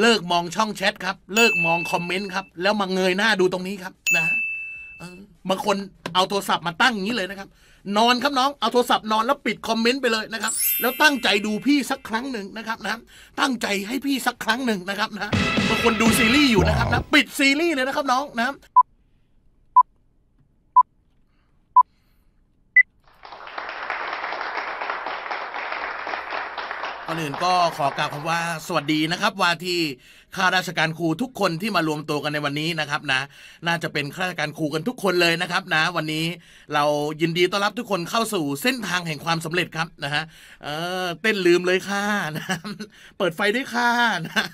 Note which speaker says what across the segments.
Speaker 1: เลิกมองช่องแชทครับ เลิกมองคอมเมนต์ครับ แล้วมาเงยหน้าดูตรงนี้ครับนะบางคนเอาโทรศัพท์มาตั้งอย่างนี้เลยนะครับ นอนครับน้องเอาโทรศัพท์นอนแล้วปิดคอมเมนต์ไปเลยนะครับ แล้วตั้งใจดูพี่สักครั้งหนึ่งนะครับนะตั้งใจให้พี่สักครั้งหนึ่งนะครับนะบางคนดูซีรีส์อยู่นะครับนะปิดซีรีส์เลยนะครับน้องนะอนอื่นก็ขอกล่าวคำว่าสวัสดีนะครับ ว่าที่ข้าราชการครูทุกคนที่มารวมตัวกันในวันนี้นะครับนะ น่าจะเป็นข้าราชการครูกันทุกคนเลยนะครับ นะ วันนี้เรายินดีต้อนรับทุกคนเข้าสู่ เส้นทางแห่งความสำเร็จครับนะฮะเออเต้นลืมเลยค่ะนะเปิดไฟด้วยค่ะนะ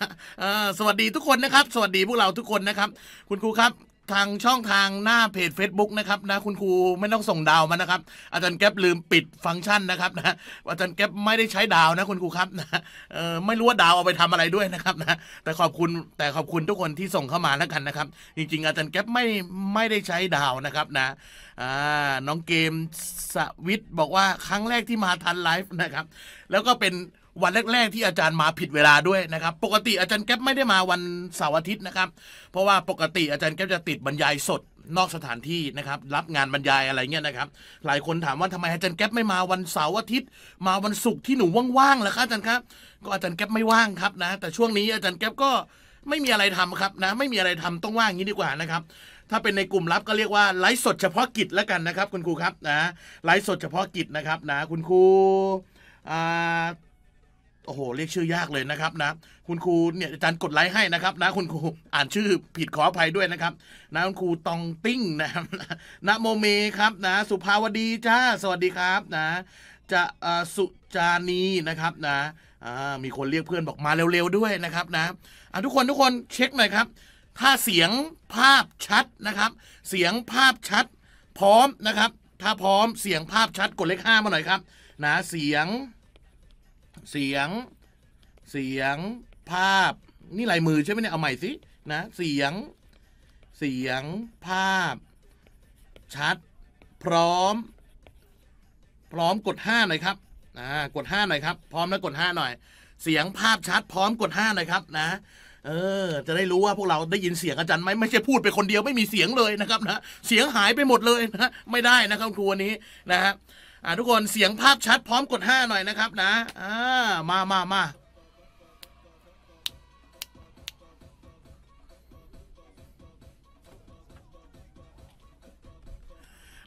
Speaker 1: สวัสดีทุกคนนะครับ สวัสดีพวกเราทุกคนนะครับ คุณครูครับทางช่องทางหน้าเพจ Facebook นะครับนะคุณครูไม่ต้องส่งดาวมานะครับอาจารย์แก๊ปลืมปิดฟังก์ชันนะครับนะอาจารย์แก๊ปไม่ได้ใช้ดาวนะคุณครูครับนะเออไม่รู้ว่าดาวเอาไปทำอะไรด้วยนะครับนะแต่ขอบคุณแต่ขอบคุณทุกคนที่ส่งเข้ามาแล้วกันนะครับ จริงๆ อาจารย์แก๊ปไม่ไม่ได้ใช้ดาวนะครับนะอ่าน้องเกมสวิต บอกว่าครั้งแรกที่มาทันไลฟ์นะครับ แล้วก็เป็นวันแรก ๆที่อาจารย์มาผิดเวลาด้วยนะครับ ปกติอาจารย์แก๊ปไม่ได้มาวันเสาร์อาทิตย์นะครับ เพราะว่าปกติอาจารย์แก๊ปจะติดบรรยายสดนอกสถานที่นะครับรับงานบรรยายอะไรเงี้ยนะครับ หลายคนถามว่าทำไมอาจารย์แก๊ปไม่มาวันเสาร์อาทิตย์ มาวันศุกร์ที่หนูว่างๆล่ะครับอาจารย์ครับก็อาจารย์แก๊ปไม่ว่างครับนะแต่ช่วงนี้อาจารย์แก๊ปก็ไม่มีอะไรทำครับนะไม่มีอะไรทำต้องว่างอย่างนี้ดีกว่านะครับถ้าเป็นในกลุ่มลับก็เรียกว่าไลฟ์สดเฉพาะกิจแล้วกันนะครับคุณครูครับนะไลฟ์สดเฉพาะกิจนะครับนะคุณครูอ่าโอ้โห เรียกชื่อยากเลยนะครับนะ คุณครูเนี่ยอาจารย์กดไลค์ให้นะครับนะคุณครู อ่านชื่อผิดขออภัยด้วยนะครับนะคุณครูตองติ้งนะนะโมเมครับนะสุภาวดีจ้าสวัสดีครับนะ จะสุจานีนะครับนะมีคนเรียกเพื่อนบอกมาเร็วๆ ด้วยนะครับนะทุกคนทุกคนเช็คหน่อยครับถ้าเสียงภาพชัดนะครับ เสียงภาพชัด พร้อมนะครับ ถ้าพร้อมเสียงภาพชัดกดเลขห้ามาหน่อยครับนะเสียงเสียง เสียง ภาพ นี่ลายมือใช่ไหมเนี่ย เอาใหม่สินะ เสียง เสียง ภาพ ชัด พร้อม พร้อมกดห้าหน่อยครับอ่ากดห้าหน่อยครับ พร้อมแล้วกดห้าหน่อย เสียง ภาพ ชัด พร้อมกดห้าหน่อยครับ นะ เออ จะได้รู้ว่าพวกเราได้ยินเสียงอาจารย์ไหมไม่ใช่พูดไปคนเดียว ไม่มีเสียงเลยนะครับ นะ เสียงหายไปหมดเลยนะ ไม่ได้นะครับครูวันนี้ นะฮะทุกคน เสียงภาพชัดพร้อมกด5หน่อยนะครับนะอ่ามามามา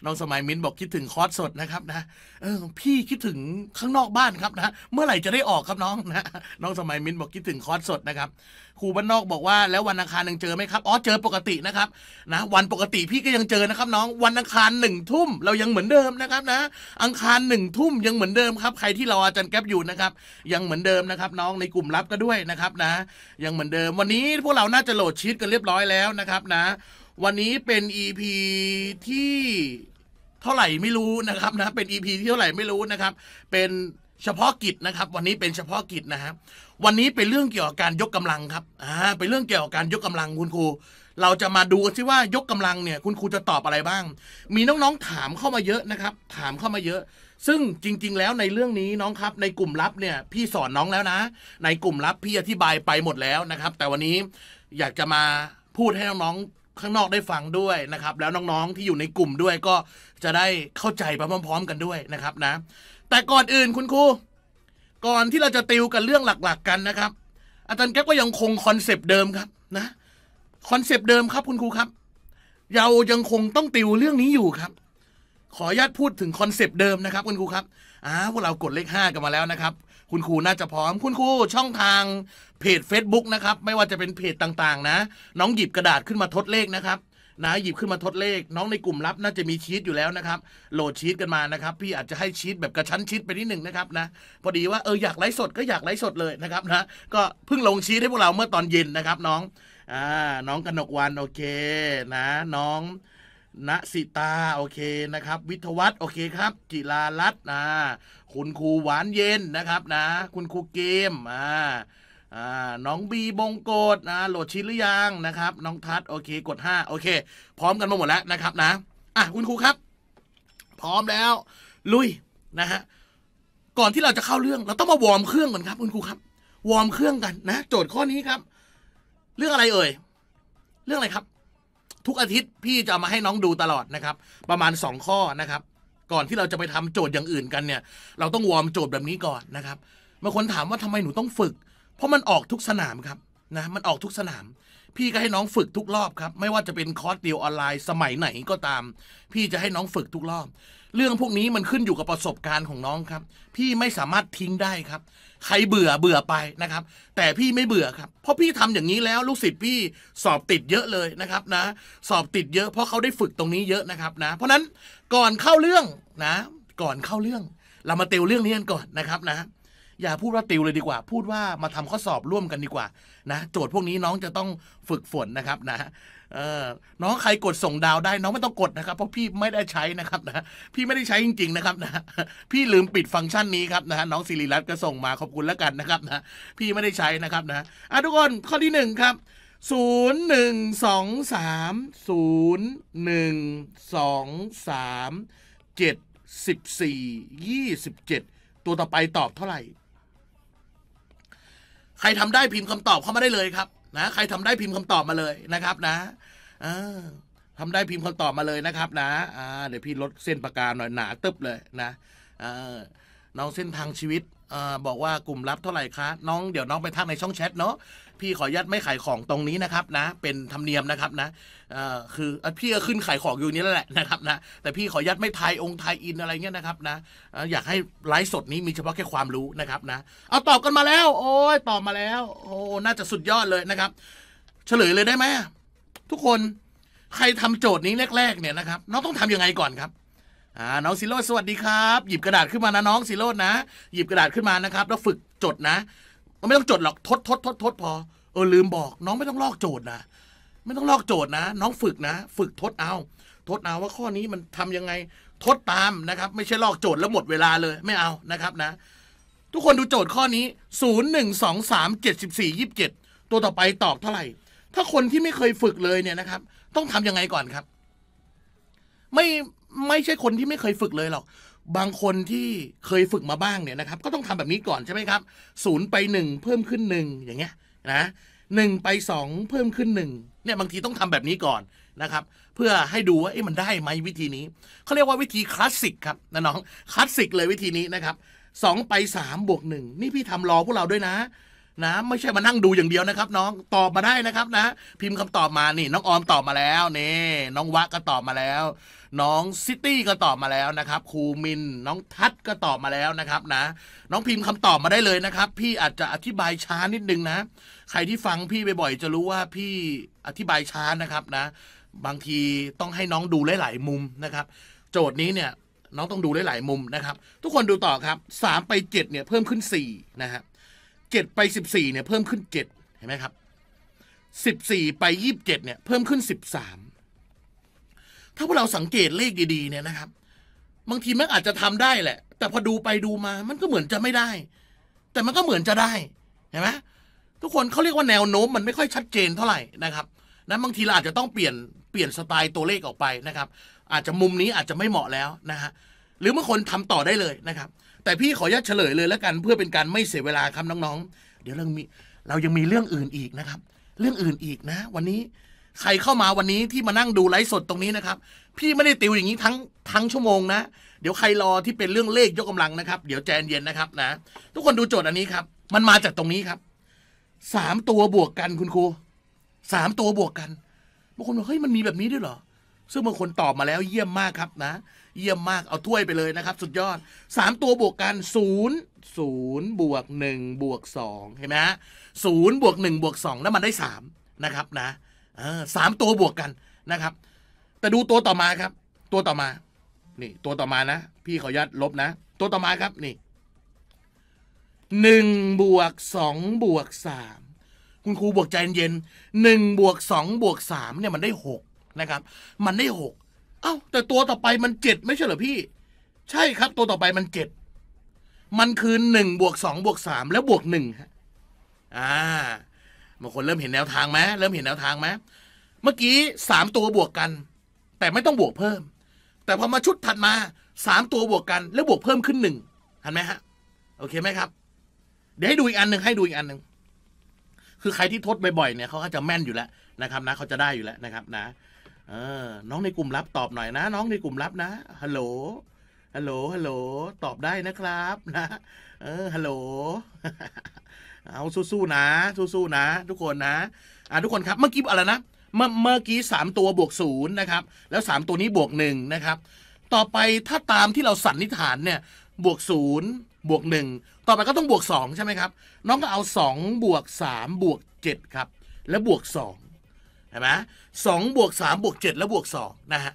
Speaker 1: น้องสมัยมิ้นบอกคิดถึงคอร์สสดนะครับนะเออพี่คิดถึงข้างนอกบ้านครับนะ เมื่อไหร่จะได้ออกครับน้องนะน้องสมัยมิ้นบอกคิดถึงคอร์สสดนะครับ ครูบ้านนอกบอกว่าแล้ววันอังคารยังเจอไหมครับอ๋อเจอปกตินะครับนะ วันปกติพี่ก็ยังเจอนะครับ น้อง วันอังคารหนึ่งทุ่มเรายังเหมือนเดิมนะครับนะอังคารหนึ่งทุ่มยังเหมือนเดิมครับ ใครที่รออาจารย์แก๊ปอยู่นะครับยังเหมือนเดิมนะครับน้องในกลุ่มลับก็ด้วยนะครับนะยังเหมือนเดิมวันนี้พวกเราน่าจะโหลดชีตกันเรียบร้อยแล้วนะครับนะ วันนี้เป็น EP ที่เท่าไหร่ไม่รู้นะครับนะเป็น EP ีที่เท่าไหร่ไม่รู้นะครับเป็นเฉพาะกิจนะครับวันนี้เป็นเฉพาะกิจนะครับวันนี้เป็นเรื่องเกี่ยวกับการยกกำลังครับอ่าเป็นเรื่องเกี่ยวกับการยกกำลังคุณครูเราจะมาดูกันซิว่ายกกำลังเนี่ยคุณครูจะตอบอะไรบ้าง มีน้องๆถามเข้ามาเยอะนะครับถามเข้ามาเยอะ ซึ่งจริง ๆ แล้วในเรื่องนี้น้องครับในกลุ่มลับเนี่ยพี่สอนน้องแล้วนะ ในกลุ่มลับพี่อธิบายไปหมดแล้วนะครับแต่วันนี้อยากจะมาพูดให้น้องๆข้างนอกได้ฟังด้วยนะครับ แล้วน้องๆที่อยู่ในกลุ่มด้วยก็จะได้เข้าใจไปพร้อมๆ กันด้วยนะครับนะ แต่ก่อนอื่นคุณครูก่อนที่เราจะติวกันเรื่องหลักๆกันนะครับอาจารย์แก๊กก็ยังคงคอนเซปต์เดิมครับนะคอนเซปต์เดิมครับ คุณครูครับ เรายังคงต้องติวเรื่องนี้อยู่ครับ ขออนุญาตพูดถึงคอนเซปต์เดิมนะครับ คุณครูครับอ้าวพวกเรากดเลขห้ากันมาแล้วนะครับคุณครูน่าจะพร้อมคุณครูช่องทางเพจ Facebook นะครับไม่ว่าจะเป็นเพจต่างๆนะ น้องหยิบกระดาษขึ้นมาทดเลขนะครับนะหยิบขึ้นมาทดเลข น้องในกลุ่มลับน่าจะมีชีตอยู่แล้วนะครับโหลดชีตกันมานะครับพี่อาจจะให้ชีตแบบกระชั้นชีตไปนิดหนึ่งนะครับนะพอดีว่าเอออยากไลฟ์สดก็อยากไลฟ์สดเลยนะครับนะก็เพิ่งลงชีตให้พวกเราเมื่อตอนเย็นนะครับ น้องอ่าน้องกนกวันโอเคนะ น้องณสิตาโอเคนะครับ วิทวัฒโอเคครับจิราลัตน์น่าคุณครูหวานเย็นนะครับ นะคุณครูเกมอ่าอ่าน้องบีบงโกดนะโหลดชิ้นหรือยังนะครับ น้องทัศโอเค กด5โอเค พร้อมกันมาหมดแล้วนะครับ นะ อ่ะคุณครูครับ พร้อมแล้ว ลุยนะฮะก่อนที่เราจะเข้าเรื่องเราต้องมาวอร์มเครื่องก่อนครับ คุณครูครับ วอร์มเครื่องกันนะ โจทย์ข้อนี้ครับ เรื่องอะไรเอ่ยเรื่องอะไรครับ ทุกอาทิตย์พี่จะมาให้น้องดูตลอดนะครับ ประมาณ2ข้อนะครับก่อนที่เราจะไปทำโจทย์อย่างอื่นกันเนี่ยเราต้องวอร์มโจทย์แบบนี้ก่อนนะครับบางคนถามว่าทำไมหนูต้องฝึก เพราะมันออกทุกสนามครับนะมันออกทุกสนาม พี่ก็ให้น้องฝึกทุกรอบครับไม่ว่าจะเป็นคอร์สเดียวออนไลน์สมัยไหนก็ตาม พี่จะให้น้องฝึกทุกรอบเรื่องพวกนี้มันขึ้นอยู่กับประสบการณ์ของน้องครับ พี่ไม่สามารถทิ้งได้ครับ ใครเบื่อเบื่อไปนะครับ แต่พี่ไม่เบื่อครับเพราะพี่ทำอย่างนี้แล้วลูกศิษย์พี่สอบติดเยอะเลยนะครับนะสอบติดเยอะ เพราะเขาได้ฝึกตรงนี้เยอะนะครับนะเพราะนั้นก่อนเข้าเรื่องนะ ก่อนเข้าเรื่องเรามาติวเรื่องนี้กันก่อนนะครับนะ อย่าพูดว่าติวเลยดีกว่า พูดว่ามาทำข้อสอบร่วมกันดีกว่านะ โจทย์พวกนี้น้องจะต้องฝึกฝนนะครับนะออน้องใครกดส่งดาวได้ น้องไม่ต้องกดนะครับ เพราะพี่ไม่ได้ใช้นะครับนะพี่ไม่ได้ใช้จริงๆนะครับนะพี่ลืมปิดฟังก์ชันนี้ครับนะน้องสิริรัตน์ก็ส่งมาขอบคุณแล้วกันนะครับนะพี่ไม่ได้ใช้นะครับนะอ่ะทุกคนข้อที่หนึ่งครับศูนย์หนึ่งสองสามศูนย์หนึ่งสองสามเจ็ดสิบสี่ยี่สิบเจ็ดตัวต่อไปตอบเท่าไหร่ ใครทำได้พิมพ์คำตอบเข้ามาได้เลยครับนะใครทำได้พิมพ์คำตอบมาเลยนะครับนะอำทำได้พิมพ์คำตอบมาเลยนะครับนะอเดี๋ยวพี่ลดเส้นปากกาหน่อยหนาตึบเลยนะอน้องเส้นทางชีวิตบอกว่ากลุ่มรับเท่าไหร่คะน้องเดี๋ยวน้องไปทักในช่องแชทเนาะพี่ขออนุญาตไม่ขายของตรงนี้นะครับนะเป็นธรรมเนียมนะครับนะคือพี่ก็ขึ้นขายของอยู่นี้แหละนะครับนะแต่พี่ขออนุญาตไม่ไทยองค์ไทยอินอะไรเงี้ยนะครับนะอยากให้ไลฟ์สดนี้มีเฉพาะแค่ความรู้นะครับนะ เอาตอบกันมาแล้ว โอ้ยตอบมาแล้วโอ้น่าจะสุดยอดเลยนะครับ เฉลยเลยได้ไหมทุกคนใครทำโจทย์นี้แรกๆเนี่ยนะครับน้องต้องทํำยังไงก่อนครับอ่าน้องซิโรดสวัสดีครับ หยิบกระดาษขึ้นมานะน้องซิโรดนะ หยิบกระดาษขึ้นมานะครับแล้วฝึกจดนะ ไม่ต้องจดหรอกทดทดทดทดพอเออลืมบอกน้องไม่ต้องลอกโจทย์นะไม่ต้องลอกโจทย์นะน้องฝึกนะ ฝึกทดเอาทดเอาว่าข้อนี้มันทำยังไงทดตามนะครับ ไม่ใช่ลอกโจทย์แล้วหมดเวลาเลยไม่เอานะครับนะ ทุกคนดูโจทย์ข้อนี้ศูนย์หนึ่งสองสามเจ็ดสิบสี่ยิบเจ็ดตัวต่อไปตอบเท่าไหร่ ถ้าคนที่ไม่เคยฝึกเลยเนี่ยนะครับ ต้องทํำยังไงก่อนครับ ไม่ไม่ใช่คนที่ไม่เคยฝึกเลยหรอก บางคนที่เคยฝึกมาบ้างเนี่ยนะครับ ก็ต้องทำแบบนี้ก่อนใช่ไหมครับศูนย์ไปหนึ่งเพิ่มขึ้นหนึ่งอย่างเงี้ยนะหนึ่งไปสองเพิ่มขึ้นหนึ่งเนี่ยบางทีต้องทำแบบนี้ก่อนนะครับ เพื่อให้ดูว่าเอ๊ะมันได้ไหมวิธีนี้เขาเรียกว่าวิธีคลาสสิกครับนน้องคลาสสิกเลยวิธีนี้นะครับสองไปสามบวกหนึ่งนี่พี่ทำรอพวกเราด้วยนะนะไม่ใช่มานั่งดูอย่างเดียวนะครับ น้องตอบมาได้นะครับนะ พิมพ์คำตอบมานี่ น้องออมตอบมาแล้วนี่ น้องวะก็ตอบมาแล้ว น้องซิตี้ก็ตอบมาแล้วนะครับ ครูมินน้องทัศก็ตอบมาแล้วนะครับนะ น้องพิมพ์คำตอบมาได้เลยนะครับ พี่อาจจะอธิบายช้านิดนึงนะใครที่ฟังพี่บ่อยๆจะรู้ว่าพี่อธิบายช้านะครับนะ บางทีต้องให้น้องดูหลายๆมุมนะครับ โจทย์นี้เนี่ยน้องต้องดูหลายๆมุมนะครับ ทุกคนดูต่อครับ3ไป7เนี่ยเพิ่มขึ้น4นะครับเจ็ดไปสิบสี่เนี่ยเพิ่มขึ้นเจ็ดเห็นไหมครับสิบสี่ไปยี่สิบเจ็ดเนี่ย เพิ่มขึ้นสิบสามถ้าพวกเราสังเกตเลขดี ๆ เนี่ยนะครับ บางทีมันอาจจะทำได้แหละ แต่พอดูไปดูมา มันก็เหมือนจะไม่ได้ แต่มันก็เหมือนจะได้เห็นไหมทุกคนเขาเรียกว่าแนวโน้มมันไม่ค่อยชัดเจนเท่าไหร่นะครับ นั้น บางทีเราอาจจะต้องเปลี่ยนเปลี่ยนสไตล์ตัวเลขออกไปนะครับ อาจจะมุมนี้อาจจะไม่เหมาะแล้วนะฮะหรือบางคนทำต่อได้เลยนะครับแต่พี่ขอยัดเฉลยเลยแล้วกัน เพื่อเป็นการไม่เสียเวลาครับน้องๆ เดี๋ยวเรามีเรายังมีเรื่องอื่นอีกนะครับ เรื่องอื่นอีกนะ วันนี้ใครเข้ามาวันนี้ที่มานั่งดูไลฟ์สดตรงนี้นะครับ พี่ไม่ได้ติวอย่างนี้ทั้งทั้งชั่วโมงนะเดี๋ยวใครรอที่เป็นเรื่องเลขยกกำลังนะครับ เดี๋ยวแจนเย็นนะครับนะ ทุกคนดูโจทย์อันนี้ครับ มันมาจากตรงนี้ครับสามตัวบวกกันคุณครูสามตัวบวกกันบางคนบอกเฮ้ยมันมีแบบนี้ด้วยเหรอ ซึ่งบางคนตอบมาแล้วเยี่ยมมากครับนะเยี่ยมมาก เอาถ้วยไปเลยนะครับ สุดยอด 3 ตัวบวกกัน0 0บวก1บวก2เห็นไหมฮะศูนย์บวก1บวก2แล้วมันได้3นะครับนะสามตัวบวกกันนะครับ แต่ดูตัวต่อมาครับ ตัวต่อมานี่ตัวต่อมานะพี่ขอยัด ลบนะ ตัวต่อมาครับนี่หนึ่งบวกสองบวกสามคุณครูบวกใจเย็นหนึ่งบวกสองบวกสามเนี่ยมันได้หกนะครับมันได้หกเอ้าแต่ตัวต่อไปมันเจ็ดไม่ใช่เหรอพี่ ใช่ครับ ตัวต่อไปมันเจ็ดมันคือหนึ่งบวกสองบวกสามแล้วบวกหนึ่งฮะอ่าบางคนเริ่มเห็นแนวทางไหมเริ่มเห็นแนวทางไหมเมื่อกี้สามตัวบวกกัน แต่ไม่ต้องบวกเพิ่ม แต่พอมาชุดถัดมาสามตัวบวกกันแล้วบวกเพิ่มขึ้นหนึ่งเห็นไหมฮะ โอเคไหมครับเดี๋ยวให้ดูอีกอันหนึ่งให้ดูอีกอันหนึ่งคือใครที่ทดบ่อยๆเนี่ยเขาก็จะแม่นอยู่แล้วนะครับนะเขาจะได้อยู่แล้วนะครับ นะเออน้องในกลุ่มลับตอบหน่อยนะ น้องในกลุ่มลับนะฮัลโหลฮัลโหลฮัลโหลตอบได้นะครับนะเออฮัลโหลเอาสู้ๆนะ สู้ๆนะ ทุกคนนะอ่าทุกคนครับเมื่อกี้อะไรนะเมื่อเมื่อกี้สามตัวบวกศูนย์นะครับแล้วสามตัวนี้บวกหนึ่งนะครับต่อไปถ้าตามที่เราสันนิษฐานเนี่ยบวกศูนย์บวกหนึ่งต่อไปก็ต้องบวกสองใช่ไหมครับ น้องก็เอาสองบวกสามบวกเจ็ดครับแล้วบวกสองเห็นไหมสองบวกสามบวกเจ็ดแล้วบวกสองนะฮะ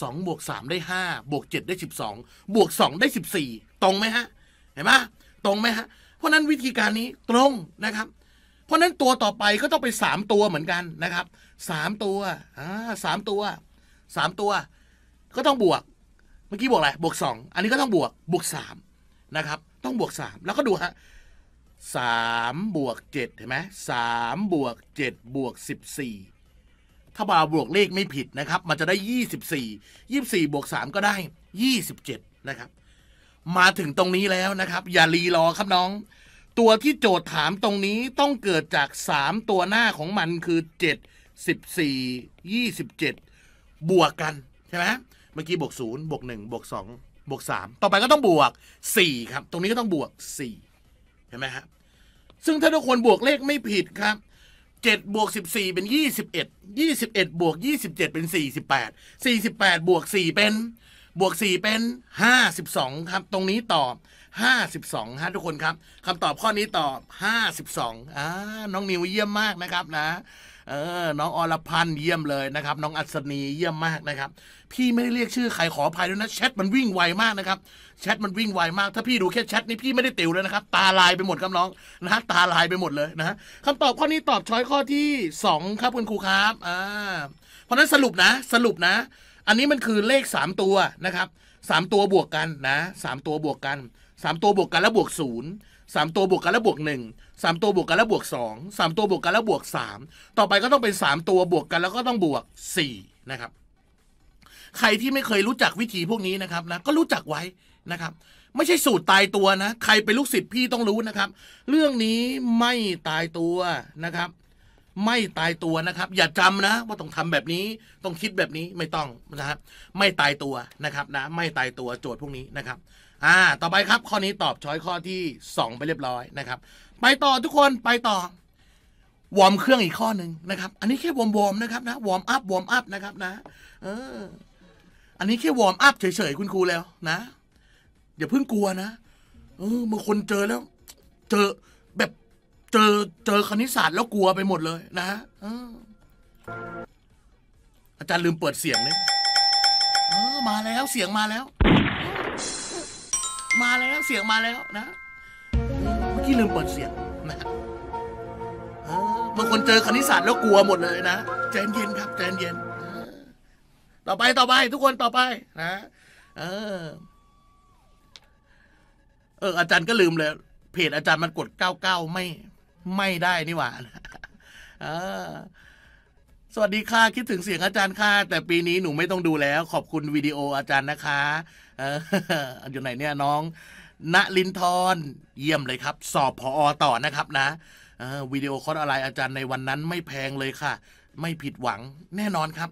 Speaker 1: สองบวกสามได้ห้าบวกเจ็ดได้สิบสองบวกสองได้สิบสี่ตรงไหมฮะ เห็นไหมตรงไหมฮะ เพราะนั้นวิธีการนี้ตรงนะครับ เพราะนั้นตัวต่อไปก็ต้องไปสามตัวเหมือนกันนะครับสามตัวอ่าสามตัวสามตัว ก็ต้องบวก เมื่อกี้บวกอะไรบวกสองอันนี้ก็ต้องบวกบวกสามนะครับ ต้องบวกสามแล้วก็ดูฮะสามบวกเจ็ดเห็นไหมสามบวกเจ็ดบวกสิบสี่ถ้าบาบวกเลขไม่ผิดนะครับ มันจะได้ 24 24บวก3ก็ได้ 27 นะครับ มาถึงตรงนี้แล้วนะครับ อย่ารีรอครับน้อง ตัวที่โจทย์ถามตรงนี้ต้องเกิดจาก3ตัวหน้าของมันคือ 7 14 27 บวกกันใช่ไหมเมื่อกี้บวก0บวก 1 บวก 2 บวก3ต่อไปก็ต้องบวก 4 ครับ ตรงนี้ก็ต้องบวก4เห็นไหมครับซึ่งถ้าทุกคนบวกเลขไม่ผิดครับเจ็ดบวกสิบสี่เป็นยี่สิบเอ็ดยี่สิบเอ็ดบวกยี่สิบเจ็ดเป็นสี่สิบแปดสี่สิบแปดบวกสี่เป็นบวกสี่เป็นห้าสิบสองครับตรงนี้ตอบห้าสิบสองฮะทุกคนครับคำตอบข้อนี้ตอบห้าสิบสองอ่าน้องนิวเยี่ยมมากนะครับนะเออน้องอรพันธ์เยี่ยมเลยนะครับ น้องอัศนีเยี่ยมมากนะครับ พี่ไม่ได้เรียกชื่อใครขออภัยด้วยนะแชทมันวิ่งไวมากนะครับแชทมันวิ่งไวมากถ้าพี่ดูแค่แชทนี้พี่ไม่ได้ติวเลยนะครับตาลายไปหมดครับน้อง นะฮะตาลายไปหมดเลยนะ คํคำตอบข้อนี้ตอบช้อยข้อที่ 2 ครับคุณครูครับอ่าเพราะนั้นสรุปนะ สรุปนะ อันนี้มันคือเลข 3 ตัวนะครับ3ตัวบวกกันนะ3ตัวบวกกัน3ตัวบวกกันแล้วบวก0 3ตัวบวกกันแล้วบวก 1สามตัวบวกกันแล้วบวกสองสามตัวบวกกันแล้วบวกสามต่อไปก็ต้องเป็นสามตัวบวกกันแล้วก็ต้องบวกสี่นะครับใครที่ไม่เคยรู้จักวิธีพวกนี้นะครับนะก็รู้จักไว้นะครับ ไม่ใช่สูตรตายตัวนะ ใครเป็นลูกศิษย์พี่ต้องรู้นะครับเรื่องนี้ไม่ตายตัวนะครับ ไม่ตายตัวนะครับ อย่าจำนะ ว่าต้องทำแบบนี้ต้องคิดแบบนี้ไม่ต้องนะครับไม่ตายตัวนะครับนะ ไม่ตายตัวโจทย์พวกนี้นะครับอ่า ต่อไปครับ ข้อนี้ตอบช้อยข้อที่2ไปเรียบร้อยนะครับ ไปต่อทุกคน ไปต่อ วอร์มเครื่องอีกข้อหนึ่งนะครับ อันนี้แค่วอร์มๆนะครับ นะ วอร์มอัพวอร์มอัพนะครับนะ เออ อันนี้แค่วอร์มอัพเฉยๆคุณครูแล้ว นะอย่าเพิ่งกลัวนะเออบางคนเจอแล้ว เจอแบบเจอเจอคณิตศาสตร์แล้วกลัวไปหมดเลยนะเออ อาจารย์ลืมเปิดเสียงเลยเออ มาแล้วเสียงมาแล้วมาแล้วเสียงมาแล้วนะเมื่อกี้ลืมเปิดเสียงนะบางคนเจอคณิตศาสตร์แล้วกลัวหมดเลยนะใจเย็นครับใจเย็น ต่อไปต่อไปทุกคนต่อไป นะ เออเอออาจารย์ก็ลืมเลย เพจอาจารย์มันกดเก้าเก้าไม่ ไม่ได้นี่หว่าสวัสดีค่ะ คิดถึงเสียงอาจารย์ค่ะ แต่ปีนี้หนูไม่ต้องดูแล้ว ขอบคุณวิดีโออาจารย์นะคะออยู่ไหนเนี่ยน้องณลินทรเยี่ยมเลยครับ สอบพออต่อนะครับนะวิดีโอคอร์สอะไรอาจารย์ในวันนั้นไม่แพงเลยค่ะ ไม่ผิดหวังแน่นอนครับ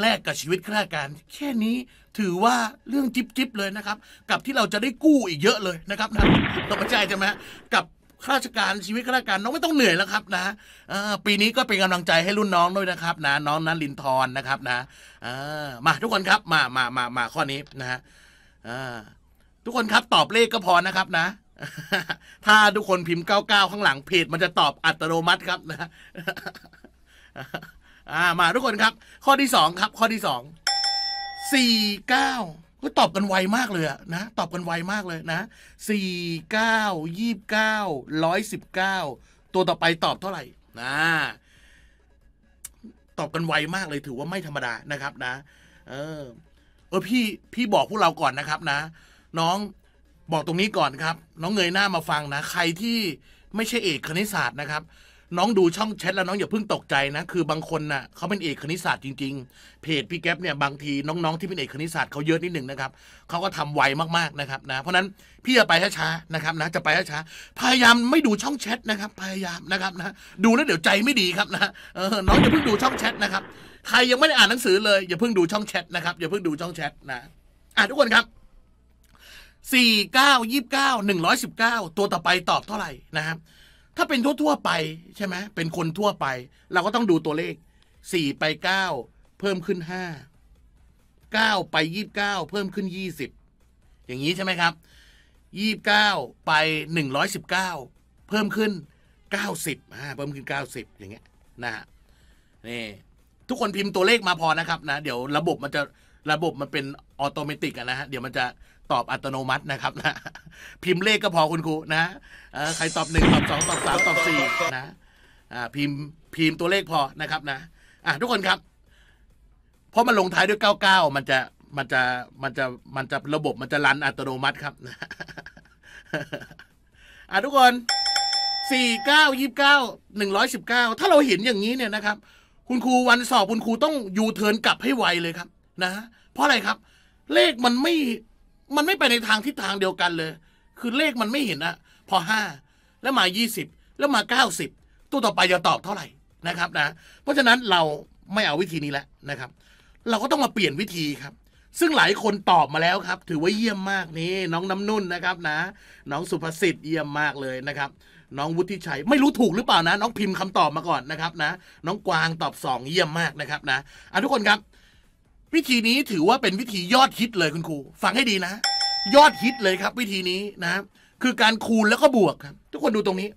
Speaker 1: แลกกับชีวิตข้าราชการ แค่นี้ถือว่าเรื่องจิ๊บจิบเลยนะครับ กับที่เราจะได้กู้อีกเยอะเลยนะครับนะตกใจใช่ไหมกับข้าราชการชีวิตข้าราชการน้องไม่ต้องเหนื่อยแล้วครับนะปีนี้ก็เป็นกำลังใจให้รุ่นน้องด้วยนะครับ นะน้องนั้นลินทรนะครับนะมาทุกคนครับมามามามาข้อนี้นะฮะทุกคนครับ ตอบเลขก็พอนะครับ นะถ้าทุกคนพิมพ์ 99 ข้างหลังเพจมันจะตอบอัตโนมัติครับนะมาทุกคนครับข้อที่ 2 ครับ ข้อที่2 4 9 ก็ตอบกันไวมากเลยนะตอบกันไวมากเลยนะ 4 9 29 119 ตัวต่อไปตอบเท่าไหร่ นะ ตอบกันไวมากเลยถือว่าไม่ธรรมดานะครับ นะเอออพี่พี่บอกพวกเราก่อนนะครับนะ น้องบอกตรงนี้ก่อนครับ น้องเงยหน้ามาฟังนะ ใครที่ไม่ใช่เอกคณิตศาสตร์นะครับน้องดูช่องแชทแล้วน้องอย่าเพิ่งตกใจนะ คือบางคนนะ่ะเขาเป็นเอกคณิตศาสตร์จริงๆเพจพี่แก๊ปเนี่ยบางที น้องๆที่เป็นเอกคณิตศาสตร์เขาเยอะนิดหนึ่งนะครับเขาก็ทำไวมากๆนะครับนะ เพราะนั้นพี่จะไปช้าๆนะครับนะ จะไปช้าๆพยายามไม่ดูช่องแชทนะครับ พยายามนะครับนะ ดูแล้วเดี๋ยวใจไม่ดีครับนะเออน้องอย่าเพิ่งดูช่องแชทนะครับใครยังไม่ได้อ่านหนังสือเลยอย่าเพิ่งดูช่องแชทนะครับอย่าเพิ่งดูช่องแชทนะอ่าทุกคนครับสี่เก้ายี่สิบเก้าหนึ่งร้อยสิบเก้าตัวต่อไปตอบเท่าไหร่นะครับ ถ้าเป็นทั่วทั่วไปใช่ไหมเป็นคนทั่วไป เราก็ต้องดูตัวเลขสี่ไปเก้าเพิ่มขึ้นห้าเก้าไปยี่สิบเก้าเพิ่มขึ้นยี่สิบอย่างนี้ใช่ไหมครับยี่สิบเก้าไปหนึ่งร้อยสิบเก้าเพิ่มขึ้นเก้าสิบอ่าเพิ่มขึ้นเก้าสิบอย่างเงี้ยนะฮะนี่ทุกคนพิมพ์ตัวเลขมาพอนะครับ นะเดี๋ยวระบบมันจะระบบมันเป็นออโตเมติกนะฮะเดี๋ยวมันจะตอบอัตโนมัตินะครับ นะ พิมพ์เลขก็พอคุณครูนะใครตอบหนึ่งตอบสองตอบสามตอบสี่นะพิมพ์พิมพ์ตัวเลขพอนะครับ นะอ่ะทุกคนครับเพราะมันลงท้ายด้วยเก้าเก้ามันจะมันจะมันจะมันจะระบบมันจะรันอัตโนมัติครับอ่ะทุกคนสี่เก้ายี่สิบเก้าหนึ่งร้อยสิบเก้าถ้าเราเห็นอย่างนี้เนี่ยนะครับคุณครู วันสอบคุณครูต้องยูเทิร์นกลับให้ไวเลยครับนะ เพราะอะไรครับ เลขมันไม่มันไม่ไปในทางทิศทางเดียวกันเลย คือเลขมันไม่เห็นอะพอห้าแล้วมายี่สิบแล้วมาเก้าสิบตัวต่อไปจะตอบเท่าไหร่นะครับนะ เพราะฉะนั้นเราไม่เอาวิธีนี้แล้วนะครับ เราก็ต้องมาเปลี่ยนวิธีครับ ซึ่งหลายคนตอบมาแล้วครับ ถือว่าเยี่ยมมากนี่น้องน้ำนุ่นนะครับ นะน้องสุภสิทธิ์เยี่ยมมากเลยนะครับน้องวุฒิชัยไม่รู้ถูกหรือเปล่านะน้องพิมพ์คำตอบมาก่อนนะครับนะน้องกวางตอบสองเยี่ยมมากนะครับ นะอ่ะทุกคนครับวิธีนี้ถือว่าเป็นวิธียอดฮิตเลยคุณครูฟังให้ดีนะ ยอดฮิตเลยครับ วิธีนี้นะ คือการคูณแล้วก็บวกครับทุกคนดูตรงนี้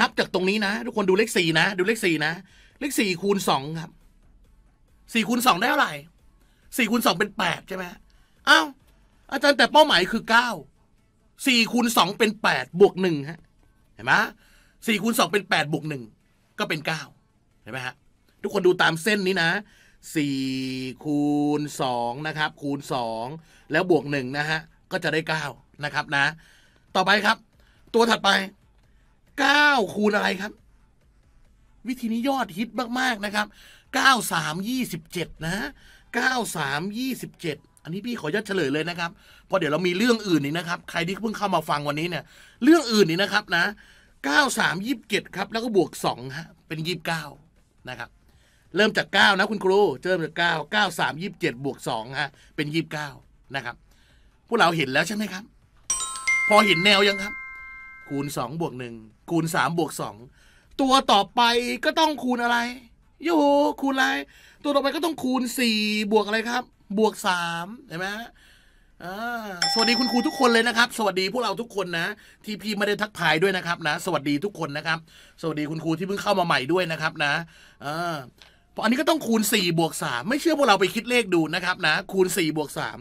Speaker 1: นับจากตรงนี้นะทุกคนดูเลขสี่นะดูเลขสี่นะเลขสี่คูณสองครับสี่คูณสองได้เท่าไหร่สี่คูณสองเป็นแปดใช่ไหมอ้าวอาจารย์แต่เป้าหมายคือเก้าสี่คูณสองเป็นแปดบวกหนึ่งฮะเห็นไหมสี่คูณสองเป็นแปดบวกหนึ่งก็เป็นเก้าเห็นไหมฮะทุกคนดูตามเส้นนี้นะสี่คูณสองนะครับคูณสองแล้วบวกหนึ่งนะฮะก็จะได้เก้านะครับนะต่อไปครับ ตัวถัดไปเก้าคูณอะไรครับ วิธีนี้ยอดฮิตมากๆนะครับเก้าสามยี่สิบเจ็ดนะเก้าสามยี่สิบเจ็ดอันนี้พี่ขอยัดเฉลยเลยนะครับเพราะเดี๋ยวเรามีเรื่องอื่นอีกนะครับ ใครที่เพิ่งเข้ามาฟังวันนี้เนี่ยเรื่องอื่นนี่นะครับนะ 9 3 27 ครับแล้วก็บวก 2 ฮะเป็น 29 นะครับเริ่มจาก 9 นะคุณครูเริ่มจาก9 9 3 27มบบวก2ฮะเป็น 29 นะครับพวกเราเห็นแล้วใช่ไหมครับ พอเห็นแนวยังครับ คูณ2บวก1 คูณ3บวก 2 ตัวต่อไปก็ต้องคูณอะไรโยคูณอะไร ตัวต่อไปก็ต้องคูณ4บวกอะไรครับบวกสามเห็นไหมสวัสดีคุณครูทุกคนเลยนะครับ สวัสดีพวกเราทุกคนนะที่พี่ไม่ได้ทักทายด้วยนะครับนะ สวัสดีทุกคนนะครับ สวัสดีคุณครูที่เพิ่งเข้ามาใหม่ด้วยนะครับ นะเพราะอันนี้ก็ต้องคูณ4บวกมไม่เชื่อพวกเราไปคิดเลขดูนะครับ นะ คูณ4บวกม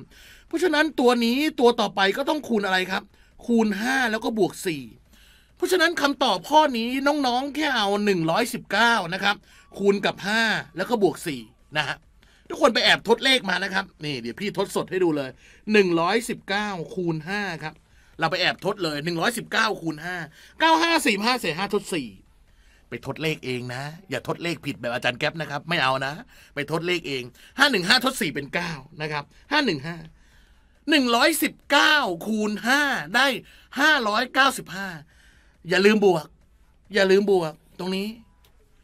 Speaker 1: เพราะฉะนั้นตัวนี้ตัวต่อไปก็ต้องคูณอะไรครับ คูณ5แล้วก็บวก4เพราะฉะนั้นคำตอบข้อนี้น้องๆแค่เอา119นะครับ คูณกับ5แล้วก็บวก4นะฮะทุกคนไปแอบทดเลขมานะครับนี่ เดี๋ยวพี่ทดสดให้ดูเลย 119คูณ5ครับเราไปแอบทดเลย119คูณ5 9 5 4 5เศษ5ทด 4 ไปทดเลขเองนะ อย่าทดเลขผิดแบบอาจารย์แก๊ปนะครับ ไม่เอานะ ไปทดเลขเอง 515ทด4เป็น9นะครับ515 119คูณ5ได้ 595อย่าลืมบวก อย่าลืมบวกตรงนี้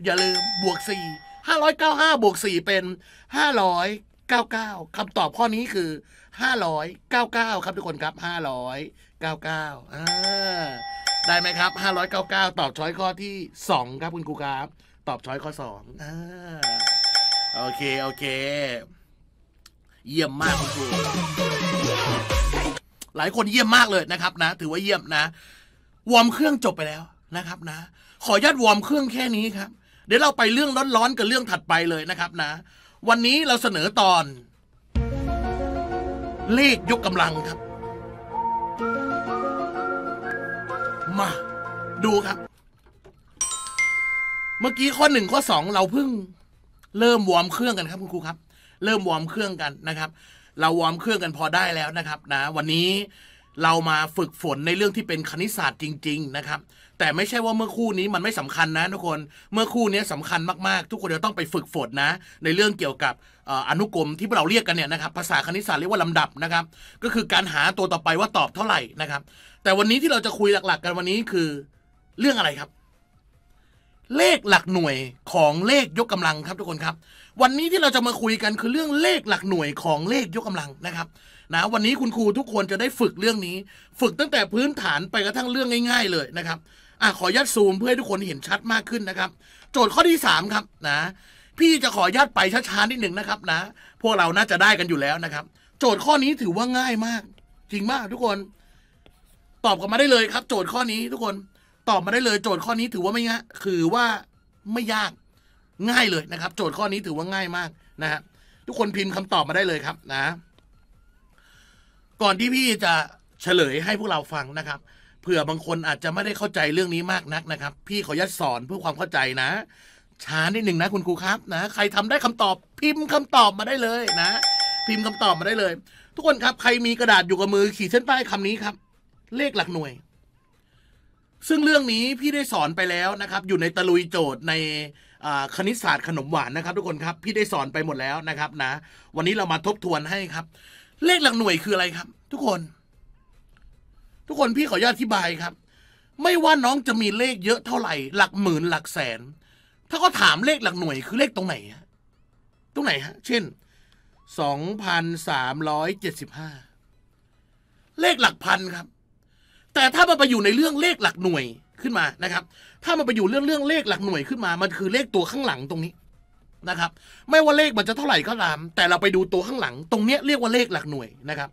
Speaker 1: อย่าลืมบวก 4 595บวก4เป็น599คำตอบข้อนี้คือ599ครับทุกคนครับ599อ้าได้ไหมครับ599ตอบช้อยข้อที่2ครับคุณครูครับตอบช้อยข้อ2องโอเคโอเค เยี่ยมมากคุณครูหลายคนเยี่ยมมากเลยนะครับนะ ถือว่าเยี่ยมนะวอร์มเครื่องจบไปแล้วนะครับนะ ขอยัดวอร์มเครื่องแค่นี้ครับเดี๋ยวเราไปเรื่องร้อนๆกับเรื่องถัดไปเลยนะครับ นะวันนี้เราเสนอตอนเลขยกกำลังครับมาดูครับ เมื่อกี้ข้อหนึ่งข้อสองเราเพิ่งเริ่มวอร์มเครื่องกัน ครับคุณครูครับ เริ่มวอร์มเครื่องกันนะครับ เราวอร์มเครื่องกันพอได้แล้วนะครับนะวันนี้เรามาฝึกฝนในเรื่องที่เป็นคณิตศาสตร์จริง ๆ นะครับแต่ไม่ใช่ว่าเมื่อคู่นี้มันไม่สำคัญนะ ทุกคน เมื่อคู่นี้สำคัญมากๆ ทุกคนจะต้องไปฝึกฝนนะ ในเรื่องเกี่ยวกับอนุกรมที่เราเรียกกันเนี่ยนะครับภาษาคณิตศาสตร์เรียกว่าลำดับนะครับ ก็คือการหาตัวต่อไปว่าตอบเท่าไหร่นะครับ แต่วันนี้ที่เราจะคุยหลักๆ กันวันนี้คือเรื่องอะไรครับ เลขหลักหน่วยของเลขยกกำลังครับทุกคนครับ วันนี้ที่เราจะมาคุยกันคือเรื่องเลขหลักหน่วยของเลขยกกำลังนะครับนะวันนี้คุณครูทุกคนจะได้ฝึกเรื่องนี้ ฝึกตั้งแต่พื้นฐานไปกระทั่งเรื่องง่าย ๆ เลยนะครับอ่ะขอยัดซูมเพื่อให้ทุกคนเห็นชัดมากขึ้นนะครับ โจทย์ข้อที่3ครับนะพี่จะขอยัดไปช้าๆนิดหนึ่งนะครับนะพวกเราน่าจะได้กันอยู่แล้วนะครับ โจทย์ข้อนี้ถือว่าง่ายมากจริงมาก ทุกคนตอบกันมาได้เลยครับ โจทย์ข้อนี้ทุกคนตอบมาได้เลย โจทย์ข้อนี้ถือว่าไม่ง่ายคือว่าไม่ยากง่ายเลยนะครับ โจทย์ข้อนี้ถือว่าง่ายมาก นะฮะทุกคนพิมพ์คำตอบมาได้เลยครับนะ ก่อนที่พี่จะเฉลยให้พวกเราฟังนะครับเผื่อบางคนอาจจะไม่ได้เข้าใจเรื่องนี้มากนักนะครับ พี่ขอยัดสอนเพื่อความเข้าใจนะ ช้านิดหนึ่งนะคุณครูครับนะใครทำได้คำตอบพิมพ์คำตอบมาได้เลยนะ พิมพ์คำตอบมาได้เลย ทุกคนครับใครมีกระดาษอยู่กับมือขีดเส้นใต้คำนี้ครับ เลขหลักหน่วย ซึ่งเรื่องนี้พี่ได้สอนไปแล้วนะครับอยู่ในตะลุยโจทย์ในคณิตศาสตร์ขนมหวานนะครับ ทุกคนครับ พี่ได้สอนไปหมดแล้วนะครับนะ วันนี้เรามาทบทวนให้ครับ เลขหลักหน่วยคืออะไรครับ ทุกคนทุกคนพี่ขออนุญาตอธิบายครับ ไม่ว่าน้องจะมีเลขเยอะเท่าไหร่หลักหมื่นหลักแสน ถ้าเขาถามเลขหลักหน่วยคือเลขตรงไหนฮะตรงไหนฮะ เช่นสองพันสามร้อยเจ็ดสิบห้าเลขหลักพันครับ แต่ถ้ามันไปอยู่ในเรื่องเลขหลักหน่วยขึ้นมานะครับ ถ้ามันไปอยู่เรื่องเรื่องเลขหลักหน่วยขึ้นมา มันคือเลขตัวข้างหลังตรงนี้นะครับ ไม่ว่าเลขมันจะเท่าไหร่ก็ตาม แต่เราไปดูตัวข้างหลังตรงเนี้ยเรียกว่าเลขหลักหน่วยนะครับ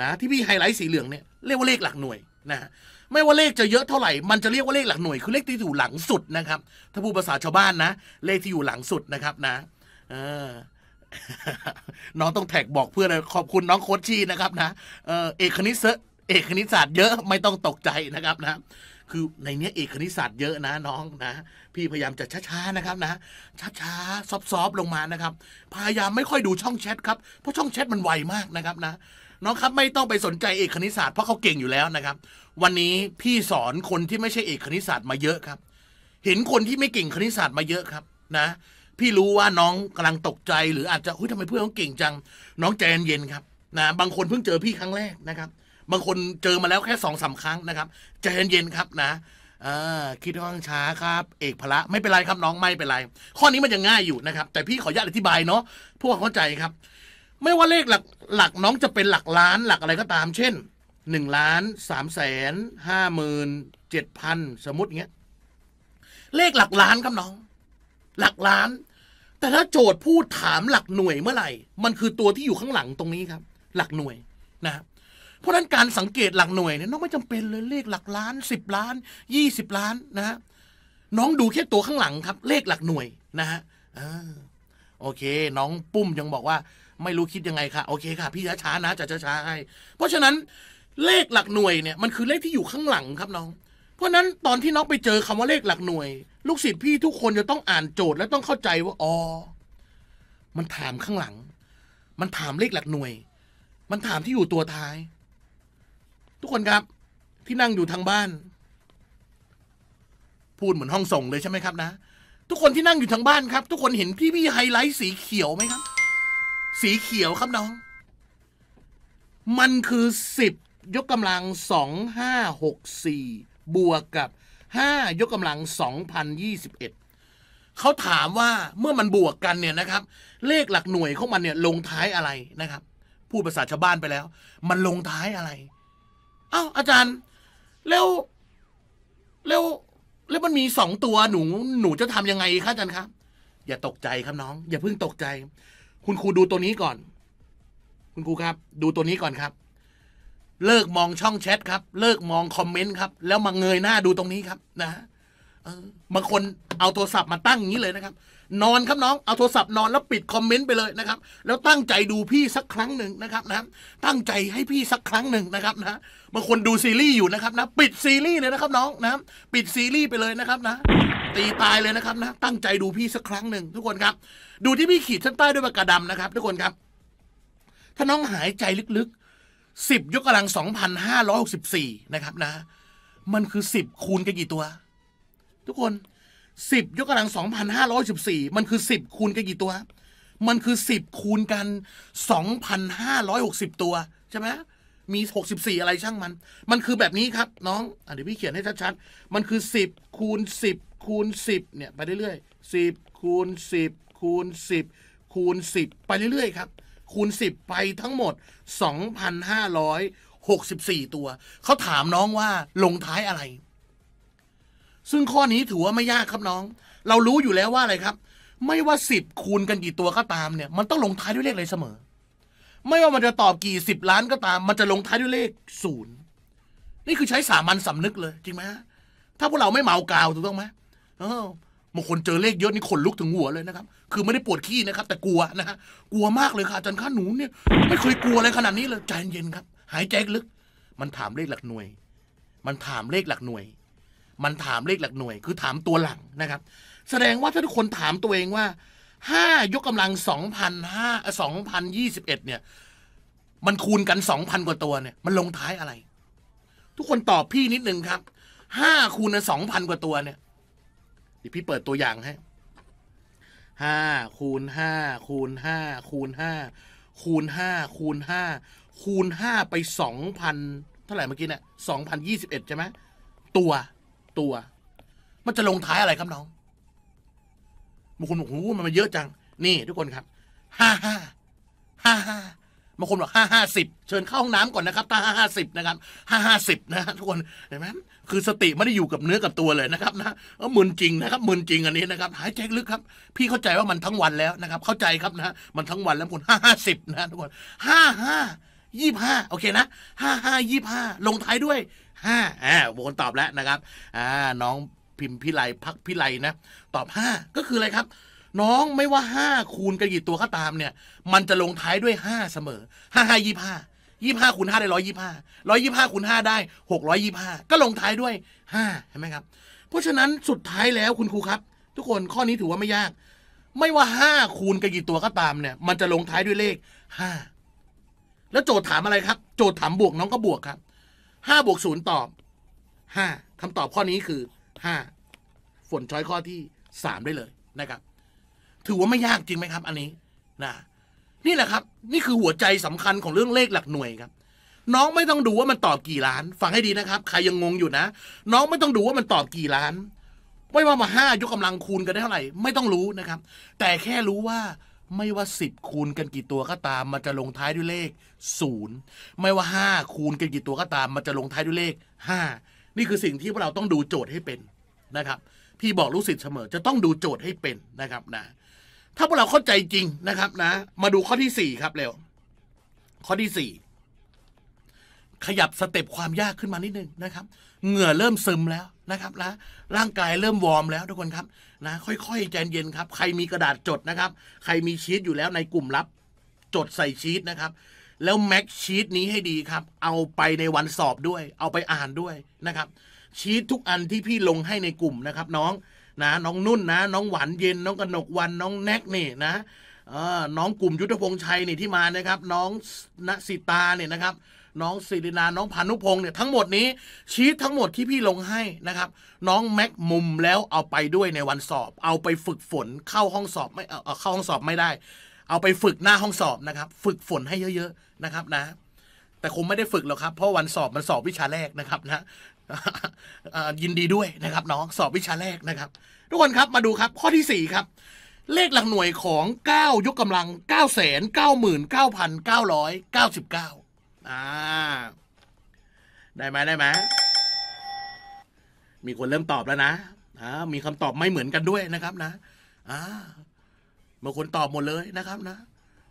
Speaker 1: นะ ที่พี่ไฮไลท์สีเหลืองเนี่ยเรียกว่าเลขหลักหน่วยนะฮะไม่ว่าเลขจะเยอะเท่าไหร่มันจะเรียกว่าเลขหลักหน่วยคือเลขที่อยู่หลังสุดนะครับ ถ้าพูดภาษาชาวบ้านนะ เลขที่อยู่หลังสุดนะครับนะน้องต้องแท็กบอกเพื่อนขอบคุณน้องโคชชี่นะครับนะ เอกคณิตเอกคณิตศาสตร์เยอะไม่ต้องตกใจนะครับนะคือในเนี้ยเอกคณิตศาสตร์เยอะนะน้องนะ พี่พยายามจะช้าๆนะครับนะช้าๆซอฟๆลงมานะครับ พยายามไม่ค่อยดูช่องแชทครับเพราะช่องแชทมันไวมากนะครับนะน้องครับไม่ต้องไปสนใจเอกคณิตศาสตร์เพราะเขาเก่งอยู่แล้วนะครับ วันนี้พี่สอนคนที่ไม่ใช่เอกคณิตศาสตร์มาเยอะครับ เห็นคนที่ไม่เก่งคณิตศาสตร์มาเยอะครับ นะ พี่รู้ว่าน้องกำลังตกใจ หรืออาจจะเฮ้ยทำไมเพื่อนเขาเก่งจัง น้องใจเย็นๆครับนะบางคนเพิ่งเจอพี่ครั้งแรกนะครับ บางคนเจอมาแล้วแค่สองสาครั้งนะครับใจเย็นๆครับนะคิดว่องช้าครับ เอกพละไม่เป็นไรครับน้องไม่เป็นไรข้อนี้มันยังง่ายอยู่นะครับ แต่พี่ขออนุญาตอธิบายเนาะพวกเข้าใจครับไม่ว่าเลขหลักหลักน้องจะเป็นหลักล้าน หลักอะไรก็ตาม เช่นหนึ่งล้านสามแสนห้าหมื่นเจ็ดพันสมมติเงี้ย เลขหลักล้านครับน้อง หลักล้าน แต่ถ้าโจทย์พูดถามหลักหน่วยเมื่อไหร่ มันคือตัวที่อยู่ข้างหลังตรงนี้ครับ หลักหน่วยนะ เพราะนั้นการสังเกตหลักหน่วยเนี่ยน้องไม่จำเป็นเลยเลขหลักล้านสิบล้านยี่สิบล้านนะ น้องดูแค่ตัวข้างหลังครับ เลขหลักหน่วยนะฮะโอเค น้องปุ้มยังบอกว่าไม่รู้คิดยังไงค่ะโอเคค่ะ พี่ช้าช้านะจะช้าช้าให้เพราะฉะนั้น เลขหลักหน่วยเนี่ยมันคือเลขที่อยู่ข้างหลังครับน้อง เพราะนั้นตอนที่น้องไปเจอคำว่าเลขหลักหน่วย ลูกศิษย์พี่ ทุกคนจะต้องอ่านโจทย์ และต้องเข้าใจว่าอ๋อมันถามข้างหลัง มันถามเลขหลักหน่วย มันถามที่อยู่ตัวท้าย ทุกคนครับ ที่นั่งอยู่ทางบ้าน พูดเหมือนห้องส่งเลยใช่ไหมครับ นะ ทุกคนที่นั่งอยู่ทางบ้านครับ ทุกคนเห็นพี่พี่ไฮไลท์สีเขียวไหมครับสีเขียวครับน้อง มันคือสิบยกกำลังสองห้าหกสี่บวกกับห้ายกกำลังสองพันยี่สิบเอ็ดเขาถามว่าเมื่อมันบวกกันเนี่ยนะครับ เลขหลักหน่วยของมันเนี่ยลงท้ายอะไรนะครับพูดภาษาชาวบ้านไปแล้ว มันลงท้ายอะไรอ้าวอาจารย์แล้วแล้วแล้วมันมีสองตัวหนูหนูจะทำยังไงคะอาจารย์ครับ อย่าตกใจครับน้อง อย่าเพิ่งตกใจคุณครูดูตัวนี้ก่อน คุณครูครับ ดูตัวนี้ก่อนครับ เลิกมองช่องแชทครับ เลิกมองคอมเมนต์ครับ แล้วมาเงยหน้าดูตรงนี้ครับ นะฮะบางคนเอาโทรศัพท์มาตั้งอย่างนี้เลยนะครับนอนครับน้อง เอาโทรศัพท์นอน แล้วปิดคอมเมนต์ไปเลยนะครับ แล้วตั้งใจดูพี่สักครั้งหนึ่งนะครับนะตั้งใจให้พี่สักครั้งหนึ่งนะครับนะบางคนดูซีรีส์อยู่นะครับนะปิดซีรีส์เลยนะครับ น้องนะปิดซีรีส์ไปเลยนะครับ นะ ตีตายเลยนะครับนะ ตั้งใจดูพี่สักครั้งหนึ่ง ทุกคนครับ ดูที่พี่ขีดเส้นใต้ด้วยปากกาดำนะครับ ทุกคนครับ ถ้าน้องหายใจลึกๆสิบยกกำลังสองพันห้าร้อยหกสิบสี่นะครับ นะ มันคือสิบคูณกันกี่ตัว ทุกคนสิบยกกำลังสสอองพันห้้ารยิบสี่มันคือสิบคูณกันกี่ตัว มันคือสิบคูณกันสอองพันหห้้ารยกสิบตัวใช่ไหมมีหกสสิบี่อะไรช่างมัน มันคือแบบนี้ครับน้องอเดี๋ยวพี่เขียนให้ชัดๆ มันคือสิบคูณิบคูณิบเนี่ยไปเรื่อยๆสิบคูณิบคูณิบคูณิบไปเรื่อยๆ ครับ คูณิบไปทั้งหมดสสอองพันหห้้ารยกิบสี่ตัว เขาถามน้องว่าลงท้ายอะไรซึ่งข้อนี้ถือว่าไม่ยากครับน้อง เรารู้อยู่แล้วว่าอะไรครับ ไม่ว่าสิบคูณกันกี่ตัวก็ตามเนี่ย มันต้องลงท้ายด้วยเลขอะไรเสมอ ไม่ว่ามันจะตอบกี่สิบล้านก็ตาม มันจะลงท้ายด้วยเลขศูนย์ นี่คือใช้สามัญสำนึกเลย จริงไหมถ้าพวกเราไม่เมากาวถูกต้องไหมอบางคนเจอเลขเยอะนี่ขนลุกถึงหัวเลยนะครับ คือไม่ได้ปวดขี้นะครับ แต่กลัวนะฮะ กลัวมากเลยค่ะจนข้าหนูเนี่ยไม่เคยกลัวอะไรขนาดนี้เลยใจเย็นครับ หายใจลึก มันถามเลขหลักหน่วย มันถามเลขหลักหน่วยมันถามเลขหลักหน่วยคือถามตัวหลังนะครับ แสดงว่าถ้าทุกคนถามตัวเองว่าห้ายกกำลังสองพันห้าสองพันยี่สิบเอ็ดเนี่ยมันคูณกันสองพันกว่าตัวเนี่ย มันลงท้ายอะไร ทุกคนตอบพี่นิดนึงครับห้าคูณสองพันกว่าตัวเนี่ยเดี๋ยวพี่เปิดตัวอย่างให้ห้าคูณห้าคูณห้าคูณห้าคูณห้าคูณห้าคูณห้าไปสองพันเท่าไหร่เมื่อกี้เนี่ยสองพันยี่สิบเอ็ดใช่ไหมตัวตัว มันจะลงท้ายอะไรครับน้องบางคนบอกโอ้มันมาเยอะจัง นี่ทุกคนครับ ห้าห้าห้าห้าบางคนบอกห้าห้าสิบเชิญเข้าห้องน้ำก่อนนะครับถ้าห้าห้าสิบนะครับห้าห้าสิบนะทุกคน เห็นไหมคือสติไม่ได้อยู่กับเนื้อกับตัวเลยนะครับนะเออมึนจริงนะครับมึนจริงอันนี้นะครับ หายใจลึกครับ พี่เข้าใจว่ามันทั้งวันแล้วนะครับ เข้าใจครับนะมันทั้งวันแล้วคนห้าห้าสิบนะทุกคน ห้าห้า ยี่ห้าโอเคนะ ห้าห้ายี่ห้าลงท้ายด้วยห้าอ่าโบนตอบแล้วนะครับอ่าน้องพิมพ์พิไลพักพิไลนะ ตอบห้าก็คืออะไรครับ น้องไม่ว่าห้าคูณกันกี่ตัวก็ตามเนี่ย มันจะลงท้ายด้วยห้าเสมอห้าห้ายี่ห้ายี่ห้าคูณห้าได้ร้อยยี่ห้าร้อยยี่ห้าคูณห้าได้หกร้อยยี่ห้าก็ลงท้ายด้วยห้าเห็นไหมครับ เพราะฉะนั้นสุดท้ายแล้วคุณครูครับ ทุกคนข้อนี้ถือว่าไม่ยาก ไม่ว่าห้าคูณกันกี่ตัวก็ตามเนี่ย มันจะลงท้ายด้วยเลขห้า แล้วโจทย์ถามอะไรครับ โจทย์ถามบวกน้องก็บวกครับห้าบวกศูนย์ตอบห้าคำตอบข้อนี้คือห้าฝนช้อยข้อที่สามได้เลยนะครับ ถือว่าไม่ยากจริงไหมครับ อันนี้นะนี่แหละครับ นี่คือหัวใจสำคัญของเรื่องเลขหลักหน่วยครับ น้องไม่ต้องดูว่ามันตอบกี่ล้านฟังให้ดีนะครับใครยังงงอยู่นะน้องไม่ต้องดูว่ามันตอบกี่ล้าน ไม่ว่ามาห้ายกกาลังคูณกันได้เท่าไหร่ไม่ต้องรู้นะครับ แต่แค่รู้ว่าไม่ว่า 10คูณกันกี่ตัวก็ตามมันจะลงท้ายด้วยเลข0ไม่ว่า5คูณกันกี่ตัวก็ตาม มันจะลงท้ายด้วยเลข5นี่คือสิ่งที่พวกเราต้องดูโจทย์ให้เป็นนะครับพี่บอกลูกศิษย์เสมอจะต้องดูโจทย์ให้เป็นนะครับนะ ถ้าพวกเราเข้าใจจริงนะครับ นะ มาดูข้อที่4ครับเร็วข้อที่4ขยับสเต็ปความยากขึ้นมานิดนึงนะครับเหงื่อเริ่มซึมแล้วนะครับนะร่างกายเริ่มวอร์มแล้วทุกคนครับนะค่อยๆใจเย็นครับ ใครมีกระดาษจดนะครับ ใครมีชีตอยู่แล้วในกลุ่มลับจดใส่ชีตนะครับ แล้วแม็กชีตนี้ให้ดีครับ เอาไปในวันสอบด้วย เอาไปอ่านด้วยนะครับ ชีตทุกอันที่พี่ลงให้ในกลุ่มนะครับน้องนะน้องนุ่นนะ น้องหวานเย็น น้องกนกวัน น้องแน็กนี่นะ น้องกลุ่มยุทธพงษ์ชัยนี่ที่มานะครับ น้องณสิตาเนี่ยนะครับน้องศิรินา น้องพานุพงศ์เนี่ยทั้งหมดนี้ชีททั้งหมดที่พี่ลงให้นะครับน้องแม็กมุมแล้วเอาไปด้วยในวันสอบเอาไปฝึกฝนเข้าห้องสอบไม่เอาเข้าห้องสอบไม่ได้ เอาไปฝึกหน้าห้องสอบนะครับฝึกฝนให้เยอะๆนะครับนะแต่คงไม่ได้ฝึกหรอกครับ เพราะวันสอบมันสอบวิชาแรกนะครับนะยินดีด้วยนะครับน้องสอบวิชาแรกนะครับ ทุกคนครับมาดูครับ ข้อที่4ครับเลขหลักหน่วยของ 9 ยกกำลัง9 9 9 9 9 9 9อ่า ได้ไหมได้ไหมมีคนเริ่มตอบแล้วนะอ่ามีคำตอบไม่เหมือนกันด้วยนะครับนะ อ่าบางคนตอบหมดเลยนะครับนะ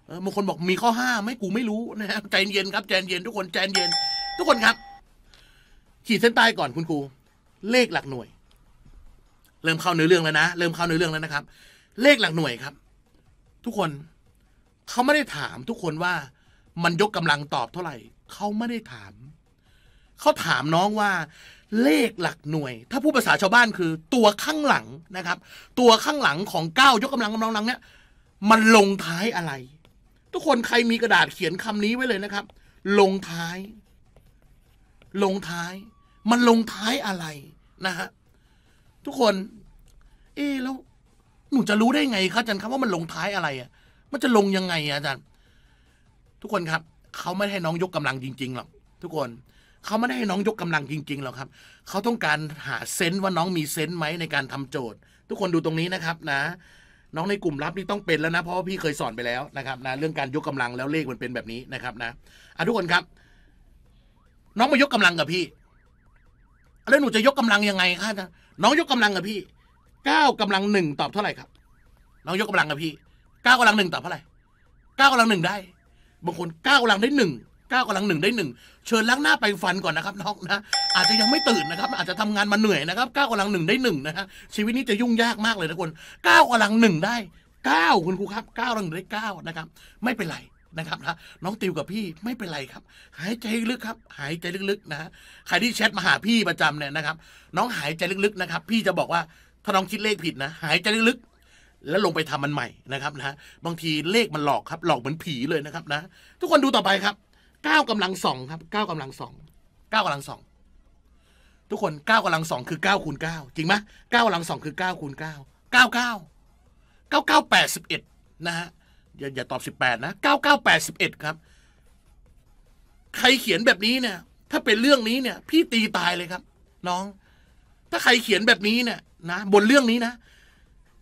Speaker 1: เออบางคนบอกมีข้อห้าไม่กูไม่รู้ นะฮะใจเย็นครับใจเย็นทุกคน ใจเย็นทุกคนครับ ขีดเส้นใต้ก่อนคุณครูเลขหลักหน่วย เริ่มเข้าเนื้อเรื่องแล้วนะเริ่มเข้าเนื้อเรื่องแล้วนะครับ เลขหลักหน่วยครับ ทุกคนเขาไม่ได้ถามทุกคนว่ามันยกกำลังตอบเท่าไหร่ เขาไม่ได้ถาม เขาถามน้องว่า เลขหลักหน่วย ถ้าผู้ภาษาชาวบ้านคือ ตัวข้างหลังนะครับ ตัวข้างหลังของเก้ายกกำลังกำลังลังเนี่ยมันลงท้ายอะไร ทุกคนใครมีกระดาษเขียนคำนี้ไว้เลยนะครับ ลงท้าย ลงท้าย มันลงท้ายอะไรนะฮะทุกคน เอ๊แล้วหนูจะรู้ได้ไงคะอาจารย์ครับว่ามันลงท้ายอะไรอ่ะมันจะลงยังไงอาจารย์ทุกคนครับเขาไม่ให้น้องยกกำลังจริงๆหรอกทุกคนเขาไม่ได้ให้น้องยกกำลังจริงๆหรอกครับเขาต้องการหาเซนต์ว่าน้องมีเซนต์ไหมในการทำโจทย์ ทุกคนดูตรงนี้นะครับนะ น้องในกลุ่มลับนี่ต้องเป็นแล้วนะเพราะว่าพี่เคยสอนไปแล้วนะครับนะเรื่องการยกกำลังแล้วเลขมันเป็นแบบนี้นะครับนะอ่ะทุกคนครับ น้องมายกกำลังกับพี่แล้วหนูจะยกกำลังยังไงคะน้องยกกำลังกับพี่เก้ากำลังหนึ่งตอบเท่าไหร่ครับ น้องยกกำลังกับพี่เก้ากำลังหนึ่งตอบเท่าไหร่เก้ากำลังหนึ่งได้บางคนก้าวลังได้หนึ่งก้าวกำลังหนึ่งได้หนึ่งเชิญล้างหน้าไปฟันก่อนนะครับน้องนะอาจจะยังไม่ตื่นนะครับอาจจะทำงานมาเหนื่อยนะครับก้าวกำลังหนึ่งได้หนึ่งนะฮะชีวิตนี้จะยุ่งยากมากเลยทุกคนก้าวกำลังหนึ่งได้ก้าวคุณครูครับก้าวกำลังได้ก้าวนะครับไม่เป็นไรนะครับนะน้องติวกับพี่ไม่เป็นไรครับ หายใจลึกครับ หายใจลึกๆนะใครที่แชทมาหาพี่ประจำเนี่ยนะครับน้องหายใจลึกๆนะครับพี่จะบอกว่าถ้าน้องคิดเลขผิดนะหายใจลึกๆแล้วลงไปทำมันใหม่นะครับนะบางทีเลขมันหลอกครับ หลอกเหมือนผีเลยนะครับนะ ทุกคนดูต่อไปครับเก้ากำลังสองครับเก้ากำลังสองเก้ากำลังสองทุกคนเก้ากำลังสองคือเก้าคูณเก้าจริงไหมเก้ากำลังสองคือเก้าคูณเก้าเก้าเก้าเก้าเก้าแปดสิบเอ็ดนะฮะอย่าอย่าตอบสิบแปดนะเก้าเก้าแปดสิบเอ็ดครับ ใครเขียนแบบนี้เนี่ยถ้าเป็นเรื่องนี้เนี่ย พี่ตีตายเลยครับ น้อง ถ้าใครเขียนแบบนี้เนี่ยนะ บนเรื่องนี้นะ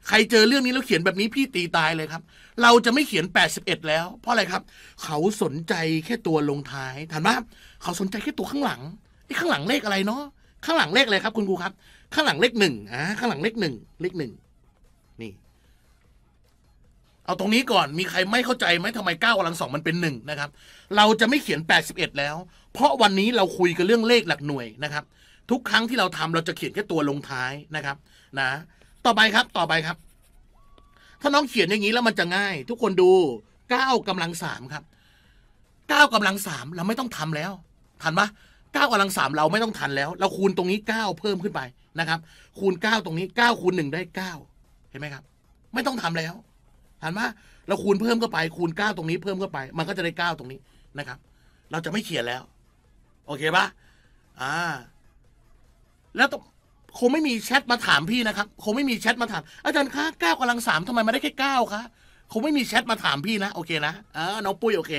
Speaker 1: ใครเจอเรื่องนี้แล้วเขียนแบบนี้พี่ตีตายเลยครับ เราจะไม่เขียน 81 แล้ว เพราะอะไรครับ เขาสนใจแค่ตัวลงท้ายถันมาเขาสนใจแค่ตัวข้างหลังไอ้ข้างหลังเลขอะไรเนาะข้างหลังเลขอะไรครับ คุณครูครับข้างหลังเลขหนึ่งอ่าข้างหลังเลขหนึ่งเลขหนึ่งนี่เอาตรงนี้ก่อนมีใครไม่เข้าใจไหมทำไมเก้ากำลังสองมันเป็นหนึ่งนะครับเราจะไม่เขียน 81 แล้ว เพราะวันนี้เราคุยกันเรื่องเลขหลักหน่วยนะครับ ทุกครั้งที่เราทำเราจะเขียนแค่ตัวลงท้ายนะครับ นะต่อไปครับต่อไปครับ ถ้าน้องเขียนอย่างนี้แล้วมันจะง่าย ทุกคนดูเก้ากำลังสามครับเก้ากำลังสามเราไม่ต้องทำแล้วทันปะเก้ากำลังสามเราไม่ต้องทันแล้วเราคูณตรงนี้เก้าเพิ่มขึ้นไปนะครับ คูณเก้าตรงนี้เก้าคูณหนึ่งได้เก้าเห็นไหมครับ ไม่ต้องทำแล้วทันปะเราคูณเพิ่มเข้าไปคูณเก้าตรงนี้ เพิ่มเข้าไป มันก็จะได้เก้าตรงนี้นะครับ เราจะไม่เขียนแล้วโอเคปะอ่าแล้วต้องคงไม่มีแชทมาถามพี่นะครับคงไม่มีแชทมาถามอาจารย์คะเก้ากำลังสามทำไมไม่ได้แค่เก้าคะคงไม่มีแชทมาถามพี่นะโอเคนะเออน้องปุ้ยโอเค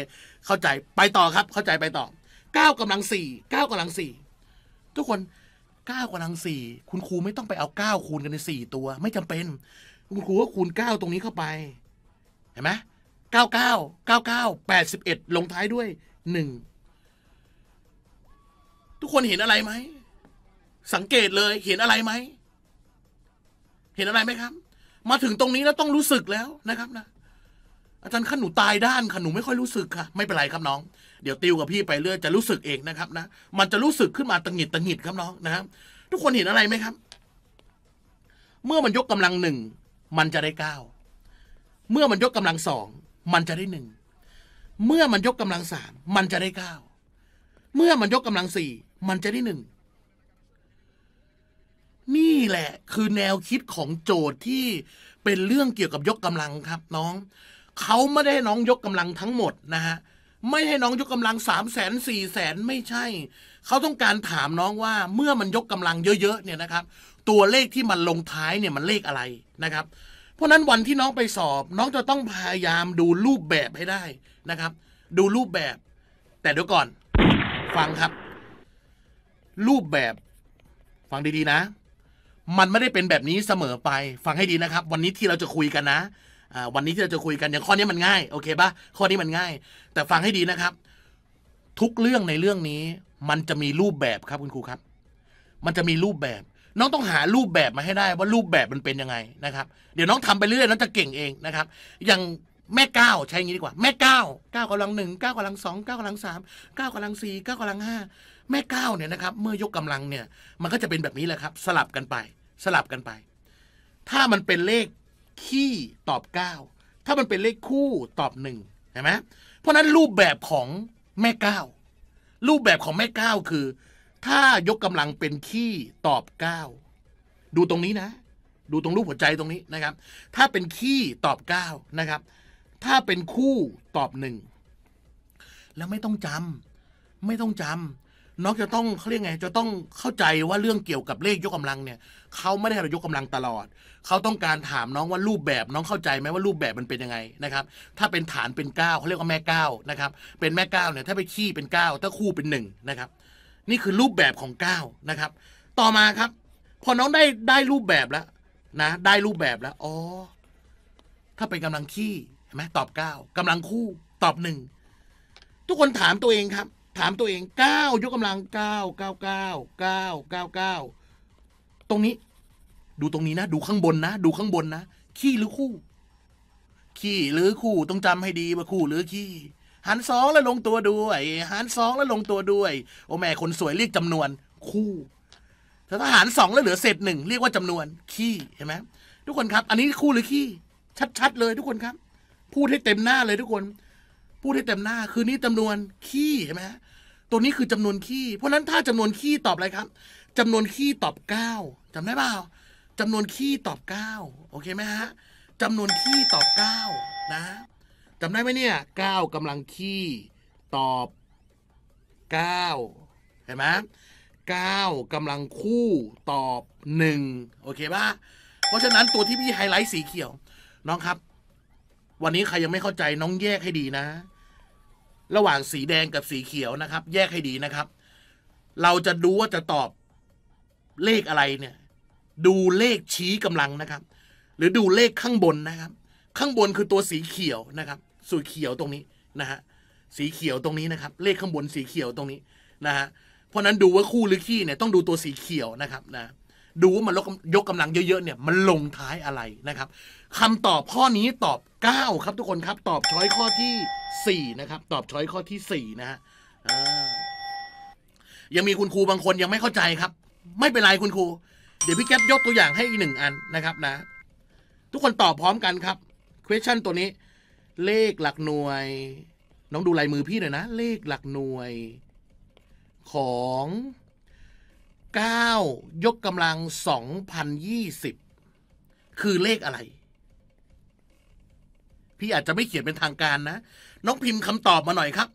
Speaker 1: เข้าใจไปต่อครับ เข้าใจไปต่อเก้ากำลังสี่เก้ากำลังสี่ทุกคนเก้ากำลังสี่คุณครูไม่ต้องไปเอาเก้าคูณกันในสี่ตัว ไม่จำเป็น คุณครูก็คูณเก้าตรงนี้เข้าไป เห็นไหมเก้าเก้าเก้าเก้าแปดสิบเอ็ดลงท้ายด้วยหนึ่งทุกคนเห็นอะไรไหมสังเกตเลยเห็นอะไรไหม เห็นอะไรไหมครับ มาถึงตรงนี้แล้วต้องรู้สึกแล้วนะครับนะ อาจารย์ขันหนูตายด้านขันหนูไม่ค่อยรู้สึกค่ะไม่เป็นไรครับน้อง เดี๋ยวติวกับพี่ไปเรื่อยจะรู้สึกเองนะครับนะมันจะรู้สึกขึ้นมาตังหิดตังหิดครับน้องนะครับทุกคนเห็นอะไรไหมครับ เมื่อมันยกกำลังหนึ่งมันจะได้เก้าเมื่อมันยกกำลังสองมันจะได้หนึ่งเมื่อมันยกกำลังสามมันจะได้เก้าเมื่อมันยกกำลังสี่มันจะได้หนึ่งนี่แหละคือแนวคิดของโจทย์ที่เป็นเรื่องเกี่ยวกับยกกำลังครับน้องเขาไม่ได้น้องยกกำลังทั้งหมดนะฮะไม่ให้น้องยกกำลังสามแสนสี่แสนไม่ใช่ เขาต้องการถามน้องว่าเมื่อมันยกกำลังเยอะๆเนี่ยนะครับ ตัวเลขที่มันลงท้ายเนี่ยมันเลขอะไรนะครับ เพราะนั้นวันที่น้องไปสอบน้องจะต้องพยายามดูรูปแบบให้ได้นะครับ ดูรูปแบบ แต่เดี๋ยวก่อนฟังครับ รูปแบบฟังดีๆนะมันไม่ได้เป็นแบบนี้เสมอไป ฟังให้ดีนะครับ วันนี้ที่เราจะคุยกันนะวันนี้ที่เราจะคุยกัน อย่างข้อนี้มันง่าย โอเคปะข้อนี้มันง่าย แต่ฟังให้ดีนะครับ ทุกเรื่องในเรื่องนี้ มันจะมีรูปแบบครับคุณครูครับ มันจะมีรูปแบบ น้องต้องหารูปแบบมาให้ได้ว่ารูปแบบมันเป็นยังไงนะครับ เดี๋ยวน้องทำไปเรื่อยน้องจะเก่งเองนะครับ อย่างแม่เก้าใช้่งี้ดีกว่า แม่เก้าเก้ากำลังหนึ่งเก้ากำลังสองเก้ากำลังสามเก้ากำลังสี่เก้ากำลังห้าแม่ก้าวเนี่ยนะครับเมื่อยกกำลังเนี่ยมันก็จะเป็นแบบนี้แหละครับ สลับกันไป สลับกันไป ถ้ามันเป็นเลขขี้ตอบ 9 ถ้ามันเป็นเลขคู่ตอบ 1เห็นไหมเพราะนั้นรูปแบบของแม่ก้าวรูปแบบของแม่ก้าวคือถ้ายกกำลังเป็นขี้ตอบ 9ดูตรงนี้นะ ดูตรงรูปหัวใจตรงนี้นะครับ ถ้าเป็นขี้ตอบ9นะครับ ถ้าเป็นคู่ตอบ 1 แล้วไม่ต้องจำ ไม่ต้องจำน้องจะต้องเขาเรียกไง จะต้องเข้าใจว่าเรื่องเกี่ยวกับเลขยกกำลังเนี่ย เขาไม่ได้ใหเรายกกำลังตลอด เขาต้องการถามน้องว่ารูปแบบน้องเข้าใจไหมว่ารูปแบบมันเป็นยังไงนะครับ ถ้าเป็นฐานเป็นเก้าเขาเรียกว่าแม่เก้านะครับ เป็นแม่เก้าเนี่ย ถ้าไปขี้เป็นเก้าถ้าคู่เป็นหนึ่งนะครับ นี่คือรูปแบบของเก้านะครับ ต่อมาครับ พอน้องได้ได้รูปแบบแล้วนะ ได้รูปแบบแล้วอ๋อถ้าเป็นกำลังขี้เห็นไหมตอบเก้ากำลังคู่ตอบหนึ่งทุกคนถามตัวเองครับถามตัวเองเก้ายกกำลังเก้าเก้าเก้าเก้าเก้าเก้าตรงนี้ ดูตรงนี้นะ ดูข้างบนนะดูข้างบนนะขี้หรือคู่ขี้หรือคู่ต้องจำให้ดีว่าคู่หรือขี้หันสองแล้วลงตัวด้วยหันสองแล้วลงตัวด้วย โอแม่คนสวยเรียกจำนวน คู่แต่ถ้าหารสองแล้วเหลือเศษหนึ่งเรียกว่าจำนวนขี้เห็นไหมทุกคนครับ อันนี้คู่หรือขี้ชัดๆเลย ทุกคนครับ พูดให้เต็มหน้าเลย ทุกคน พูดให้เต็มหน้า คือนี่จำนวนขี้เห็นไหมตัวนี้คือจำนวนขี้ เพราะนั้นถ้าจำนวนขี้ตอบอะไรครับ จำนวนขี้ตอบเก้าจำได้เปล่าจำนวนขี้ตอบเก้าโอเคไหมฮะจำนวนขี้ตอบเก้านะจำได้ไหมเนี่ยเก้ากำลังขี้ตอบเก้าเห็นไหมเก้ากำลังคู่ตอบหนึ่งโอเคป่ะ เพราะฉะนั้นตัวที่พี่ไฮไลท์สีเขียว น้องครับ วันนี้ใครยังไม่เข้าใจน้องแยกให้ดีนะระหว่างสีแดงกับสีเขียวนะครับแยกให้ดีนะครับ เราจะดูว่าจะตอบเลขอะไรเนี่ยดูเลขชี้กำลังนะครับ หรือดูเลขข้างบนนะครับ ข้างบนคือตัวสีเขียวนะครับสีเขียวตรงนี้นะฮะสีเขียวตรงนี้นะครับ เลขข้างบนสีเขียวตรงนี้นะฮะเพราะนั้นดูว่าคู่หรือขี้เนี่ยต้องดูตัวสีเขียวนะครับนะดูว่ามันยกกำลังเยอะ ๆ เนี่ย มันลงท้ายอะไรนะครับคำตอบข้อนี้ตอบ9ครับทุกคนครับตอบช้อยข้อที่ 4 นะครับ ตอบช้อยข้อที่ 4 นะฮะยังมีคุณครูบางคนยังไม่เข้าใจครับ ไม่เป็นไรคุณครูเดี๋ยวพี่แก๊ปยกตัวอย่างให้อีกหนึ่งอันนะครับนะ ทุกคนตอบพร้อมกันครับ question ตัวนี้ เลขหลักหน่วยน้องดูลายมือพี่หน่อยนะเลขหลักหน่วย ของ 9 ยกกำลัง2020คือเลขอะไรพี่อาจจะไม่เขียนเป็นทางการนะน้องพิมพ์คำตอบมาหน่อยครับ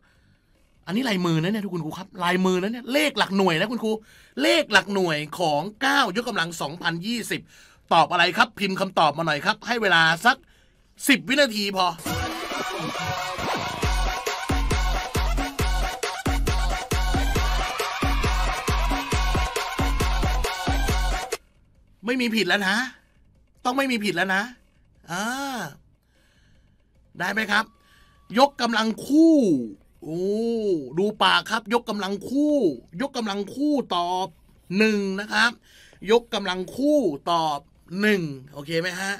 Speaker 1: อันนี้ลายมือนะเนี่ยทุกคุณครูครับ ลายมือนะเนี่ยเลขหลักหน่วยนะคุณครูเลขหลักหน่วยของ9ยกกำลัง2020 ตอบอะไรครับพิมพ์คำตอบมาหน่อยครับ ให้เวลาสัก 10วินาทีพอ ไม่มีผิดแล้วนะ ต้องไม่มีผิดแล้วนะอ่าได้ไหมครับ ยกกำลังคู่โอ้ดูปากครับ ยกกำลังคู่ ยกกำลังคู่ตอบหนึ่งนะครับ ยกกำลังคู่ตอบหนึ่งโอเคไหมฮะ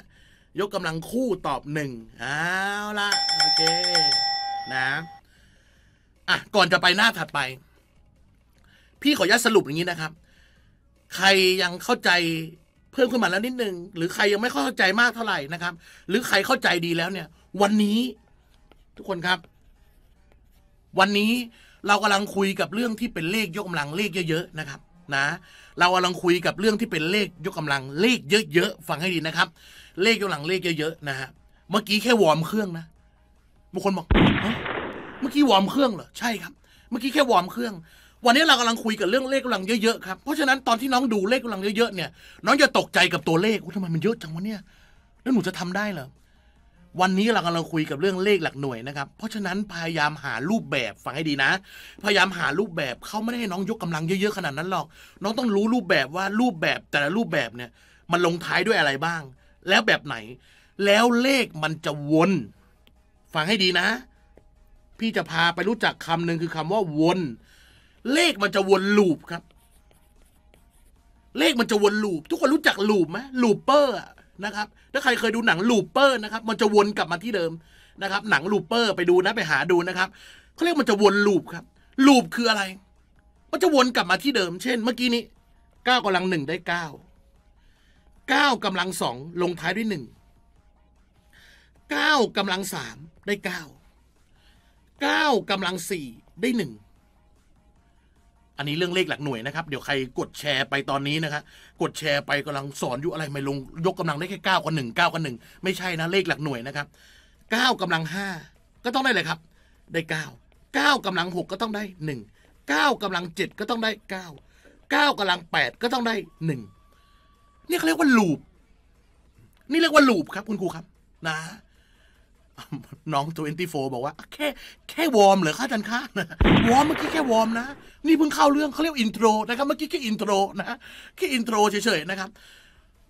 Speaker 1: ยกกำลังคู่ตอบหนึ่งเอาละโอเคนะอ่ะก่อนจะไปหน้าถัดไป พี่ขออนุญาตสรุปอย่างนี้นะครับ ใครยังเข้าใจเพิ่มขึ้นมาแล้วนิดนึงหรือใครยังไม่เข้าใจมากเท่าไหร่นะครับ หรือใครเข้าใจดีแล้วเนี่ยวันนี้ ทุกคนครับ วันนี้เรากำลังคุยกับเรื่องที่เป็นเลขยกกำลังเลขเยอะๆนะครับ นะเรากำลังคุยกับเรื่องที่เป็นเลขยกกำลัง เลขเยอะๆฟังให้ดีนะครับ เลขยกกำลังเลขเยอะๆนะฮะเมื่อกี้แค่วอร์มเครื่องนะบางคนบอกเมื่อกี้วอร์มเครื่องเหรอ ใช่ครับ เมื่อกี้แค่วอร์มเครื่อง วันนี้เรากำลังคุยกับเรื่องเลขกำลังเยอะๆ ครับ เพราะฉะนั้นตอนที่น้องดูเลขกำลังเยอะๆเนี่ยน้องจะตกใจกับตัวเลขว่าทำไมมันเยอะจังวะเนี่ยแล้วหนูจะทำได้เหรอวันนี้เรากำลังคุยกับเรื่องเลขหลักหน่วยนะครับ เพราะฉะนั้นพยายามหารูปแบบฟังให้ดีนะ พยายามหารูปแบบเขาไม่ได้ให้น้องยกกำลังเยอะๆ ขนาดนั้นหรอก น้องต้องรู้รูปแบบว่ารูปแบบแต่ละรูปแบบเนี่ย มันลงท้ายด้วยอะไรบ้าง แล้วแบบไหน แล้วเลขมันจะวน ฟังให้ดีนะ พี่จะพาไปรู้จักคำหนึ่งคือคำว่าวน เลขมันจะวนลูปครับ เลขมันจะวนลูปทุกคนรู้จักลูปไหมลูปเปอร์นะครับ ถ้าใครเคยดูหนังลูปเปอร์นะครับ มันจะวนกลับมาที่เดิมนะครับ หนังลูปเปอร์ไปดูนะ ไปหาดูนะครับเขาเรียกมันจะวนลูปครับ ลูปคืออะไร มันจะวนกลับมาที่เดิม เช่น เมื่อกี้นี้เก้ากำลังหนึ่งได้เก้าเก้ากำลังสองลงท้ายด้วยหนึ่งเก้ากำลังสามได้เก้าเก้ากำลังสี่ได้หนึ่งอันนี้เรื่องเลขหลักหน่วยนะครับ เดี๋ยวใครกดแชร์ไปตอนนี้นะครับกดแชร์ไปกำลังสอนอยู่อะไรไม่ลง ยกกำลังได้แค่เก้ากับหนึ่งเก้ากับหนึ่งไม่ใช่นะเลขหลักหน่วยนะครับเก้ากำลังห้าก็ต้องได้เลยครับ ได้เก้าเก้ากำลังหกก็ต้องได้หนึ่งเก้ากำลังเจ็ดก็ต้องได้เก้าเก้ากำลังแปดก็ต้องได้หนึ่งนี่เขาเรียกว่าลูปนี่เรียกว่าลูปครับ คุณครูครับ นะน้องทเวนตี้โฟบอกว่า แค่แค่วอร์มเหรอคะาจันค่นะวอร์มเมื่อกี้แค่วอร์มนะ นี่เพิ่งเข้าเรื่องเขาเรียกอินโทรนะครับเมื่อกี้แค่อินโทรนะแค่อินโทรเฉยๆนะครับ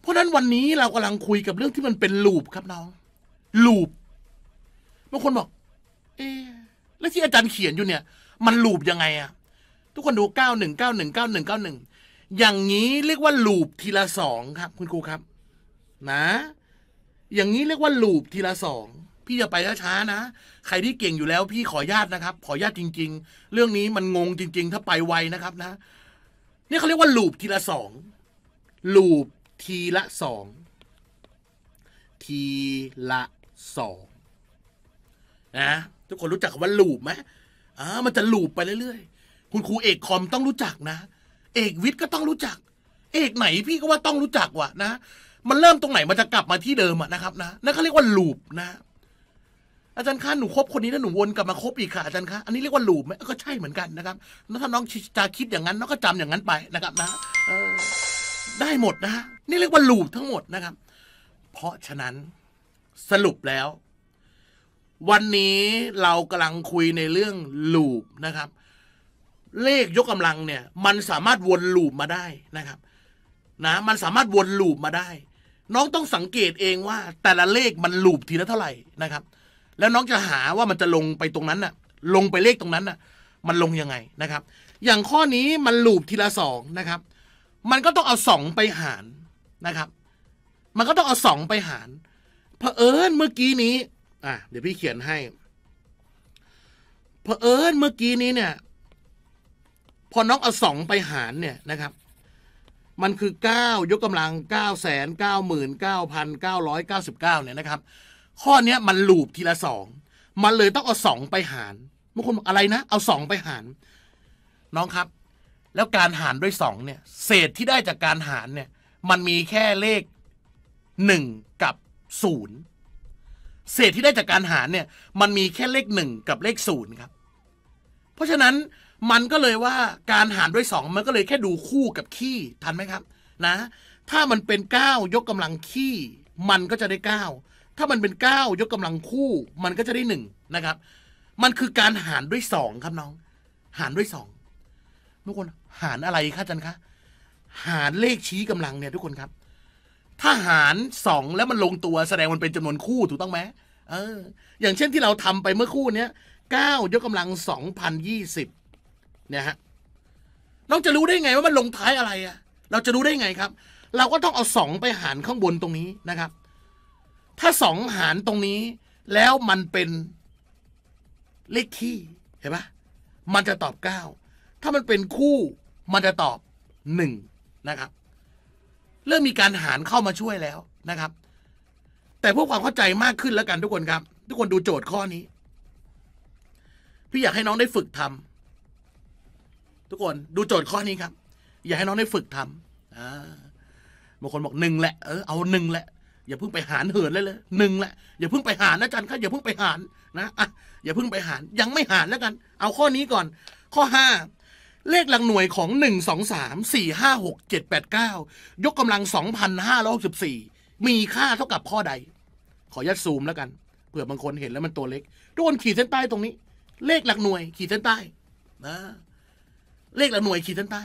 Speaker 1: เพราะนั้นวันนี้เรากำลังคุยกับเรื่องที่มันเป็นลูปครับน้อง ลูปบางคนบอก เอ๊แล้วที่อาจารย์เขียนอยู่เนี่ย มันลูปยังไงอะทุกคนดูเก้าหนึ่งเก้าหนึ่งเก้าหนึ่งเก้าหนึ่งอย่างนี้เรียกว่าลูปทีละสองครับ คุณครูครับ นะ อย่างนี้เรียกว่า ลูปทีละสองพี่จะไปช้าๆนะ ใครที่เก่งอยู่แล้วพี่ขอญาตนะครับ ขอญาตจริง ๆ เรื่องนี้มันงงจริงๆ ถ้าไปไวนะครับนะ นี่เขาเรียกว่า ลูปทีละสองลูปทีละสองทีละสองนะทุกคนรู้จักคำว่าลูปไหมอ่ามันจะลูปไปเรื่อย ๆ คุณครูเอกคอมต้องรู้จักนะ เอกวิทย์ก็ต้องรู้จัก เอกไหนพี่ก็ว่าต้องรู้จักว่ะนะ มันเริ่มตรงไหนมันจะกลับมาที่เดิมอะนะครับนะ นั่นเขาเรียกว่าลูปนะอาจารย์คะ หนูคบคนนี้แล้วหนูวนกลับมาคบอีกค่ะอาจารย์คะ อันนี้เรียกว่าหลูบไหมก็ใช่เหมือนกันนะครับแล้วถ้าน้องจะคิดอย่างนั้น น้องก็จำอย่างนั้นไปนะครับนะอได้หมดนะฮะนี่เรียกว่าหลูบทั้งหมดนะครับ เพราะฉะนั้นสรุปแล้ว วันนี้เรากำลังคุยในเรื่อง ลูมนะครับ เลขยกกำลังเนี่ย มันสามารถวนลูมมาได้นะครับ นะ มันสามารถวนลูมมาได้ น้องต้องสังเกตเองว่า แต่ละเลขมันลูบทีละเท่าไหร่นะครับแล้วน้องจะหาว่ามันจะลงไปตรงนั้นน่ะลงไปเลขตรงนั้นน่ะมันลงยังไงนะครับ อย่างข้อนี้มันลูบทีละสองนะครับ มันก็ต้องเอาสองไปหารนะครับมันก็ต้องเอาสองไปหารเผอิญเมื่อกี้นี้อ่ะเดี๋ยวพี่เขียนให้เผอิญเมื่อกี้นี้เนี่ยพอน้องเอาสองไปหารเนี่ยนะครับ มันคือเก้ายกกำลังเเเเเกกกกก้้้้้้าาาาแสนนนหมื่พัรอยาสิบเก้าเนี่ยนะครับข้อเนี้ยมันลูบทีละสองมันเลยต้องเอาสองไปหารบางคนบอกอะไรนะ เอาสองไปหาร น้องครับ แล้วการหารด้วยสองเนี่ยเศษที่ได้จากการหารเนี่ยมันมีแค่เลขหนึ่งกับศูนย์เศษที่ได้จากการหารเนี่ยมันมีแค่เลขหนึ่งกับเลขศูนย์ครับเพราะฉะนั้นมันก็เลยว่าการหารด้วยสองมันก็เลยแค่ดูคู่กับขี้ทันไหมครับนะถ้ามันเป็นเก้ายกกำลังขี้มันก็จะได้เก้าถ้ามันเป็น9ยกกำลังคู่ มันก็จะได้1นะครับ มันคือการหารด้วย 2 ครับน้อง หารด้วย2ทุกคน หารอะไรคะจันคะหารเลขชี้กำลังเนี่ย ทุกคนครับ ถ้าหาร 2 แล้วมันลงตัวแสดงมันเป็นจำนวนคู่ถูกต้องไหมเออ อย่างเช่นที่เราทำไปเมื่อคู่เนี้ยายกกำลัง2020เนี่ยฮะน้องจะรู้ได้ไงว่ามันลงท้ายอะไรอะเราจะรู้ได้ไงครับ เราก็ต้องเอา2ไปหารข้างบนตรงนี้นะครับถ้าสองหารตรงนี้แล้วมันเป็นเลขคี่เห็นปะมันจะตอบ9ถ้ามันเป็นคู่มันจะตอบ1นะครับ เริ่มมีการหารเข้ามาช่วยแล้วนะครับ แต่เพื่อความเข้าใจมากขึ้นแล้วกัน ทุกคนครับ ทุกคนดูโจทย์ข้อนี้ พี่อยากให้น้องได้ฝึกทำ ทุกคนดูโจทย์ข้อนี้ครับ อยากให้น้องได้ฝึกทำบางคนบอกหนึ่งแหละ เออเอาหนึ่งแหละอย่าเพิ่งไปหารเหินเลยเลยหนึ่งแหละอย่าเพิ่งไปหารนะจันครับอย่าเพิ่งไปหารนะอ่ะอย่าเพิ่งไปหารยังไม่หารแล้วกัน เอาข้อนี้ก่อน ข้อห้าเลขหลักหน่วยของ1 2 3 4 5 6 7 8 9ยกกำลัง2 5ี่มีค่าเท่ากับข้อใด ขอยัดซูมแล้วกันเผื่อบางคนเห็นแล้วมันตัวเล็กทุกคนขีดเส้นใต้ตรงนี้ เลขหลักหน่วยขีดเส้นใต้นะเลขหลักหน่วยขีดเส้นใต้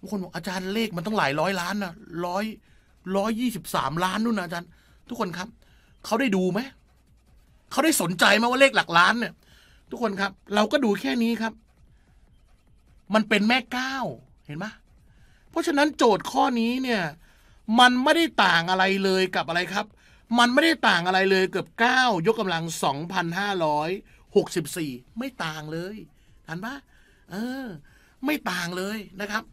Speaker 1: บางคนบอกอาจารย์เลขมันต้องหลายร้อยล้านนะร้อยร้อยยี่สิบสามล้านนู่นนะอาจารย์ ทุกคนครับเขาได้ดูไหมเขาได้สนใจไหมว่าเลขหลักล้าน เนี่ย ทุกคนครับ เราก็ดูแค่นี้ครับ มันเป็นแม่ก้าวเห็นไหมเพราะฉะนั้นโจทย์ข้อนี้เนี่ย มันไม่ได้ต่างอะไรเลยกับอะไรครับ มันไม่ได้ต่างอะไรเลยเกือบ9ยกกำลัง2,564ไม่ต่างเลยทันปะเออ ไม่ต่างเลยนะครับ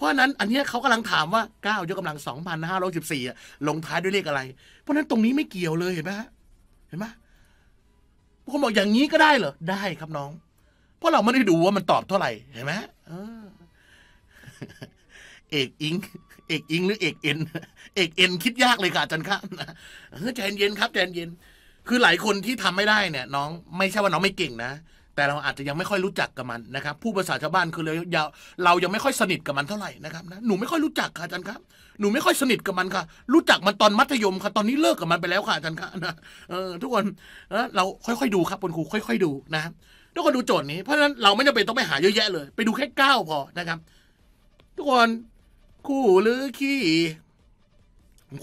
Speaker 1: เพราะนั้นอันนี้เขากำลังถามว่า9ยกกำลัง 2,514ลงท้ายด้วยเลขอะไร เพราะนั้นตรงนี้ไม่เกี่ยวเลยเห็นไหมฮะ เห็นไหมคนบอกอย่างนี้ก็ได้เหรอ ได้ ครับน้อง เพราะเราไม่ได้ดูว่ามันตอบเท่าไหร่เห็นไหมเอกอิงเอกอิงหรือเอกเอ็นเอกเอ็นคิดยากเลยค่ะจันครับใจเย็นครับใจเย็น คือหลายคนที่ทำไม่ได้ เนี่ยน้อง ไม่ใช่ว่าน้องไม่เก่งนะแต่เราอาจจะยังไม่ค่อยรู้จักกับมันนะครับ ผู้ภาษาชาวบ้านคือเราเรายังไม่ค่อยสนิทกับมันเท่าไหร่นะครับนะหนูไม่ค่อยรู้จักค่ะอาจารย์ครับ หนูไม่ค่อยสนิทกับมันค่ะรู้จักมันตอนมัธยมค่ะตอนนี้เลิกกับมันไปแล้วค่ะอาจารย์ครับนะทุกคนเราค่อยๆดูครับคุณครูค่อย ๆดูนะทุกคนดูโจทย์นี้เพราะฉะนั้นเราไม่จำเป็นต้องไปหาเยอะแยะเลย ไปดูแค่เก้าพอนะครับ ทุกคนคู่หรือขี้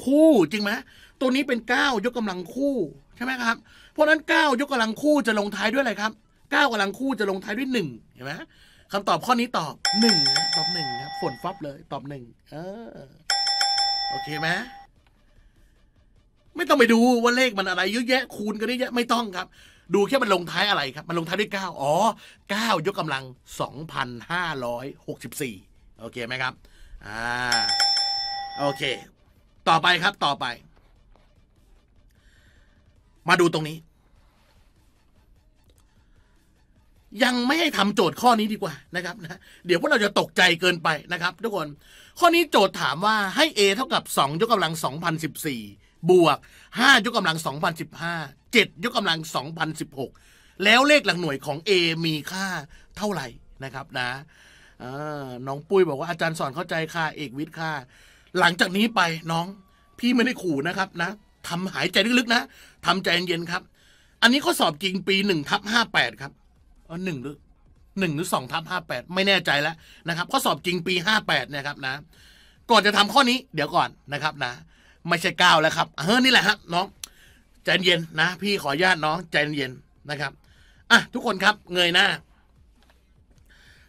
Speaker 1: คู่จริงไหมตัวนี้เป็นเก้ายกกำลังคู่ใช่ไหมครับ เพราะนั้นเก้ายกกำลังคู่จะลงท้ายด้วยอะไรครับก้ากำลังคู่จะลงท้ายด้วยหนึ่งเห็นไหมคำตอบข้อนี้ตอบหนึ่งตอบหนึ่งครับฝนฟับเลย ตอบหนึ่งออโอเคไหมไม่ต้องไปดูว่าเลขมันอะไร เยอะแยะคูณกันเยอะแยะไม่ต้องครับ ดูแค่มันลงท้ายอะไรครับ มันลงท้ายด้วยเก้าอ๋อเก้ายกกำลังสสอองพันหห้้ารยกิบสี่โอเคไหมครับอ่าโอเค ต่อไปครับ ต่อไป มาดูตรงนี้ยังไม่ให้ทำโจทย์ข้อนี้ดีกว่านะครับนะเดี๋ยวพวกเราจะตกใจเกินไปนะครับทุกคน ข้อนี้โจทย์ถามว่าให้ a เท่ากับ 2ยกกำลัง 2014 บวก 5ยกกำลัง 2015 7 ยกกำลัง 2016 แล้วเลขหลักหน่วยของ a มีค่าเท่าไหร่นะครับนะน้องปุ้ยบอกว่าอาจารย์สอนเข้าใจค่ะเอกวิทย์ค่ะหลังจากนี้ไปน้องพี่ไม่ได้ขู่นะครับนะทำหายใจลึกๆ นะทำใจเย็นๆครับ อันนี้ข้อสอบจริงปี1ทับ58 ครับหนึ่งหรือหนึ่งหรือสองทับห้าแปดไม่แน่ใจแล้วนะครับข้อสอบจริงปีห้าแปดนะครับนะ ก่อนจะทำข้อนี้ เดี๋ยวก่อนนะครับนะ ไม่ใช่เก้าแล้วครับเฮ้ยนี่แหละฮะน้องใจเย็นนะ พี่ขอญาตน้องใจเย็นนะครับอ่ะทุกคนครับเงยหน้า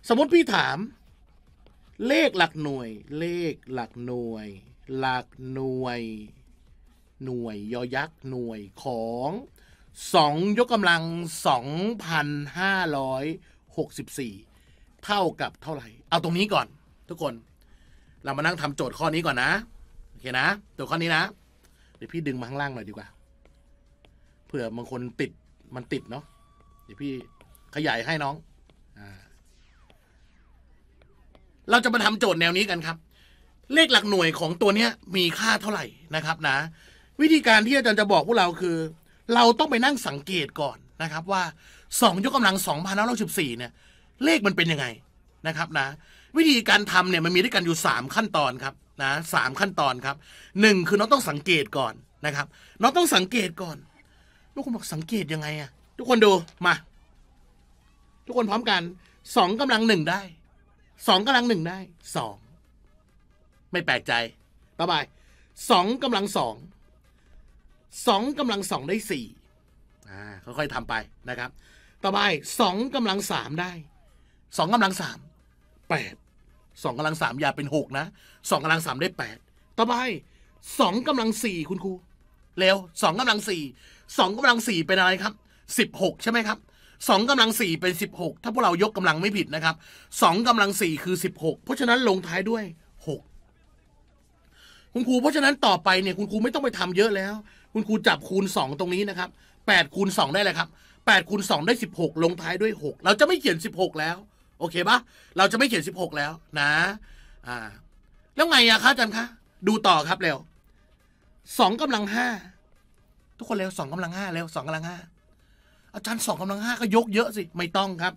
Speaker 1: สมมติพี่ถาม เลขหลักหน่วย เลขหลักหน่วย หลักหน่วย หน่วย ยอยักษ์หน่วยของ2 ยกกำลัง 2,564 เท่ากับเท่าไหร่ เอาตรงนี้ก่อน ทุกคน เรามานั่งทำโจทย์ข้อนี้ก่อนนะโอเคนะโจทย์ข้อนี้นะ เดี๋ยวพี่ดึงมาข้างล่างหน่อยดีกว่า เผื่อบางคนติดมันติดเนาะเดี๋ยวพี่ขยายให้น้องอเราจะมาทำโจทย์แนวนี้กันครับ เลขหลักหน่วยของตัวเนี้ย มีค่าเท่าไหร่นะครับ นะ วิธีการที่อาจารย์จะบอกพวกเราคือเราต้องไปนั่งสังเกตก่อนนะครับว่า 2 ยกกำลัง2 5 1 4เนี่ย เลขมันเป็นยังไงนะครับนะวิธีการทำเนี่ยมันมีด้วยกันอยู่ 3 ขั้นตอนครับนะสขั้นตอนครับ 1 คือน้องต้องสังเกตก่อนนะครับน้องต้องสังเกตก่อนทุกคนบอกสังเกตยังไงอะทุกคนดูมา ทุกคนพร้อมกันสองกำลังหนึ่งได้สองกำลังหนึ่งได้สองไม่แปลกใจต่อไปสองกำลังสองสองกำลังสองได้สอ่าค่อยๆทำไปนะครับ ต่อไปสองกำลังสามได้สองกำลังสามแปดสองกำลังสามอย่าเป็นหกนะสองกำลังสามได้แปดต่อไปสองกำลังสี่คุณครูเร็วสองกำลังสี่สองกำลังสี่เป็นอะไรครับสิบหกใช่ไหมครับสองกำลังสี่เป็นสิบหกถ้าพวกเรายกกำลังไม่ผิดนะครับสองกำลังสี่คือสิบหกเพราะฉะนั้นลงท้ายด้วยหกคุณครูเพราะฉะนั้นต่อไปเนี่ยคุณครูไม่ต้องไปทำเยอะแล้วคุณครูจับคูณ 2 ตรงนี้นะครับ8คูณ2 ได้เลยครับ 8คูณ2ได้ 16 ลงท้ายด้วย 6 เราจะไม่เขียน 16 แล้ว โอเคปะเราจะไม่เขียน 16 แล้ว นะ อ่า แล้วไงอะคะอาจารย์คะ ดูต่อครับเร็วสองกำลังห้าทุกคนเร็วสองกำลังห้าเร็วสองกำลังห้าอาจารย์สองกำลังห้าก็ยกเยอะสิ ไม่ต้องครับ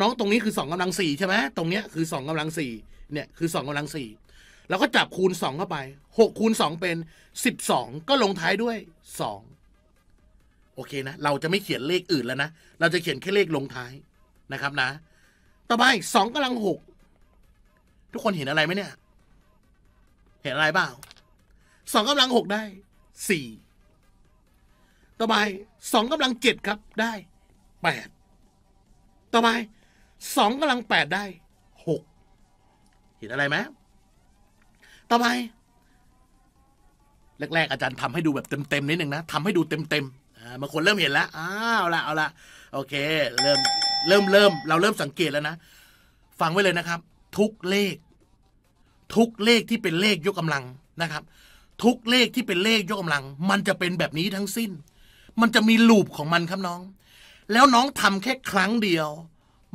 Speaker 1: น้องตรงนี้คือสองกำลังสี่ใช่ไหมตรงเนี้ยคือสองกำลังสี่เนี่ยคือสองกำลังสี่แล้วก็จับคูณสองเข้าไปหกคูณสองเป็นสิบสองก็ลงท้ายด้วยสองโอเคนะเราจะไม่เขียนเลขอื่นแล้วนะ เราจะเขียนแค่เลขลงท้ายนะครับนะต่อไปสองกำลังหกทุกคนเห็นอะไรไหมเนี่ย เห็นอะไรเปล่าสองกำลังหกได้สี่ต่อไปสองกำลังเจ็ดครับได้แปดต่อไปสองกำลังแปดได้หกเห็นอะไรไหมต่อไปแรกๆ อาจารย์ทำให้ดูแบบเต็มๆนิดนึงนะทำให้ดูเต็มๆบางคนเริ่มเห็นแล้วอ้าวละเอาละโอเค เริ่มเริ่มเริ่มเราเริ่มสังเกตแล้วนะฟังไว้เลยนะครับ ทุกเลข ทุกเลขที่เป็นเลขยกกำลังนะครับ ทุกเลขที่เป็นเลขยกกำลัง มันจะเป็นแบบนี้ทั้งสิ้น มันจะมีลูปของมันครับน้อง แล้วน้องทำแค่ครั้งเดียว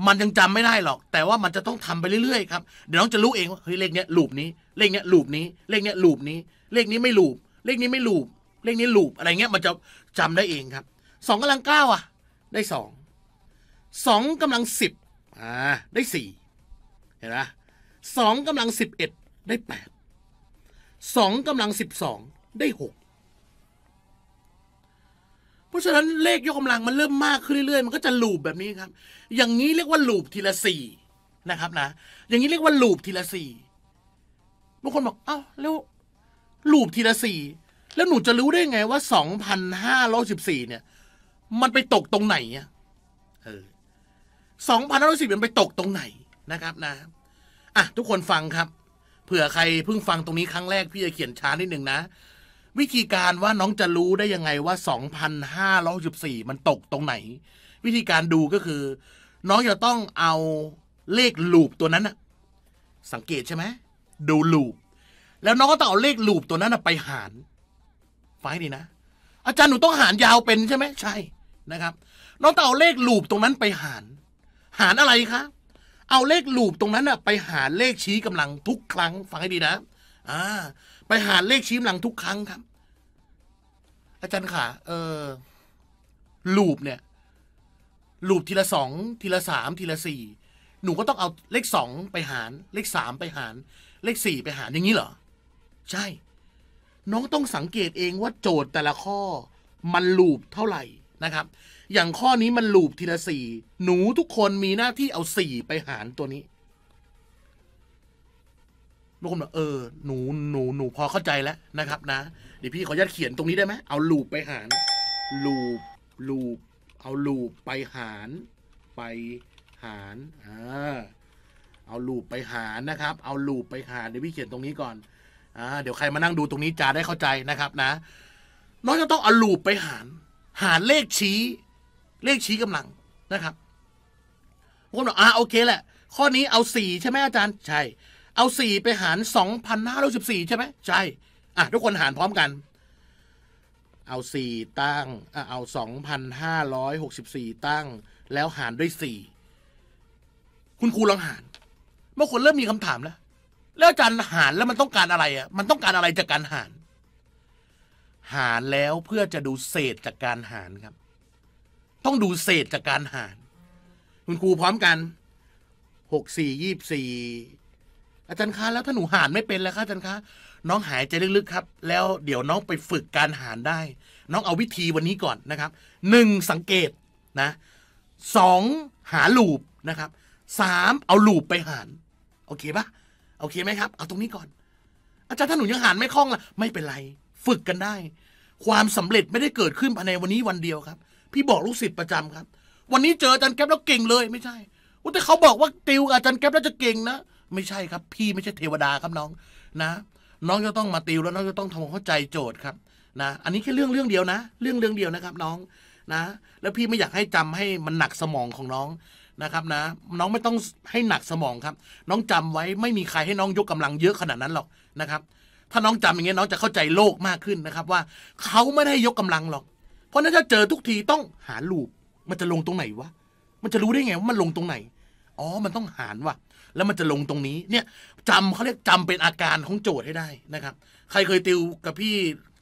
Speaker 1: มันยังจำไม่ได้หรอก แต่ว่ามันจะต้องทำไปเรื่อยๆครับเดี๋ยวน้องจะรู้เองว่าเฮ้ยเลขเนี้ยลูปนี้ เลขเนี้ยลูปนี้เลขเนี้ยลูปนี้ เลขนี้ไม่ลูปเลขนี้ไม่ลูบเลขนี้ลูบอะไรเงี้ยมันจะจำได้เองครับสองกำลังเก้าอ่ะได้สองสองกำลังสิบอ่าได้สี่เห็นไหมสองกำลังสิบเอ็ดได้แปดสองกำลังสิบสองได้หกเพราะฉะนั้นเลขยกกำลังมันเริ่มมากขึ้นเรื่อยๆมันก็จะลูบแบบนี้ครับ อย่างนี้เรียกว่าลูบทีละสี่นะครับนะ อย่างนี้เรียกว่าลูบทีละสี่บางคนบอกเอ้าแล้วลูปทีละสี่ แล้วหนูจะรู้ได้ไงว่าสองพันห้าร้อยสิบสี่เนี่ย มันไปตกตรงไหน่เออสองพันห้าร้อยสิบมันไปตกตรงไหนนะครับนะอ่ะทุกคนฟังครับ เผื่อใครเพิ่งฟังตรงนี้ครั้งแรกพี่จะเขียนช้านิดหนึ่งนะ วิธีการว่าน้องจะรู้ได้ยังไงว่าสองพันห้าร้อยสิบสี่มันตกตรงไหน วิธีการดูก็คือ น้องจะต้องเอาเลขลูปตัวนั้นอะสังเกตใช่ไหมดูลูปแล้วน้องก็ต้องเอาเลขลูปตัวนั้นไปหารฟังดีนะ อาจารย์หนูต้องหารยาวเป็นใช่ไหมใช่ นะครับ น้องต้องเอาเลขลูปตรงนั้นไปหาร หารอะไรคะ เอาเลขลูปตรงนั้นไปหารเลขชี้กำลังทุกครั้ง ฟังให้ดีนะ อ่า ไปหารเลขชี้กำลังทุกครั้งครับ อาจารย์ค่ะ เออลูปเนี่ยลูปทีละสอง ทีละสาม ทีละสี่ หนูก็ต้องเอาเลขสองไปหาร เลขสามไปหาร เลขสี่ไปหารอย่างนี้เหรอใช่ น้องต้องสังเกตเองว่าโจทย์แต่ละข้อ มันลูปเท่าไหร่นะครับ อย่างข้อนี้มันลูปทีละสี่ หนูทุกคนมีหน้าที่เอาสี่ไปหารตัวนี้ทุกคนบอกเออหนูหนู หนูพอเข้าใจแล้วนะครับ นะ เดี๋ยวพี่ขออนญาตเขียนตรงนี้ได้ไหมเอาลูปไปหารลูปลูปเอาลูปไปหาร ไปหารอ่าเอาลูปไปหารนะครับ เอาลูปไปหารเดี๋ยวพี่เขียนตรงนี้ก่อนเดี๋ยวใครมานั่งดูตรงนี้จะได้เข้าใจนะครับนะน้องจะต้องเอาลูปไปหาร หารเลขชี้ เลขชี้กำลังนะครับคนบอกอ่าโอเคแหละ ข้อนี้เอาสี่ใช่ไหมอาจารย์ใช่ เอาสี่ไปหารสองพันห้าร้อยสิบสี่ใช่ไหมใช่อ่ะทุกคนหารพร้อมกัน เอาสี่ตั้งอ่ะเอาสองพันห้าร้อยหกสิบสี่ตั้ง แล้วหารด้วยสี่คุณครูลองหารบางคนเริ่มมีคำถามแล้วแล้วาจัรหารแล้วมันต้องการอะไรอ่ะ มันต้องการอะไรจากการหาร หารแล้วเพื่อจะดูเศษจากการหารครับ ต้องดูเศษจากการหารคุณครูพร้อมกันหกสี่ยี่สี่ อาจารย์คะแล้วถ้าหนูหารไม่เป็นแล้วคะอาจารย์คะ น้องหายใจลึกๆครับ แล้วเดี๋ยวน้องไปฝึกการหารได้ น้องเอาวิธีวันนี้ก่อนนะครับ หนึ่งสังเกตนะ สองหาลูปนะครับสามเอาลูปไปหารโอเคปะโอเคไหมครับเอาตรงนี้ก่อน อาจารย์ถ้าหนูยังหานไม่คล่องล่ะไม่เป็นไร ฝึกกันได้ ความสำเร็จไม่ได้เกิดขึ้นภายในวันนี้วันเดียวครับ พี่บอกลูกศิษย์ประจำครับ วันนี้เจออาจารย์แก๊ปแล้วเก่งเลย ไม่ใช่ แต่เขาบอกว่าติวอาจารย์แก๊ปแล้วจะเก่งนะไม่ใช่ครับ พี่ไม่ใช่เทวดาครับน้องนะ น้องจะต้องมาติวแล้วน้องจะต้องทำความเข้าใจโจทย์ครับนะอันนี้แค่เรื่องเรื่องเดียวนะเรื่องเรื่องเดียวนะครับน้องนะ แล้วพี่ไม่อยากให้จำให้มันหนักสมองของน้องนะครับนะ น้องไม่ต้องให้หนักสมองครับ น้องจำไว้ไม่มีใครให้น้องยกกำลังเยอะขนาดนั้นหรอกนะครับ ถ้าน้องจำอย่างเงี้ยน้องจะเข้าใจโลกมากขึ้นนะครับ ว่าเขาไม่ได้ยกกำลังหรอก เพราะนั้นถ้าเจอทุกทีต้องหาลูปมันจะลงตรงไหนวะมันจะรู้ได้ไงว่ามันลงตรงไหนอ๋อมันต้องหารว่ะแล้วมันจะลงตรงนี้เนี่ยจำเขาเรียกจำเป็นอาการของโจทย์ให้ได้นะครับ ใครเคยติวกับพี่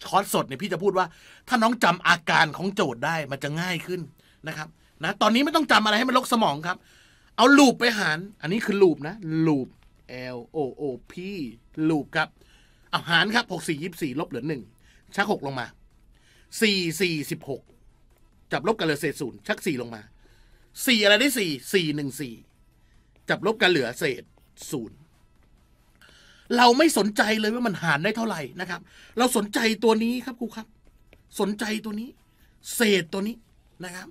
Speaker 1: คอร์สสดเนี่ยพี่จะพูดว่า ถ้าน้องจำอาการของโจทย์ได้มันจะง่ายขึ้นนะครับนะตอนนี้ไม่ต้องจำอะไรให้มันลกสมองครับ เอาลูปไปหาร อันนี้คือลูปนะ ลูป L O O P ลูปครับเอาหารครับหกสี่ยี่สี่ลบเหลือหนึ่งชักหกลงมาสี่สี่สิบหกจับลบกันเหลือเศษศูนย์ชักสี่ลงมาสี่อะไรได้สี่สี่หนึ่งสี่จับลบกันเหลือเศษศูนย์เราไม่สนใจเลยว่ามันหารได้เท่าไหร่นะครับ เราสนใจตัวนี้ครับครูครับ สนใจตัวนี้ เศษตัวนี้นะครับ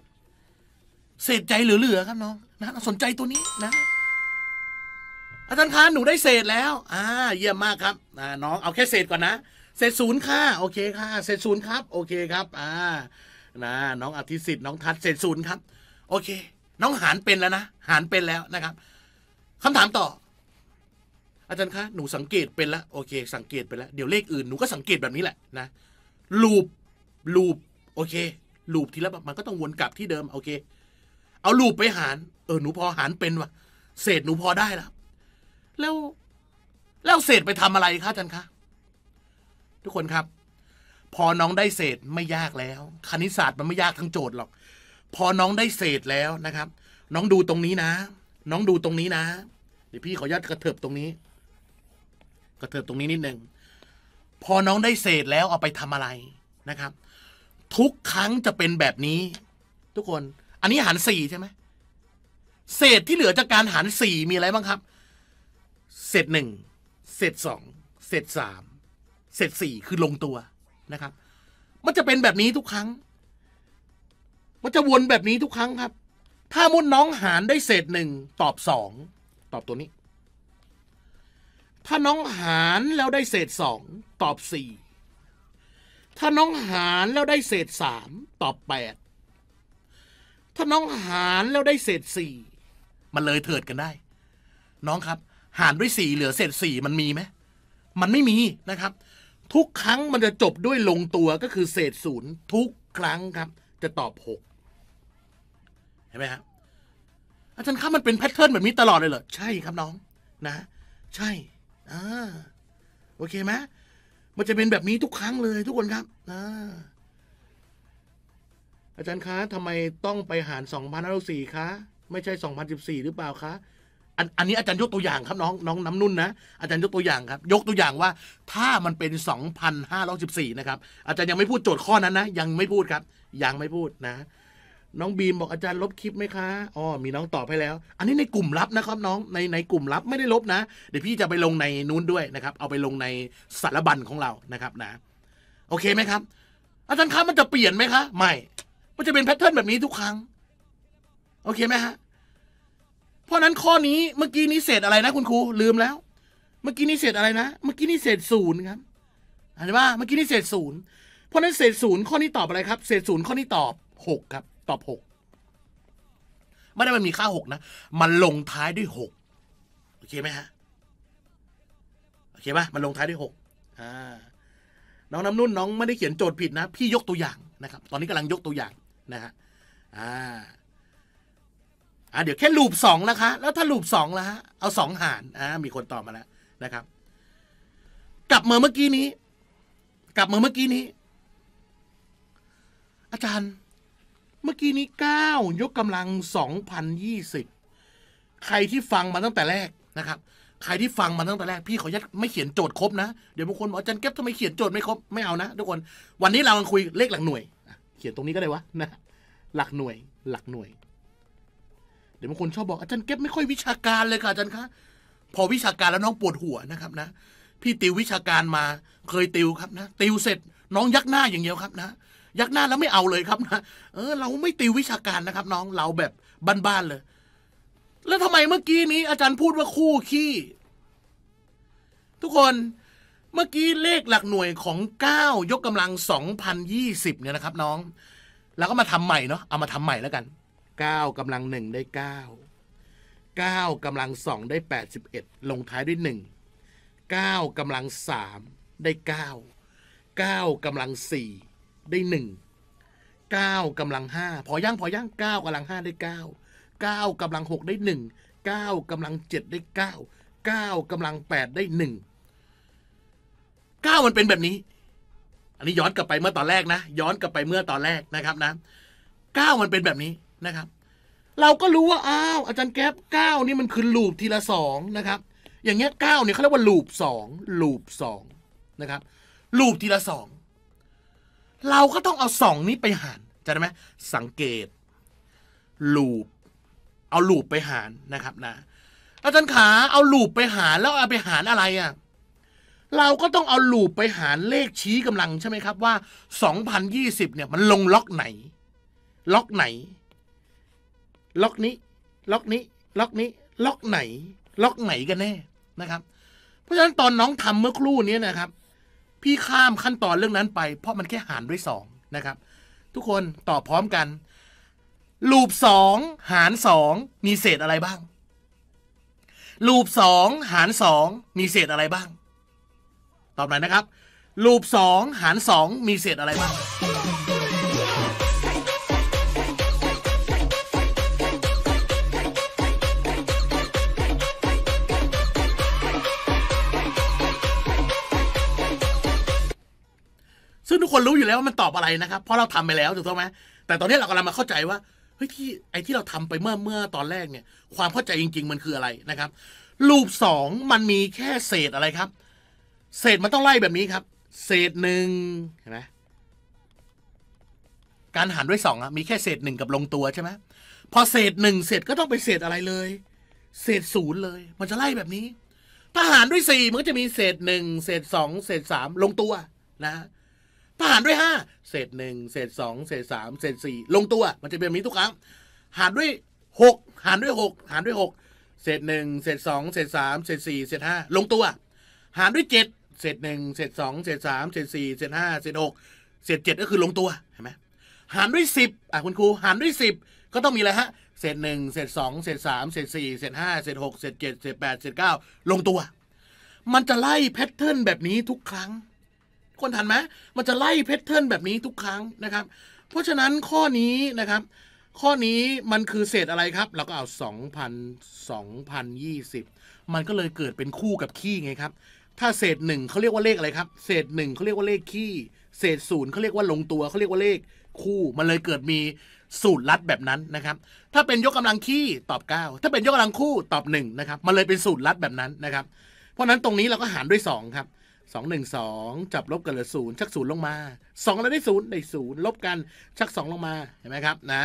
Speaker 1: เศษใจเหลือๆครับน้องนะสนใจตัวนี้นะ อาจารย์คะหนูได้เศษแล้ว อ่า เยี่ยมมากครับ อ่า น้องเอาแค่เศษก่อนนะเศษศูนย์ค่ะโอเคค่ะเศษศูนย์ครับ โอเคครับ อ่านะน้องอธิสิทธิ์ น้องทัศเศษศูนย์ครับ โอเค น้องหารเป็นแล้วนะหารเป็นแล้วนะครับ คำถามต่อ อาจารย์คะ หนูสังเกตเป็นแล้วโอเค สังเกตเป็นแล้วเดี๋ยวเลขอื่น หนูก็สังเกตแบบนี้แหละนะ ลูปลูปโอเค ลูปทีละมันก็ต้องวนกลับที่เดิม โอเคเอารูปไปหารเออหนูพอหารเป็นวะเศษหนูพอได้ละแล้วแล้วเศษไปทำอะไรคะอาจารย์คะ ทุกคนครับ พอน้องได้เศษไม่ยากแล้ว คณิตศาสตร์มันไม่ยากทั้งโจทย์หรอก พอน้องได้เศษแล้วนะครับ น้องดูตรงนี้นะ น้องดูตรงนี้นะ เดี๋ยวพี่ขออนุญาตกระเถิบตรงนี้ กระเถิบตรงนี้นิดหนึ่ง พอน้องได้เศษแล้วเอาไปทำอะไรนะครับ ทุกครั้งจะเป็นแบบนี้ ทุกคนอันนี้หารสี่ใช่ไหม เศษที่เหลือจากการหารสี่มีอะไรบ้างครับ เศษหนึ่ง เศษสอง เศษสาม เศษสี่คือลงตัวนะครับ มันจะเป็นแบบนี้ทุกครั้ง มันจะวนแบบนี้ทุกครั้งครับ ถ้ามุดน้องหารได้เศษหนึ่งตอบสองตอบตัวนี้ ถ้าน้องหารแล้วได้เศษสองตอบสี่ ถ้าน้องหารแล้วได้เศษสามตอบแปดถ้าน้องหารแล้วได้เศษสี่มันเลยเถิดกันได้ น้องครับ หารด้วยสี่เหลือเศษสี่มันมีไหมมันไม่มีนะครับ ทุกครั้งมันจะจบด้วยลงตัวก็คือ เศษศูนย์ทุกครั้งครับ จะตอบหกเห็นไหมครับอาจารย์ครับมันเป็นแพทเทิร์นแบบนี้ตลอดเลยเหรอใช่ครับน้อง นะ ใช่อ่าโอเคไหมมันจะเป็นแบบนี้ทุกครั้งเลย ทุกคนครับอ่าอาจารย์คะทำไมต้องไปหาร2 0 1 4คะไม่ใช่2014หรือเปล่าคะอันอันนี้อาจารย์ยกตัวอย่างครับน้องน้องน้ำนุ่นนะอาจารย์ยกตัวอย่างครับ ยกตัวอย่างว่าถ้ามันเป็น 2,514นะครับอาจารย์ยังไม่พูดโจทย์ข้อนั้นนะยังไม่พูดครับยังไม่พูดนะ น้องบีมบอกอาจารย์ลบคลิปไหมคะอ๋อมีน้องตอบไปแล้ว อันนี้ในกลุ่มลับนะครับ น้องในในกลุ่มลับไม่ได้ลบนะเดี๋ยวพี่จะไปลงในนู้นด้วยนะครับเอาไปลงในสารบัญของเรานะครับนะโอเคไหมครับ อาจารย์คะมันจะเปลี่ยนไหมคะไม่มันจะเป็นแพทเทิร์นแบบนี้ทุกครั้ง โอเคไหมฮะเพราะนั้นข้อนี้เมื่อกี้นี้เศษอะไรนะคุณครูลืมแล้ว เมื่อกี้นี้เศษอะไรนะ เมื่อกี้นี้เศษศูนย์ครับอ่านว่าเมื่อกี้นี้เศษศูนย์เพราะนั้นเศษศูนย์ข้อนี้ตอบอะไรครับ เศษศูนย์ข้อนี้ตอบหกครับตอบหกไม่ได้มันมีค่าหกนะมันลงท้ายด้วยหกโอเคไหมฮะโอเคปะมันลงท้ายด้วยหกน้องน้ำนุ่นน้องไม่ได้เขียนโจทย์ผิดนะพี่ยกตัวอย่างนะครับตอนนี้กำลังยกตัวอย่างนะฮะอ่าอ่าเดี๋ยวแค่ลูปสองนะคะ แล้วถ้าลูปสองละฮะเอาสองหาร อ่า มีคนตอบมาแล้วนะครับ กลับมาเมื่อกี้นี้ กลับมาเมื่อกี้นี้ อาจารย์ เมื่อกี้นี้เก้า ยกกำลังสองพันยี่สิบ ใครที่ฟังมาตั้งแต่แรกนะครับ ใครที่ฟังมาตั้งแต่แรก พี่ขอยัดไม่เขียนโจทย์ครบนะ เดี๋ยวบางคนบอกอาจารย์เก็บทำไมเขียนโจทย์ไม่ครบ ไม่เอานะทุกคน วันนี้เรากำลังคุยเลขหลักหน่วยเขียนตรงนี้ก็ได้วะนะหลักหน่วยหลักหน่วย เดี๋ยวบางคนชอบบอกอาจารย์เก็บไม่ค่อยวิชาการเลยค่ะอาจารย์คะพอวิชาการแล้วน้องปวดหัวนะครับ นะ พี่ติววิชาการมา เคยติวครับนะติวเสร็จ น้องยักหน้าอย่างเดียวครับนะยักหน้าแล้วไม่เอาเลยครับนะเออเราไม่ติววิชาการนะครับ น้องเราแบบบ้านๆเลย แล้วทำไมเมื่อกี้นี้ อาจารย์พูดว่าคู่ขี้ ทุกคนเมื่อกี้เลขหลักหน่วยของ 9 ยกกำลัง 2020เนี่ยนะครับน้องแล้วก็มาทำใหม่เนาะ เอามาทำใหม่แล้วกัน 9กำลัง1ได้9 9กำลัง2ได้ 81 ลงท้ายด้วย 1 9กำลัง3ได้9 9กำลัง4ได้1 9กำลัง 5 พอยังพอยัง9กำลัง 5 ได้ 9 9กำลัง6ได้1 9กำลัง7ได้9 9กำลัง 8 ได้ 1ก้าวมันเป็นแบบนี้ อันนี้ย้อนกลับไปเมื่อตอนแรกนะ ย้อนกลับไปเมื่อตอนแรกนะครับนะก้าวมันเป็นแบบนี้นะครับ เราก็รู้ว่าอ้าวอาจารย์แก๊ปก้าวนี่มันคือลูปทีละสองนะครับ อย่างเงี้ยก้าวเนี่ยเขาเรียกว่าลูปสองลูปสองนะครับ ลูปทีละสองเราก็ต้องเอาสองนี้ไปหารจะได้ไหมสังเกต ลูป เอาลูปไปหารนะครับนะ อาจารย์ขาเอาลูปไปหารแล้วเอาไปหารอะไรอะ่ะเราก็ต้องเอาลูปไปหารเลขชี้กำลังใช่ไหมครับว่า2020 เนี่ยมันลงล็อกไหน ล็อกไหน ล็อกนี้ ล็อกนี้ ล็อกนี้ ล็อกไหน ล็อกไหนกันแน่นะครับ เพราะฉะนั้นตอนน้องทำเมื่อครู่นี้นะครับ พี่ข้ามขั้นตอนเรื่องนั้นไป เพราะมันแค่หารด้วยสองนะครับ ทุกคนตอบพร้อมกันลูปสองหารสองมีเศษอะไรบ้างลูปสองหารสองมีเศษอะไรบ้างตอบหน่อยนะครับลูปสองหารสองมีเศษอะไรบ้างซึ่งทุกคนรู้อยู่แล้วว่ามันตอบอะไรนะครับ เพราะเราทำไปแล้วถูกต้องไหมแต่ตอนนี้เรากำลังมาเข้าใจว่าเฮ้ยที่ไอ้ที่เราทำไปเมื่อเมื่อตอนแรกเนี่ยความเข้าใจจริง ๆ มันคืออะไรนะครับ รูปสองมันมีแค่เศษอะไรครับเศษมันต้องไล่แบบนี้ครับ เศษหนึ่งเห็นไหมการหารด้วยสองอะมีแค่เศษหนึ่งกับลงตัวใช่ไหมพอเศษหนึ่งเสร็จก็ต้องไปเศษอะไรเลย เศษศูนย์เลย มันจะไล่แบบนี้ ถ้าหารด้วยสี่มันก็จะมีเศษหนึ่ง เศษสอง เศษสามลงตัวนะ ถ้าหารด้วยห้าเศษหนึ่ง เศษสองเศษสาม เศษสี่ ลงตัว มันจะเป็นแบบนี้ทุกครั้งหารด้วยหกหารด้วยหกหารด้วยหกเศษหนึ่งเศษสองเศษสามเศษสี่เศษห้าลงตัว หารด้วยเจ็ดเศษหนึ่งเศษสองเศษสามเศษสี่เศษห้าเศษหกเศษเจ็ดก็คือลงตัวเห็นไหมหารด้วยสิบอ่ะคุณครูหารด้วยสิบก็ต้องมีอะไรฮะเศษหนึ่งเศษสองเศษสามเศษสี่เศษห้าเศษหกเศษเจ็ดเศษแปดเศษเก้าลงตัว มันจะไล่แพทเทิร์นแบบนี้ทุกครั้ง คนทันไหมมันจะไล่แพทเทิร์นแบบนี้ทุกครั้งนะครับ เพราะฉะนั้นข้อนี้นะครับ ข้อนี้มันคือเศษอะไรครับเราก็เอา2,000 2,020 มันก็เลยเกิดเป็นคู่กับขี้ไงครับถ้าเศษหนึ่งเขาเรียกว่า เลขอะไรครับ เศษหนึ่งเขาเรียกว่าเลขขี้เศษศูนย์เขาเรียกว่า ลงตัวเขาเรียกว่าเลขคู่ มันเลยเกิดมีสูตรลัดแบบนั้นนะครับ ถ้าเป็นยกกำลังขี้ตอบ 9 ถ้าเป็นยกกาลังคู่ตอบ1นะครับ มันเลยเป็นสูตรลัดแบบนั้นนะครับ เพราะนั้นตรงนี้เราก็หารด้วย2ครับ2 1 2 จับลบกันเหลือศูนย์ชักศูนย์ลงมา2 แล้วได้ศูนย์ได้ศูนย์ลบกันชัก 2 ลงมาเห็นไหมครับนะ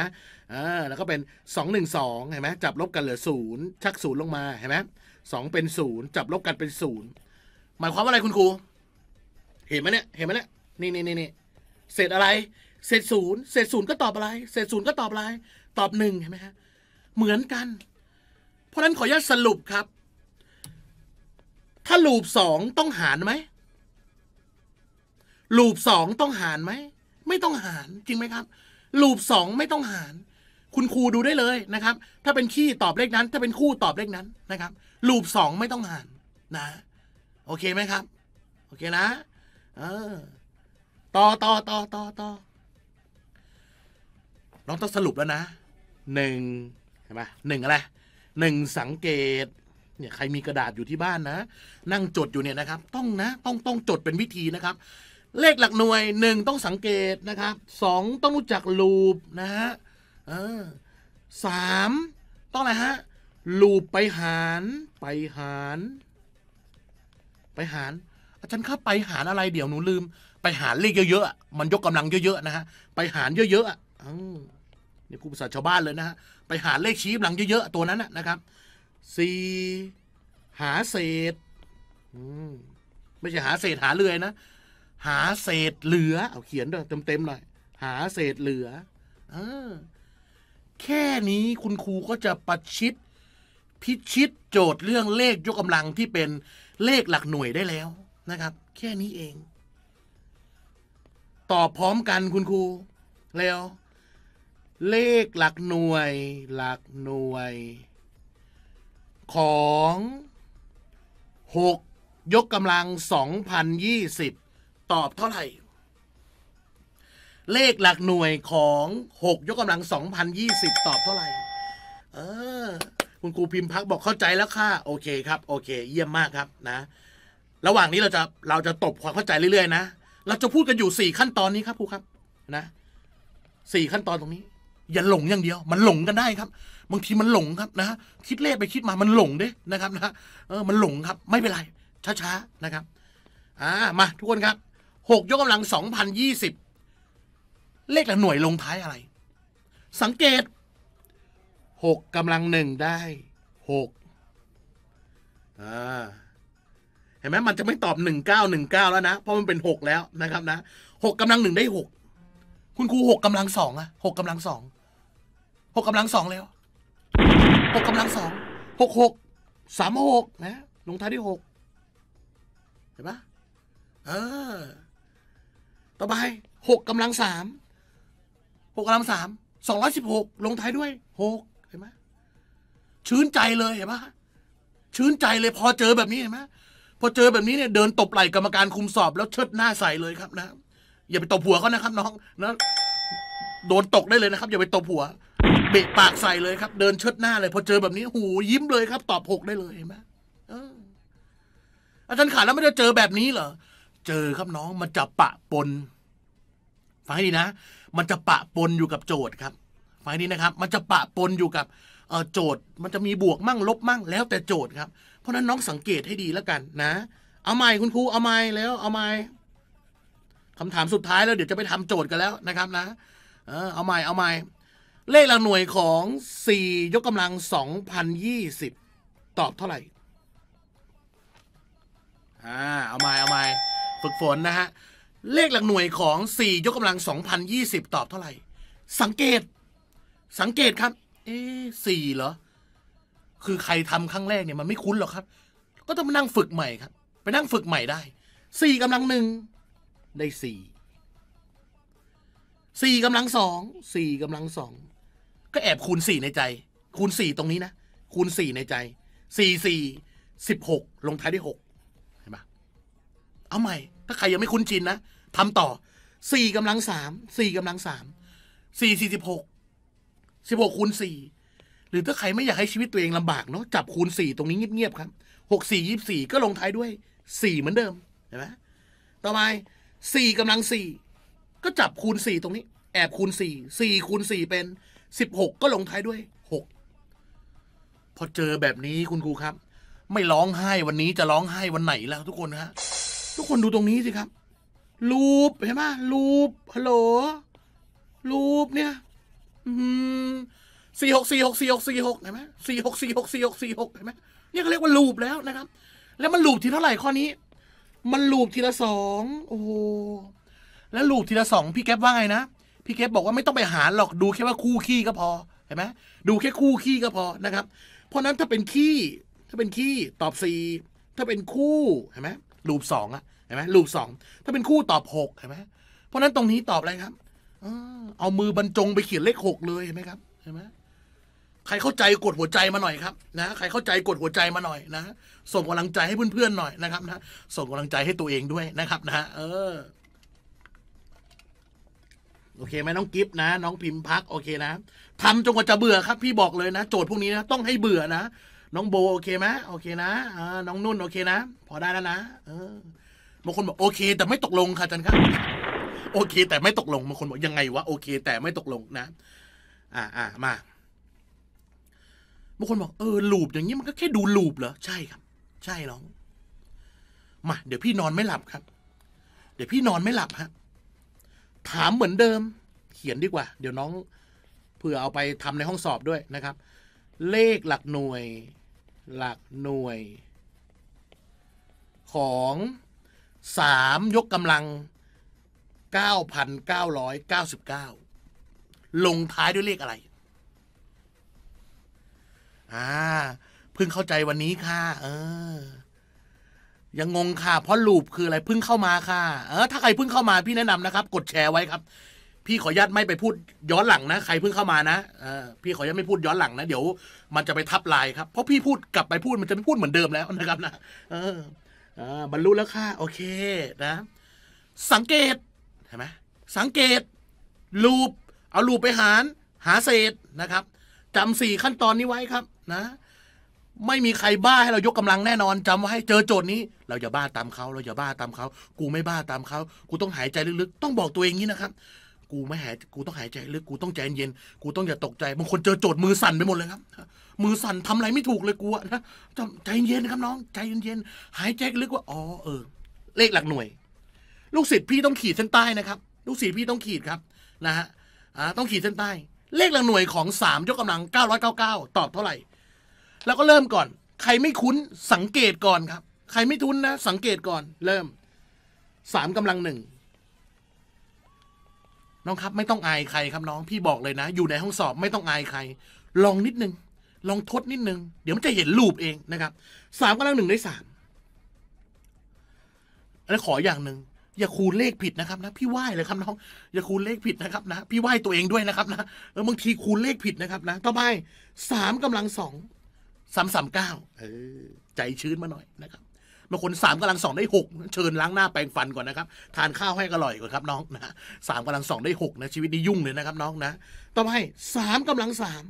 Speaker 1: เออแล้วก็เป็น 2 1 2เห็นไหมจับลบกันเหลือศูนย์ชักศูนย์ลงมาเห็นไหมสองเป็นศูนย์จับลบกันเป็นศูนย์มายความว่าอะไรคุณครู เห็นไหมเนี่ย เห็นไหมเนี่ยนี่นี่นี่นี่เศษอะไรเศษศูนย์เศษศูนย์ก็ตอบอะไรเศษศูนย์ก็ตอบอะไร ตอบหนึ่งเห็นไหมฮะ เหมือนกัน เพราะนั้นขออนุญาตสรุปครับ ถ้าลูปสองต้องหารไหมลูปสองต้องหารไหม ไม่ต้องหารจริงไหมครับลูปสองไม่ต้องหาร คุณครู ดูได้เลยนะครับ ถ้าเป็นขี้ตอบเลขนั้น ถ้าเป็นคู่ตอบเลขนั้นนะครับลูปสองไม่ต้องหาร นะโอเคไหมครับโอเคนะเออต่อต่อต่อต่อต่อน้องต้องสรุปแล้วนะหนึ่งใช่ไหมหนึ่งอะไรหนึ่งสังเกตเนี่ยใครมีกระดาษอยู่ที่บ้านนะ นั่งจดอยู่เนี่ยนะครับต้องนะต้องต้องจดเป็นวิธีนะครับ เลขหลักหน่วยหนึ่งต้องสังเกตนะครับสองต้องรู้จักลูปนะฮะเออสามต้องอะไรฮะลูปไปหารไปหารไปหารอาจารย์ครับไปหารอะไร เดี๋ยวหนูลืม ไปหารเลขเยอะๆมันยกกำลังเยอะๆนะฮะ ไปหารเยอะๆนี่ครูภาษาชาวบ้านเลยนะฮะไปหารเลขชี้กำลังเยอะๆ ตัวนั้นนะครับสี่หาเศษไม่ใช่หาเศษหาเลือยนะ หาเศษเหลือเอาเขียนด้วยเต็มๆหน่อยหาเศษเหลืออแค่นี้คุณครูก็จะประชิด พิชิตโจทย์เรื่องเลขยกกำลังที่เป็นเลขหลักหน่วยได้แล้วนะครับ แค่นี้เอง ตอบพร้อมกันคุณครูแล้วเลขหลักหน่วย หลักหน่วย ของหกยกกำลังสองพันยี่สิบตอบเท่าไหร่ เลขหลักหน่วยของหกยกกำลังสองพันยี่สิบตอบเท่าไหร่เออคุณครูพิมพ์พักบอกเข้าใจแล้วค่ะโอเคครับ โอเคเยี่ยมมากครับนะ ระหว่างนี้เราจะเราจะตบความเข้าใจเรื่อยๆ นะ เราจะพูดกันอยู่สี่ขั้นตอนนี้ครับครูครับ นะสี่ขั้นตอนตรงนี้ อย่าหลงอย่างเดียว มันหลงกันได้ครับ บางทีมันหลงครับนะคิดเลขไปคิดมามันหลงด้วยนะครับนะเออมันหลงครับ ไม่เป็นไรช้าๆนะครับอ่ามาทุกคนครับหกยกกำลังสองพันยี่สิบเลขละหน่วยลงท้ายอะไร สังเกตหกกำลังหนึ่งได้หกเห็นไหมมันจะไม่ตอบหนึ่งเก้าหนึ่งเก้าแล้วนะ เพราะมันเป็นหกแล้วนะครับนะหกกำลังหนึ่งได้หกคุณครูหกกำลังสองอะหกกำลังสองหกกำลังสองแล้วหกกำลังสองหกหกสามหกนะ ลงท้ายด้วยหกเห็นปะเออ ต่อไปหกกำลังสามหกกำลังสามสองร้อยสิบหกลงท้ายด้วยหกชื้นใจเลยเห็นปะชื้นใจเลยพอเจอแบบนี้เห็นไหมพอเจอแบบนี้เนี่ยเดินตบไหล่กรรมการคุมสอบ แล้วเชิดหน้าใส่เลยครับนะอย่าไปตบหัวเขานะครับน้องนะโดนตกได้เลยนะครับ อย่าไปตบหัวเบะปากใส่เลยครับ เดินเชิดหน้าเลยพอเจอแบบนี้หูยิ้มเลยครับ ตอบหกได้เลยเห็นไหมอาจารย์ขาแล้วไม่ได้เจอแบบนี้เหรอเจอครับน้อง มันจะปะปนฟังให้ดีนะมันจะปะปนอยู่กับโจทย์ครับฟังให้ดีนะครับ มันจะปะปนอยู่กับโจทย์มันจะมีบวกมั่งลบมั่งแล้วแต่โจทย์ครับ เพราะนั้นน้องสังเกตให้ดีแล้วกันนะ เอาใหม่คุณครูเอาใหม่แล้วเอาใหม่คำถามสุดท้ายแล้ว เดี๋ยวจะไปทำโจทย์กันแล้วนะครับนะเอาใหม่เอาใหม่เลขหลักหน่วยของ 4 ยกกำลัง 2020 ตอบเท่าไหร่อ่าเอาใหม่เอาใหม่ฝึกฝน นะฮะเลขหลักหน่วยของ 4 ยกกำลัง 2020 ตอบเท่าไหร่สังเกต สังเกตครับเอ๊สี่เหรอ คือใครทำครั้งแรกเนี่ยมันไม่คุ้นหรอกครับ ก็ต้องมานั่งฝึกใหม่ครับ ไปนั่งฝึกใหม่ได้สี่กำลังหนึ่งได้สี่สี่กำลังสองสี่กำลังสองก็แอบคูณสี่ในใจ คูณสี่ตรงนี้นะคูณสี่ในใจสี่สี่สิบหกลงท้ายด้วยหกเห็นปะเอาใหม่ ถ้าใครยังไม่คุ้นชินนะทำต่อสี่กำลังสามสี่กำลังสามสี่สี่สิบหกสิบหกคูณสี่ หรือถ้าใครไม่อยากให้ชีวิตตัวเองลำบากเนาะจับคูณสี่ตรงนี้เงียบๆครับ หกสี่ยี่สี่ก็ลงท้ายด้วยสี่เหมือนเดิมเห็นไหมต่อไปสี่กำลังสี่ก็จับคูณสี่ตรงนี้ แอบคูณสี่ สี่คูณสี่เป็นสิบหกก็ลงท้ายด้วยหก พอเจอแบบนี้คุณครูครับ ไม่ร้องไห้วันนี้จะร้องไห้วันไหนแล้ว ทุกคนฮะทุกคนดูตรงนี้สิครับรูปเห็นไหมรูปฮัลโหลรูปเนี่ยสี่หกสี่หกสี่หกสี่หกเห็นไหมสี่หกสี่หกสี่หกสี่หกเห็นไหมนี่เขาเรียกว่าลูปแล้วนะครับ แล้วมันลูปทีเท่าไหร่ข้อนี้ มันลูปทีละสองโอ้โหแล้วลูปทีละสองพี่แก๊ปว่าไงนะ พี่แก๊ปบอกว่าไม่ต้องไปหาหรอกดูแค่ว่าคู่ขี้ก็พอเห็นไหมดูแค่คู่ขี้ก็พอนะครับ เพราะนั้นถ้าเป็นขี้ถ้าเป็นขี้ตอบสี่ถ้าเป็นคู่เห็นไหมลูปสองอะเห็นไหมลูปสองถ้าเป็นคู่ตอบหกเห็นไหมเพราะนั้นตรงนี้ตอบอะไรครับเอามือบรรจงไปเขียนเลขหกเลยเห็นไหมครับ เห็นไหมใครเข้าใจกดหัวใจมาหน่อยครับนะใครเข้าใจกดหัวใจมาหน่อยนะ ส่งกำลังใจให้เพื่อนๆหน่อยนะครับ นะส่งกำลังใจให้ตัวเองด้วยนะครับ นะเออ โอเคไหมน้องกิฟนะ น้องพิมพ์พักโอเคนะทำจนกว่าจะเบื่อครับพี่บอกเลยนะโจทย์พวกนี้นะ ต้องให้เบื่อนะน้องโบโอเคไหมโอเคนะอน้องนุ่นโอเคนะพอได้แล้วนะเออบางคนบอกโอเคแต่ไม่ตกลงค่ะจันครับโอเค แต่ไม่ตกลงบางคนบอกยังไงวะ โอเค แต่ไม่ตกลงนะ อ่าอ่ามาบางคนบอกเออ ลูบอย่างนี้มันก็แค่ดูลูบเหรอ ใช่ครับ ใช่น้องมา เดี๋ยวพี่นอนไม่หลับครับ เดี๋ยวพี่นอนไม่หลับฮะถามเหมือนเดิม เขียนดีกว่า เดี๋ยวน้องเผื่อเอาไป ทำในห้องสอบด้วยนะครับ เลขหลักหน่วย หลักหน่วย ของสามยกกำลัง9,999 ลงท้ายด้วยเลขอะไร อ่าเพิ่งเข้าใจวันนี้ค่ะ เออ ยังงงค่ะ เพราะลูปคืออะไรเพิ่งเข้ามาค่ะ เออ ถ้าใครเพิ่งเข้ามาพี่แนะนำนะครับ กดแชร์ไว้ครับ พี่ขออนุญาตไม่ไปพูดย้อนหลังนะใครเพิ่งเข้ามา นะเออพี่ขออนุญาตไม่พูดย้อนหลังนะเดี๋ยว มันจะไปทับลายครับเพราะพี่พูดกลับไปพูดมันจะไม่พูดเหมือนเดิมแล้วนะครับนะเอออ่าบรรลุแล้วค่ะ โอเค นะ สังเกตไหมสังเกต ลูปเอาลูปไปหารหาเศษนะครับจำสี่ขั้นตอนนี้ไว้ครับนะไม่มีใครบ้าให้เรายกกำลังแน่นอนจำไว้ให้เจอโจทย์นี้ เราอย่าบ้าตามเขาเราอย่าบ้าตามเขา กูไม่บ้าตามเขากูต้องหายใจลึกๆต้องบอกตัวเองนี้นะครับ กูไม่หายกูต้องหายใจลึกกูต้องใจเย็นกูต้องอย่าตกใจบางคนเจอโจทย์มือสั่นไปหมดเลยครับ มือสั่นทำอะไรไม่ถูกเลยกูนะใจเย็นครับน้อง ใจเย็นๆหายใจลึกว่าอ๋อเออเลขหลักหน่วยลูกศิษย์พี่ต้องขีดเส้นใต้นะครับ ลูกศิษย์พี่ต้องขีดครับ นะฮะต้องขีดเส้นใต้เลขหลัหน่วยของ3ยกกำลัง999 ตอบเท่าไหร่ แล้วก็เริ่มก่อน ใครไม่คุ้นสังเกตก่อนครับ ใครไม่ทุนนะ สังเกตก่อน เริ่ม3กำลังหนึ่ง น้องครับไม่ต้องอายใครครับน้องพี่บอกเลยนะ อยู่ในห้องสอบไม่ต้องอายใคร ลองนิดนึง ลองทดนิดนึงเดี๋ยวมันจะเห็นรูปเองนะครับสามกำลังหนึ่งได้สามแล้วขออย่างหนึ่งอย่าคูณเลขผิดนะครับนะพี่ไหว้เลยครับน้องอย่าคูณเลขผิดนะครับนะพี่ไหว้ตัวเองด้วยนะครับนะเออบางทีคูณเลขผิดนะครับนะต่อไปสามกำลังสองสามสามเก้าเออใจชื้นมาหน่อยนะครับบางคนสามกำลังสองได้หกเชิญล้างหน้าแปรงฟันก่อนนะครับทานข้าวให้อร่อยก่อนครับน้องนะสามกำลังสองได้หกนะชีวิตนี้ยุ่งเลยนะครับน้องนะต่อไปสามกำลังสาม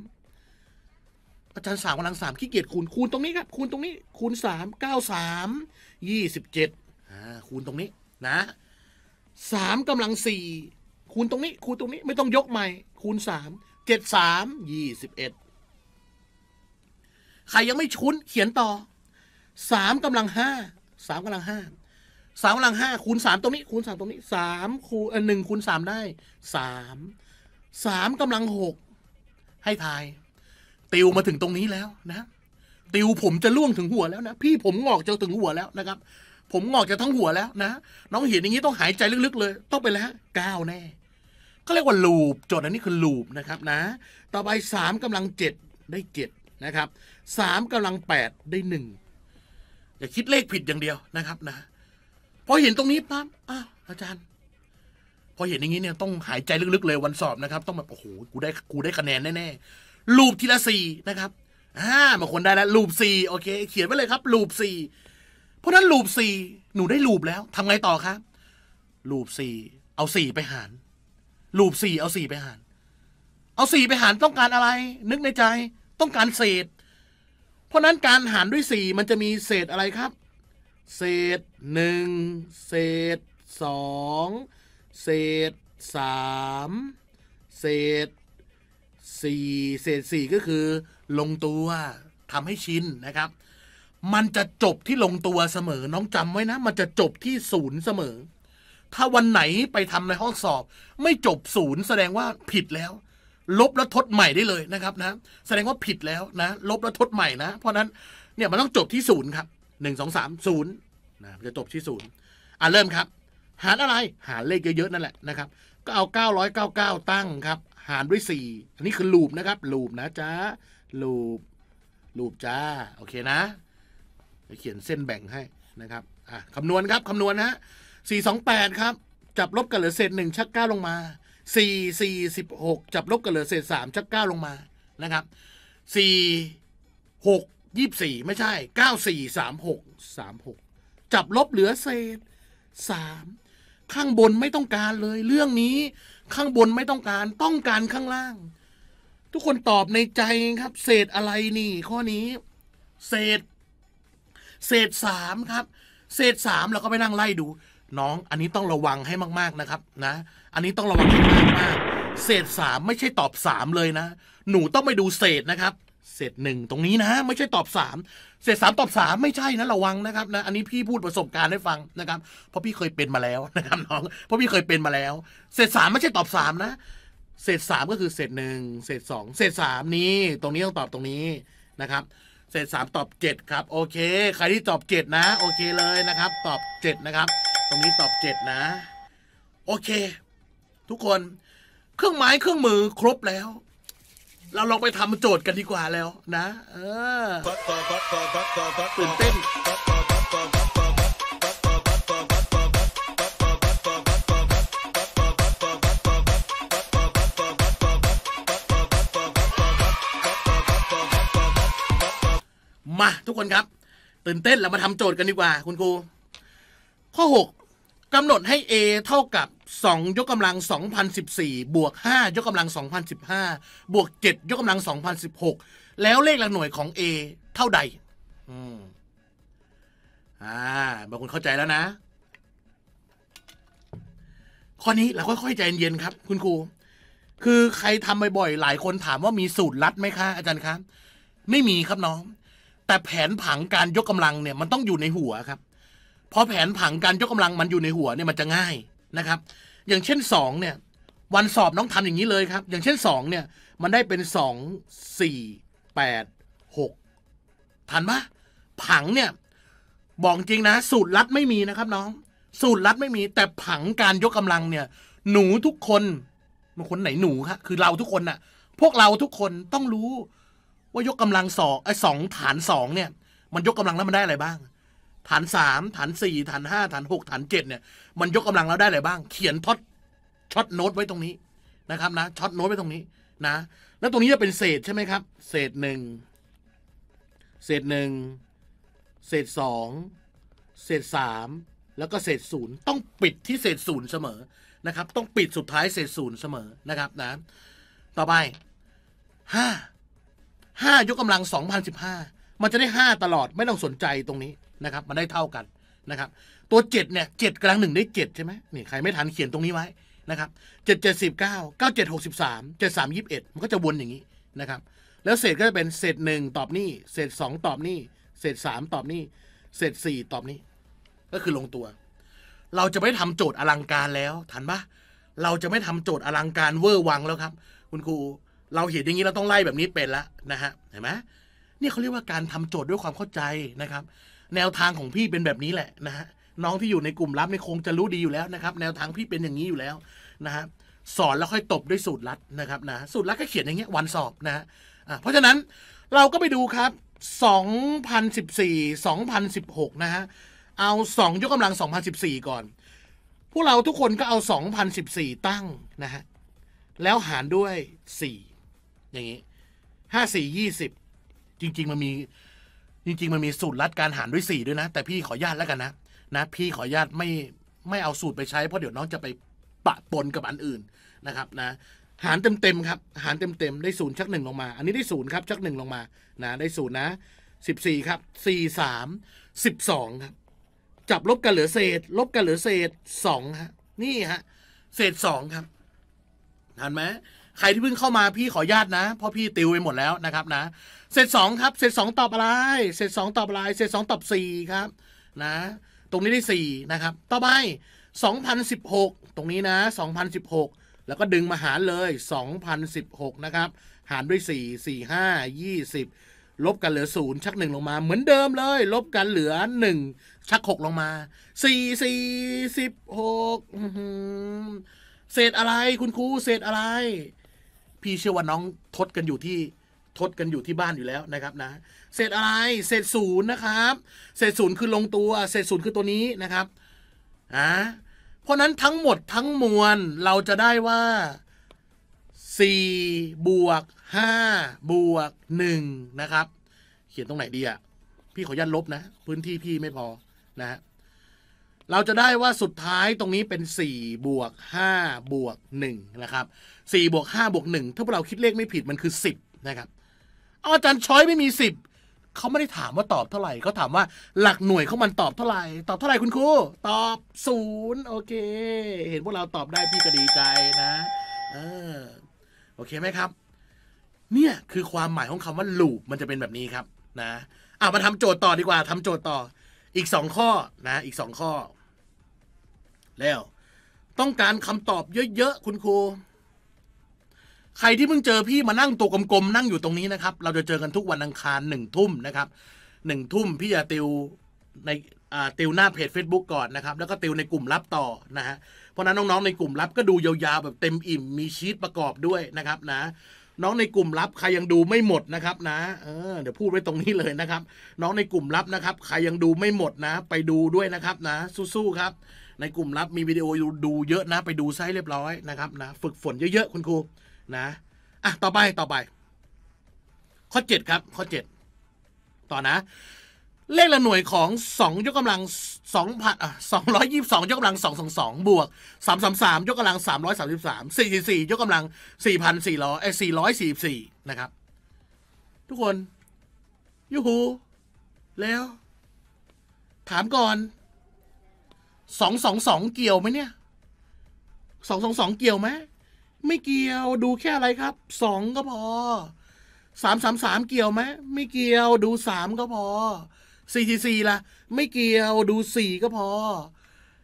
Speaker 1: อาจารย์สามกำลังสามขี้เกียจคูณคูณตรงนี้ครับคูณตรงนี้ คูณสามเก้าสามยี่สิบเจ็ดอ่าคูณตรงนี้นะสามกำลังสี่คูณตรงนี้ คูณตรงนี้ ไม่ต้องยกใหม่ คูณสามเจ็ดสามยี่สิบเอ็ดใครยังไม่ชุนเขียนต่อสามกำลังห้าสามกำลังห้าสามกำลังห้าคูณสามตรงนี้ คูณสามตรงนี้สามคูณหนึ่งคูณสามได้สามสามกำลังหกให้ทาย ติวมาถึงตรงนี้แล้วนะติวผมจะล่วงถึงหัวแล้วนะพี่ผมงอกจะถึงหัวแล้วนะครับผมงอกจะทั้งหัวแล้วนะ น้องเห็นอย่างนี้ต้องหายใจลึกๆเลย ต้องไปแล้วก้าวแน่ก็เรียกว่าลูปโจทย์อันนี้คือลูปนะครับ นะ ต่อไปสามกำลังเจ็ดได้เจ็ดนะครับสามกำลังแปดได้หนึ่งอย่าคิดเลขผิดอย่างเดียวนะครับนะ พอเห็นตรงนี้ปั๊บอ้าวอาจารย์พอเห็นอย่างนี้เนี่ยต้องหายใจลึกๆเลยวันสอบนะครับ ต้องแบบโอ้โหกูได้กูได้คะแนนแน่ๆลูปทีละสี่นะครับอ่าบางคนได้แล้วลูปสี่โอเค เขียนไว้เลยครับ ลูปสี่เพราะนั้นลูปสี่หนูได้ลูปแล้ว ทำไงต่อครับลูปสี่ เอาสี่ไปหารลูปสี่ เอาสี่ไปหาร เอาสี่ไปหารต้องการอะไร นึกในใจ ต้องการเศษ เพราะนั้นการหารด้วยสี่มันจะมีเศษอะไรครับ เศษหนึ่ง เศษสอง เศษสาม เศษสี่ เศษสี่ก็คือลงตัวทำให้ชินนะครับมันจะจบที่ลงตัวเสมอ น้องจำไว้นะ มันจะจบที่ศูนย์เสมอ ถ้าวันไหนไปทำในห้องสอบ ไม่จบศูนย์แสดงว่าผิดแล้ว ลบแล้วทดใหม่ได้เลยนะครับนะ แสดงว่าผิดแล้วนะ ลบแล้วทดใหม่นะ เพราะนั้นเนี่ยมันต้องจบที่ศูนย์ครับหนึ่งสองสามศูนย์นะจะจบที่ศูนย์อ่ะ เริ่มครับ หารอะไรหารเลขเยอะ ๆ นั่นแหละนะครับ ก็เอาเก้าร้อยเก้าเก้าตั้งครับ หารด้วยสี่อันนี้คือลูปนะครับลูปนะจ้าลูปลูปจ้า โอเคนะไปเขียนเส้นแบ่งให้นะครับอ่ะคำนวณครับคำนวณนะฮะสี่สองแปดครับ จับลบกันเหลือเศษหนึ่งชักเก้าลงมาสี่สี่สิบหกจับลบกันเหลือเศษสามชักเก้าลงมานะครับสี่หกยี่สี่ไม่ใช่เก้าสี่สามหกสามหกจับลบเหลือเศษสามข้างบนไม่ต้องการเลย เรื่องนี้ข้างบนไม่ต้องการ ต้องการข้างล่าง ทุกคนตอบในใจครับ เศษอะไรนี่ ข้อนี้เศษเศษสามครับเศษสามเราก็ไปนั่งไล่ดู น้องอันนี้ต้องระวังให้มากๆนะครับนะ อันนี้ต้องระวังให้มากๆเศษสามไม่ใช่ตอบสามเลยนะ หนูต้องไปดูเศษนะครับเศษหนึ่งตรงนี้นะ ไม่ใช่ตอบสามเศษสามตอบสามไม่ใช่นะระวังนะครับนะอันนี้พี่พูดประสบการณ์ให้ฟังนะครับ เพราะพี่เคยเป็นมาแล้วนะครับน้องเพราะพี่เคยเป็นมาแล้วเศษสามไม่ใช่ตอบสามนะเศษสามก็คือเศษหนึ่งเศษสองเศษสามนี้ตรงนี้ต้องตอบตรงนี้นะครับเศษสามตอบเจ็ดครับ โอเคใครที่ตอบเจ็ดนะ โอเคเลยนะครับ ตอบเจ็ดนะครับ ตรงนี้ตอบเจ็ดนะ โอเค ทุกคนเครื่องไม้เครื่องมือครบแล้ว เราลองไปทำโจทย์กันดีกว่าแล้วนะเออตื่นเต้นมาทุกคนครับ ตื่นเต้นเรามาทำโจทย์กันดีกว่าคุณครูข้อ 6กำหนดให้ a เท่ากับ 2 ยกกำลัง 2014บวก5ยกกำลัง 2015บวก7ยกกำลัง 2016 แล้วเลขหลักหน่วยของ a เท่าใด อืมอ่าบางคนเข้าใจแล้วนะ ข้อนี้เราค่อยๆใจเย็นๆครับคุณครูคือใครทำบ่อยๆ หลายคนถามว่ามีสูตรลัดไหมคะอาจารย์คะไม่มีครับน้องแต่แผนผังการยกกำลังเนี่ยมันต้องอยู่ในหัวครับ พอแผนผังการยกกำลังมันอยู่ในหัวเนี่ยมันจะง่ายนะครับ อย่างเช่นสองเนี่ยวันสอบน้องทำอย่างนี้เลยครับอย่างเช่นสองเนี่ยมันได้เป็นสสองี่แปดหกทันปะผังเนี่ยบอกจริงนะ สูตรลัดไม่มีนะครับน้องสูตรลัดไม่มี แต่ผังการยกกำลังเนี่ยหนูทุกคนมันคนไหนหนูครับคือเราทุกคนน่ะพวกเราทุกคนต้องรู้ว่ายกกำลังสองไอ้สองฐานสองเนี่ยมันยกกำลังแล้วมันได้อะไรบ้าง ฐานสามฐานสี่ฐานห้าฐานหกฐานเจ็ดเนี่ยมันยกกำลังแล้วได้อะไรบ้าง เขียนท็อตช็อตโน้ตไว้ตรงนี้นะครับนะช็อตโน้ตไว้ตรงนี้นะแล้วตรงนี้จะเป็นเศษใช่ไหมครับเศษหนึ่งเศษหนึ่งเศษสองเศษสามแล้วก็เศษศูนย์ต้องปิดที่เศษศูนย์เสมอนะครับต้องปิดสุดท้ายเศษศูนย์เสมอนะครับนะต่อไปห้าห้ายกกำลังสสองพันิบห้ามันจะได้ห้าตลอดไม่ต้องสนใจตรงนี้นะครับมันได้เท่ากันนะครับ ตัวเจ็ดเนี่ยเจ็ดกำลังหนึ่งได้เจ็ดใช่ไหมนี่ใครไม่ทันเขียนตรงนี้ไว้นะครับเจ็ดเจ็ดสิบเก้าเก้าเจ็ดหกสิบสามเจ็ดสามยิบเอ็ดมันก็จะวนอย่างนี้นะครับ แล้วเศษก็จะเป็นเศษหนึ่งตอบนี่เศษสองตอบนี่เศษสามตอบนี่เศษสี่ตอบนี่ก็คือลงตัว เราจะไม่ทำโจทย์อลังการแล้วทันปะเราจะไม่ทำโจทย์อลังการเวอร์วังแล้วครับ คุณครูเราเห็นอย่างนี้เราต้องไล่แบบนี้เป็นละนะฮะเห็นไหมนี่เขาเรียกว่าการทำโจทย์ด้วยความเข้าใจนะครับแนวทางของพี่เป็นแบบนี้แหละนะฮะน้องที่อยู่ในกลุ่มลับในคงจะรู้ดีอยู่แล้วนะครับแนวทางพี่เป็นอย่างนี้อยู่แล้วนะฮะสอนแล้วค่อยตบด้วยสูตรลัดนะครับนะสูตรลัดก็เขียนอย่างเงี้ยวันสอบนะฮะเพราะฉะนั้นเราก็ไปดูครับ 2014 2016นะฮะเอา2ยกกำลัง 2014 ก่อน พวกเราทุกคนก็เอา 2014 ตั้งนะฮะแล้วหารด้วย 4อย่างนี้ห้าสี่ยี่สิบจริงๆมันมีจริงๆ มันมีสูตรลัดการหารด้วยสี่ด้วยนะ แต่พี่ขอญาตแล้วกันนะ นะพี่ขอญาตไม่ไม่เอาสูตรไปใช้ เพราะเดี๋ยวน้องจะไปปะปนกับอันอื่นนะครับนะ หารเต็มๆครับ หารเต็มๆ ได้ศูนย์ชักหนึ่งลงมา อันนี้ได้ศูนย์ครับชักหนึ่งลงมา นะได้ศูนย์นะสิบสี่ครับสี่สามสิบสองครับ จับลบกันเหลือเศษ ลบกันเหลือเศษสองฮะ นี่ฮะ เศษสองครับเห็นไหมใครที่เพิ่งเข้ามาพี่ขอญาตนะเพราะพี่ติวไปหมดแล้วนะครับนะเซตสองครับเซตสองตอบอะไรเซตสองตอบอะไรเซตสองตอบสี่ครับ นะ ตรงนี้ได้สี่นะครับ ต่อไปสสองพันิบหกตรงนี้นะสสองพันิบหกแล้วก็ดึงมาหารเลยสองพันสิบหกนะครับ หารด้วยสสีี่่ห้ายี่สิบลบกันเหลือศูนย์ชักหนึ่งลงมา เหมือนเดิมเลย ลบกันเหลือหนึ่งชักหกลงมาสสสีี่่ิบหกเศษอะไรคุณครูเศษอะไรพี่เชื่อว่าน้องทดกันอยู่ที่ทดกันอยู่ที่บ้านอยู่แล้วนะครับนะ เศษอะไร เศษศูนย์นะครับเศษศูนย์คือลงตัว เศษศูนย์คือตัวนี้นะครับอ่าเพราะนั้นทั้งหมดทั้งมวลเราจะได้ว่า4บวก5บวก1นะครับ เขียนตรงไหนดีอะพี่ขอยันลบนะ พื้นที่พี่ไม่พอนะฮะเราจะได้ว่าสุดท้ายตรงนี้เป็น4บวก5บวก1นะครับ4บวก5บวก1ถ้าพวกเราคิดเลขไม่ผิดมันคือ10นะครับอาอาจารย์ช้อยไม่มี 10เขาไม่ได้ถามว่าตอบเท่าไหร่เขาถามว่าหลักหน่วยเขามันตอบเท่าไหร่ ตอบเท่าไหร่คุณครูตอบศูนย์โอเค เห็นพวกเราตอบได้พี่ก็ดีใจนะ เออโอเคไหมครับ เนี่ยคือความหมายของคำว่าลูปมันจะเป็นแบบนี้ครับนะเอามาทำโจทย์ต่อดีกว่าทำโจทย์ต่ออีกสองข้อนะ อีกสองข้อ แล้ว ต้องการคำตอบเยอะ ๆ คุณครูใครที่เพิ่งเจอพี่มานั่งตัวกลมๆนั่งอยู่ตรงนี้นะครับ เราจะเจอกันทุกวันอังคารหนึ่งทุ่มนะครับหนึ่งทุ่มพี่จะติวในติวหน้าเพจ Facebook ก่อนนะครับ แล้วก็ติวในกลุ่มลับต่อนะฮะเพราะนั้นน้องๆ ในกลุ่มลับก็ดูยาวๆแบบเต็มอิ่มมีชีตประกอบด้วยนะครับ นะน้องในกลุ่มลับใครยังดูไม่หมดนะครับ นะเออเดี๋ยวพูดไว้ตรงนี้เลยนะครับ น้องในกลุ่มลับนะครับ ใครยังดูไม่หมดนะ ไปดูด้วยนะครับ นะสู้ๆครับ ในกลุ่มลับมีวิดีโอดูเยอะนะ ไปดูไซส์เรียบร้อยนะครับนะ ฝึกฝนเยอะๆคุณครูนะอ่ะต่อไปต่อไป ข้อ 7 ครับข้อ 7 ต่อนะเลขละหน่วยของ 2ยกกำลัง2พันอ่ะ222ยกกำลัง222บวก333ยกกำลัง333 44ยกกำลัง4,400ไอ้444 นะครับ ทุกคนยูฮูแล้ว ถามก่อน222เกี่ยวไหมเนี่ย222เกี่ยวไหมไม่เกี่ยวดูแค่อะไรครับ2ก็พอสามสามสามเกี่ยวไหมไม่เกี่ยวดูสามก็พอสีี่สี่ละไม่เกี่ยวดูสี่ก็พอ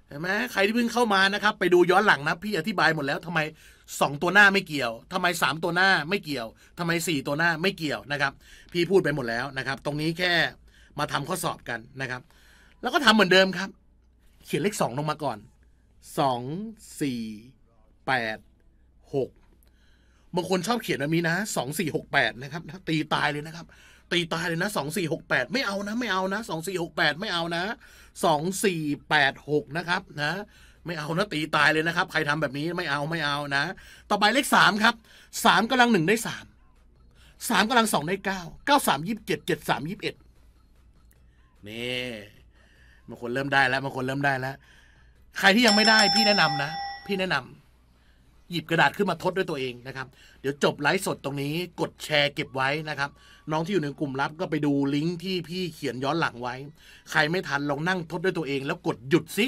Speaker 1: เห็นไหมใครที่เพิ่งเข้ามานะครับ ไปดูย้อนหลังนะพี่อธิบายหมดแล้วทำไม 2 ตัวหน้าไม่เกี่ยว ทำไม3ตัวหน้าไม่เกี่ยว ทำไม 4 ตัวหน้าไม่เกี่ยวนะครับ พี่พูดไปหมดแล้วนะครับ ตรงนี้แค่มาทำข้อสอบกันนะครับ แล้วก็ทำเหมือนเดิมครับ เขียนเลข2ลงมาก่อน2 4 8 6บางคนชอบเขียนแบบนี้นะ2 4 6 8นะครับตีตายเลยนะครับตีตาย เลยนะสองสี่หกแปดไม่เอานะ ไม่เอานะสองสี่หกแปดไม่เอานะสองสี่แปดหกนะครับ นะ ไม่เอานะตีตายเลยนะครับ ใครทำแบบนี้ไม่เอาไม่เอานะ ต่อไปเลขสามครับสามกำลังหนึ่งได้สามสามกำลังสองได้เก้าเก้าสามยี่สิบเจ็ดเจ็ดสามยี่สิบเอ็ดนี่บางคนเริ่มได้แล้วบางคนเริ่มได้แล้ว ใครที่ยังไม่ได้พี่แนะนำนะ พี่แนะนำ หยิบกระดาษขึ้นมาทดด้วยตัวเองนะครับเดี๋ยวจบไลฟ์สดตรงนี้ กดแชร์เก็บไว้นะครับ น้องที่อยู่ในกลุ่มลับก็ไปดูลิงก์ที่พี่เขียนย้อนหลังไว้ ใครไม่ทันลองนั่งทบด้วยตัวเองแล้วกดหยุดซิ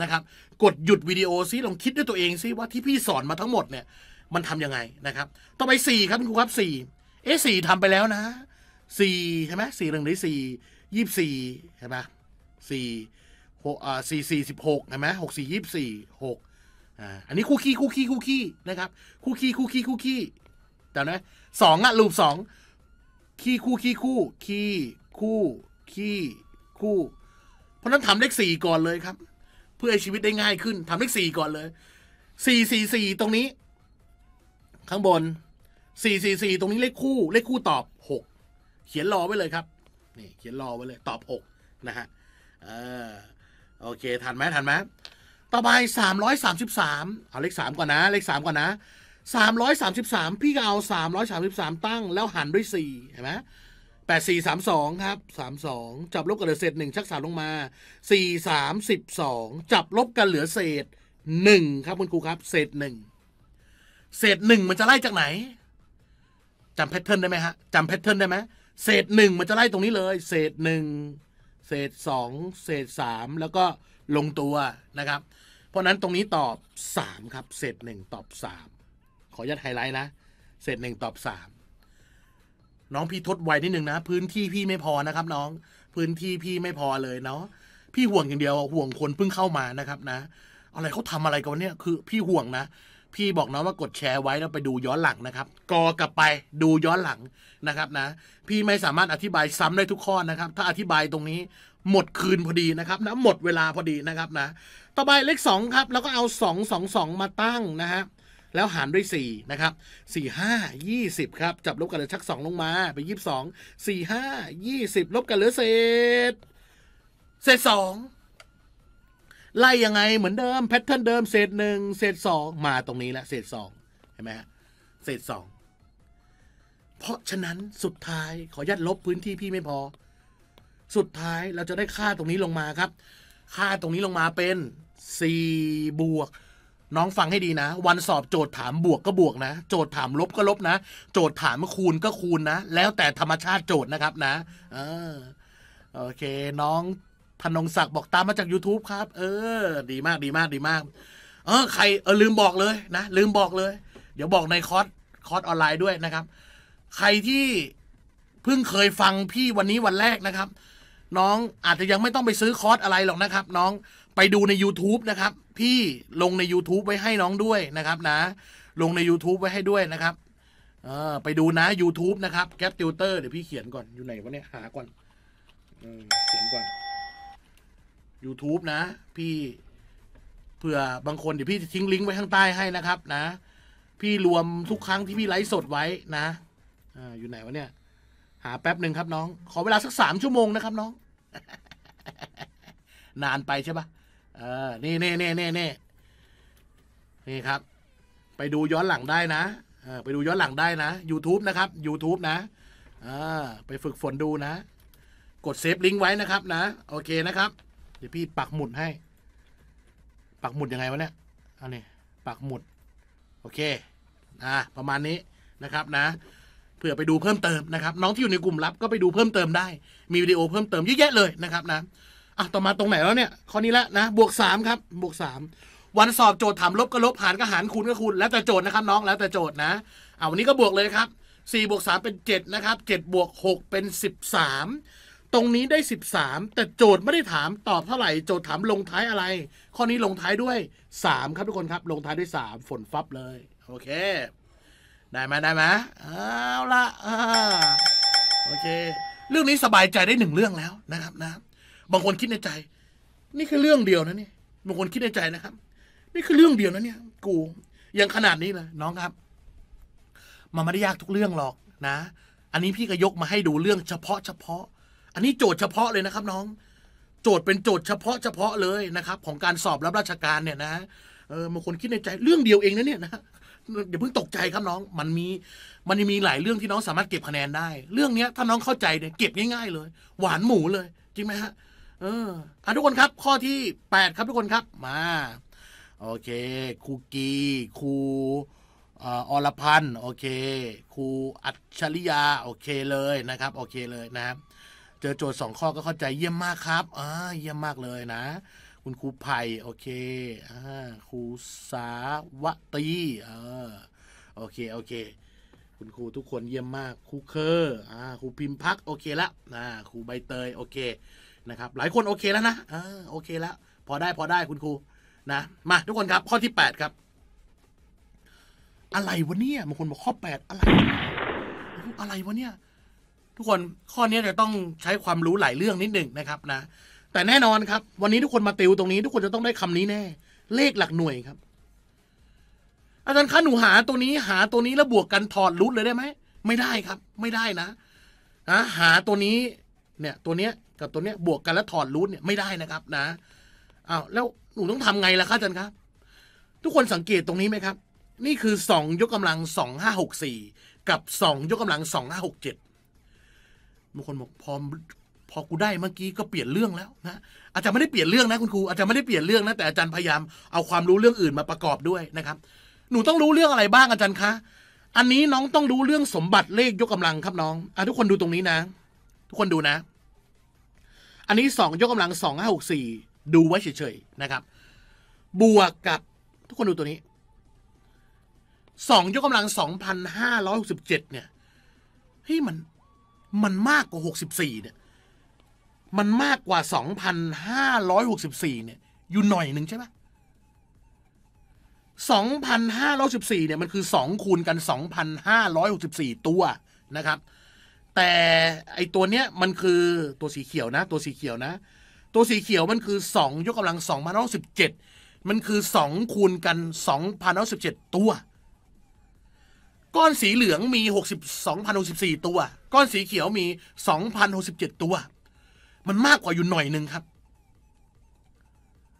Speaker 1: นะครับกดหยุดวิดีโอซิ ลองคิดด้วยตัวเองซิ ว่าที่พี่สอนมาทั้งหมดเนี่ยมันทํำยังไงนะครับต่อไป 4 ครับคุณครูครับ4เอ๊ะสี่ทำไปแล้วนะสี่ใช่ไหมสี่หนึ่งหรือสี่ยี่สี่ใช่ไหมสี่หกอ่าสี่สี่สิบหกใช่ไหมหกสี่ยี่สี่หกอันนี้คู่ขี้คู่ขี้คู่ขี้นะครับ คู่ขี้คู่ขี้คู่ขี้แต่นะสองอะลูปสองขี้คู่ขี้คู่ขี้คู่ขี้คู่ เพราะนั้นทำเลขสี่ก่อนเลยครับ เพื่อให้ชีวิตได้ง่ายขึ้นทำเลขสี่ก่อนเลยสี่สี่สี่ตรงนี้ ข้างบนสี่สี่สี่ตรงนี้เลขคู่ เลขคู่ตอบหกเขียนรอไว้เลยครับนี่ เขียนรอไว้เลย ตอบหกนะฮะเออโอเค ทันไหมทันไหมต่อไปสามร้อยสามสิบสามเอาเลขสามก่อนนะเลขสามก่อนนะสามร้อยสามสิบสามพี่ก็เอาสามร้อยสามสิบสามตั้งแล้วหันด้วยสี่เห็นไหมแปดสี่สามสองครับสามสองจับลบกันเหลือเศษหนึ่งชักสามลงมาสี่สามสิบสองจับลบกันเหลือเศษหนึ่งครับคุณครูครับ เศษหนึ่งเศษหนึ่งมันจะไล่จากไหนจำแพทเทิร์นได้ไหมฮะจำแพทเทิร์นได้ไหมเศษหนึ่งมันจะไล่ตรงนี้เลย เศษหนึ่งเศษสองเศษสามแล้วก็ลงตัวนะครับเพราะนั้นตรงนี้ตอบ 3 ครับเศษ1ตอบ3 ขอยัดไฮไลท์นะเศษ1ตอบ3น้องพี่ทดไวนิดนึ่งนะพื้นที่พี่ไม่พอนะครับ น้อง พื้นที่พี่ไม่พอเลยเนาะพี่ห่วงอย่างเดียวห่วงคนเพิ่งเข้ามานะครับนะอะไรเขาทำอะไรกันเนี่ยคือ พี่ห่วงนะ พี่บอกน้องว่ากดแชร์ไว้แล้วไปดูย้อนหลังนะครับกอกลับไปดูย้อนหลังนะครับนะ พี่ไม่สามารถอธิบายซ้ำได้ทุกข้อนะครับ ถ้าอธิบายตรงนี้หมดคืนพอดีนะครับนะหมดเวลาพอดีนะครับนะ ต่อไปเลข2ครับแล้วก็เอา 2 2 2 มาตั้งนะฮะแล้วหารด้วย 4 นะครับ 4 5 20 ครับ จับลบกันเหลือชัก 2 ลงมาไป22 4 5 20 ลบกันเหลือเศษเศษ2ไล่ยังไงเหมือนเดิมแพทเทิร์นเดิมเศษ1 เศษ2 มาตรงนี้แล้วเศษ2เห็นไหมฮะเศษ2 เพราะฉะนั้นสุดท้ายขอยัดลบพื้นที่พี่ไม่พอสุดท้ายเราจะได้ค่าตรงนี้ลงมาครับ ค่าตรงนี้ลงมาเป็น 4 บวกน้องฟังให้ดีนะวันสอบโจทย์ถามบวกก็บวกนะ โจทย์ถามลบก็ลบนะ โจทย์ถามคูณก็คูณนะ แล้วแต่ธรรมชาติโจทย์นะครับนะออโอเค น้องธนงศักดิ์บอกตามมาจาก YouTube ครับ เออ ดีมากดีมากดีมาก เออใครเออลืมบอกเลยนะลืมบอกเลย เดี๋ยวบอกในคอร์สคอร์สออนไลน์ด้วยนะครับ ใครที่เพิ่งเคยฟังพี่วันนี้วันแรกนะครับน้องอาจจะยังไม่ต้องไปซื้อคอร์สอะไรหรอกนะครับน้องไปดูใน YouTube นะครับพี่ลงใน YouTube ไว้ให้น้องด้วยนะครับนะ ลงใน YouTube ไว้ให้ด้วยนะครับไปดูนะ YouTube นะครับแก๊ปติวเตอร์เดี๋ยวพี่เขียนก่อนอยู่ไหนวะเนี่ยหาก่อนเขียนก่อน YouTube นะ พี่เผื่อบางคนเดี๋ยวพี่จะทิ้งลิงก์ไว้ข้างใต้ให้นะครับนะ พี่รวมทุกครั้งที่พี่ไลฟ์สดไว้นะออยู่ไหนวะเนี่ย หาแป๊บหนึ่งครับน้องขอเวลาสักสามชั่วโมงนะครับน้องนานไปใช่ปะเออนี่นี่นี่นี่นี่นี่ครับ ไปดูย้อนหลังได้นะ ไปดูย้อนหลังได้นะ YouTube นะครับ YouTube นะไปฝึกฝนดูนะ กดเซฟลิงก์ไว้นะครับนะ โอเคนะครับ เดี๋ยวพี่ปักหมุดให้ ปักหมุดยังไงวะเนี่ยเอานี่ ปักหมุด โอเค อ่าประมาณนี้นะครับนะ เผื่อไปดูเพิ่มเติมนะครับ น้องที่อยู่ในกลุ่มลับก็ไปดูเพิ่มเติมได้มีวิดีโอเพิ่มเติมเยอะแยะเลยนะครับนะอ่ะต่อมาตรงไหนแล้วเนี่ย ข้อนี้ละนะบวกสามครับบวกสามวันสอบโจทย์ถามลบก็ลบ หารก็หาร คูณก็คูณแล้วแต่โจทย์นะครับน้อง แล้วแต่โจทย์นะอ่ะวันนี้ก็บวกเลยครับสี่บวกสามเป็นเจ็ดนะครับเจ็ดบวกหกเป็นสสิบามตรงนี้ได้ 13 แต่โจทย์ไม่ได้ถามตอบเท่าไหร่ โจทย์ถามลงท้ายอะไร ข้อนี้ลงท้ายด้วย 3 ครับทุกคนครับ ลงท้ายด้วย3ฝนฟับเลย โอเค ได้ไหมได้ไหมเอาละโอเคเรื่องนี้สบายใจได้หนึ่งเรื่องแล้วนะครับนะบางคนคิดในใจ นี่คือเรื่องเดียวนะนี่บางคนคิดในใจนะครับ นี่คือเรื่องเดียวนะ เนี่ย กู ยังขนาดนี้เลยน้องครับมันไม่ได้ยากทุกเรื่องหรอกนะ อันนี้พี่ก็ยกมาให้ดูเรื่องเฉพาะเฉพาะ อันนี้โจทย์เฉพาะเลยนะครับ น้อง โจทย์เป็นโจทย์เฉพาะเฉพาะเลยนะครับ ของการสอบรับราชการ เนี่ยนะเออบางคนคิดในใจเรื่องเดียวเองนะเนี่ยนะอย่าเพิ่งตกใจครับน้อง มันมี มันมีหลายเรื่องที่น้องสามารถเก็บคะแนนได้ เรื่องเนี้ยถ้าน้องเข้าใจเนี่ยเก็บง่ายๆเลย หวานหมูเลย จริงไหมฮะ เอออ่ะทุกคนครับ ข้อที่ 8 ครับทุกคนครับ มา โอเคครูกีครูอรพันธ์โอเคครูอัจฉริยาโอเคเลยนะครับ โอเคเลยนะครับ เจอโจทย์สองข้อก็เข้าใจเยี่ยมมากครับอ่าเยี่ยมมากเลยนะคุณครูไผ่โอเคอ่าครูสาวตีเออ โอเคโอเค คุณครูทุกคนเยี่ยมมากครูเคอรอ่าครูพิมพ์พัก โอเคละอ่าครูใบเตย โอเค นะครับ หลายคนโอเคแล้วนะอ่าโอเคแล้ว พอได้พอได้ คุณครูนะมาทุกคนครับข้อที่แปดครับ อะไรวะเนี่ยบางคนบอกข้อแปดอะไร อะไรวะเนี่ยทุกคนข้อนี้จะต้องใช้ความรู้หลายเรื่องนิดหนึ่งนะครับ นะแต่แน่นอนครับ วันนี้ทุกคนมาติวตรงนี้ทุกคนจะต้องได้คำนี้แน่ เลขหลักหน่วยครับ อาจารย์คะหนูหาตัวนี้ หาตัวนี้แล้วบวกกันถอดรูทเลยได้ไหมไม่ได้ครับ ไม่ได้นะนะ หาตัวนี้เนี่ย ตัวเนี้ยกับตัวเนี้ยบวกกันแล้วถอดรูทเนี่ยไม่ได้นะครับ นะอ้าวแล้วหนูต้องทำไงล่ะคะอาจารย์ครับทุกคนสังเกตตรงนี้ไหมครับ นี่คือสองยกกำลังสองห้าหกสี่กับสองยกกำลังสองห้าหกเจ็ดบางคนบอกพร้อมพอกูได้เมื่อกี้ ก็เปลี่ยนเรื่องแล้วนะ อาจจะไม่ได้เปลี่ยนเรื่องนะคุณครูอาจจะไม่ได้เปลี่ยนเรื่องนะแต่อาจารย์พยายามเอาความรู้เรื่องอื่นมาประกอบด้วยนะครับ หนูต้องรู้เรื่องอะไรบ้างอาจารย์คะอันนี้น้องต้องรู้เรื่องสมบัติเลขยกกำลังครับน้องอทุกคนดูตรงนี้นะ ทุกคนดูนะ อันนี้สองยกกำลังสองห้าหกสี่ดูไว้เฉยๆนะครับบวกกับ ทุกคนดูตัวนี้สองยกกำลังสองพันห้าร้อยหกสิบเจ็ดเนี่ยเฮ้ยมันมันมากกว่าหกสิบสี่เนี่ยมันมากกว่า 2,564เนี่ย อยู่หน่อยหนึ่งใช่ไหม2,514เนี่ย มันคือ 2 คูณกัน 2,564 ตัวนะครับ แต่ไอตัวเนี้ยมันคือตัวสีเขียวนะ ตัวสีเขียวนะ ตัวสีเขียวมันคือ 2 ยกกำลัง2,017มันคือ2คูณกัน2,017ตัว ก้อนสีเหลืองมี62,064 ตัว ก้อนสีเขียวมี 2,067 ตัวมันมากกว่าอยู่หน่อยหนึ่งครับ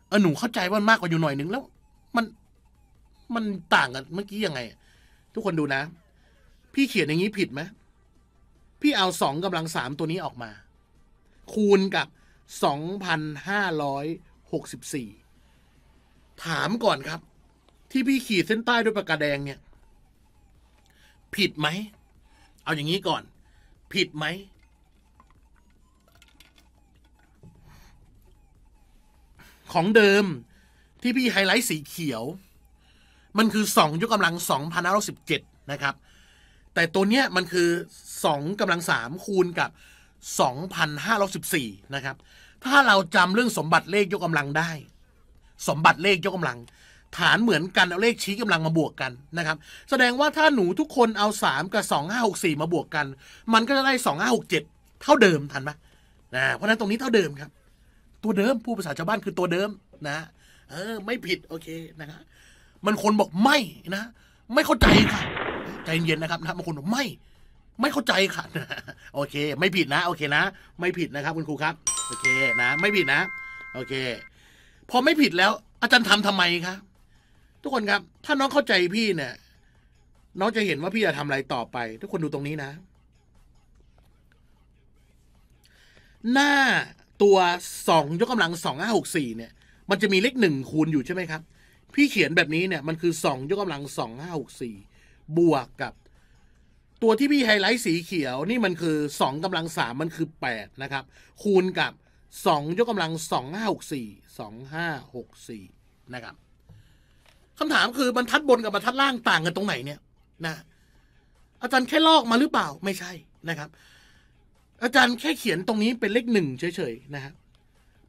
Speaker 1: เออหนูเข้าใจว่ามันมากกว่าอยู่หน่อยหนึ่งแล้ว มันมันต่างกันเมื่อกี้ยังไง ทุกคนดูนะ พี่เขียนอย่างนี้ผิดไหมพี่เอาสองกำลังสามตัวนี้ออกมา คูณกับสองพันห้าร้อยหกสิบสี่ถามก่อนครับ ที่พี่ขีดเส้นใต้ด้วยปากกาแดงเนี่ย ผิดไหม เอาอย่างนี้ก่อน ผิดไหมของเดิมที่พี่ไฮไลท์สีเขียว มันคือ 2 ยกกำลัง 2,517นะครับแต่ตัวเนี้ยมันคือ 2กำลัง 3 คูณกับ2,514นะครับถ้าเราจำเรื่องสมบัติเลขยกกำลังได้ สมบัติเลขยกกำลัง ฐานเหมือนกันเอาเลขชี้กำลังมาบวกกันนะครับ แสดงว่าถ้าหนูทุกคนเอา 3 กับ2564 มาบวกกัน มันก็จะได้2567เท่าเดิมทันไหมนะเพราะนั้นตรงนี้เท่าเดิมครับตัวเดิมผู้ภาษาชาวบ้านคือตัวเดิมนะเออ ไม่ผิด โอเคนะฮะมันคนบอก ไม่นะ ไม่เข้าใจค่ะ ใจเย็นนะครับนะบางคนบอก ไม่ ไม่เข้าใจค่ะโอเค ไม่ผิดนะโอเคนะ ไม่ผิดนะครับคุณครูครับ โอเค นะไม่ผิดนะโอเคพอไม่ผิดแล้ว อาจารย์ทำทำไมครับทุกคนครับ ถ้าน้องเข้าใจพี่เนี่ยน้องจะเห็นว่าพี่จะทำอะไรต่อไป ทุกคนดูตรงนี้นะ หน้าตัวสองยกกำลังสองห้าหกสี่เนี่ยมันจะมีเลขหนึ่งคูณอยู่ใช่ไหมครับ พี่เขียนแบบนี้เนี่ยมันคือสองยกกำลังสองห้าหกสี่บวกกับ ตัวที่พี่ไฮไลท์สีเขียวนี่มันคือสองกำลังสามมันคือแปดนะครับคูณกับสองยกกำลังสองห้าหกสี่สองห้าหกสี่นะครับคำถามคือบรรทัดบนกับบรรทัดล่างต่างกันตรงไหนเนี่ยนะอาจารย์แค่ลอกมาหรือเปล่าไม่ใช่นะครับอาจารย์แค่เขียน ตรงนี้เป็นเลขหนึ่งเฉยๆนะครับ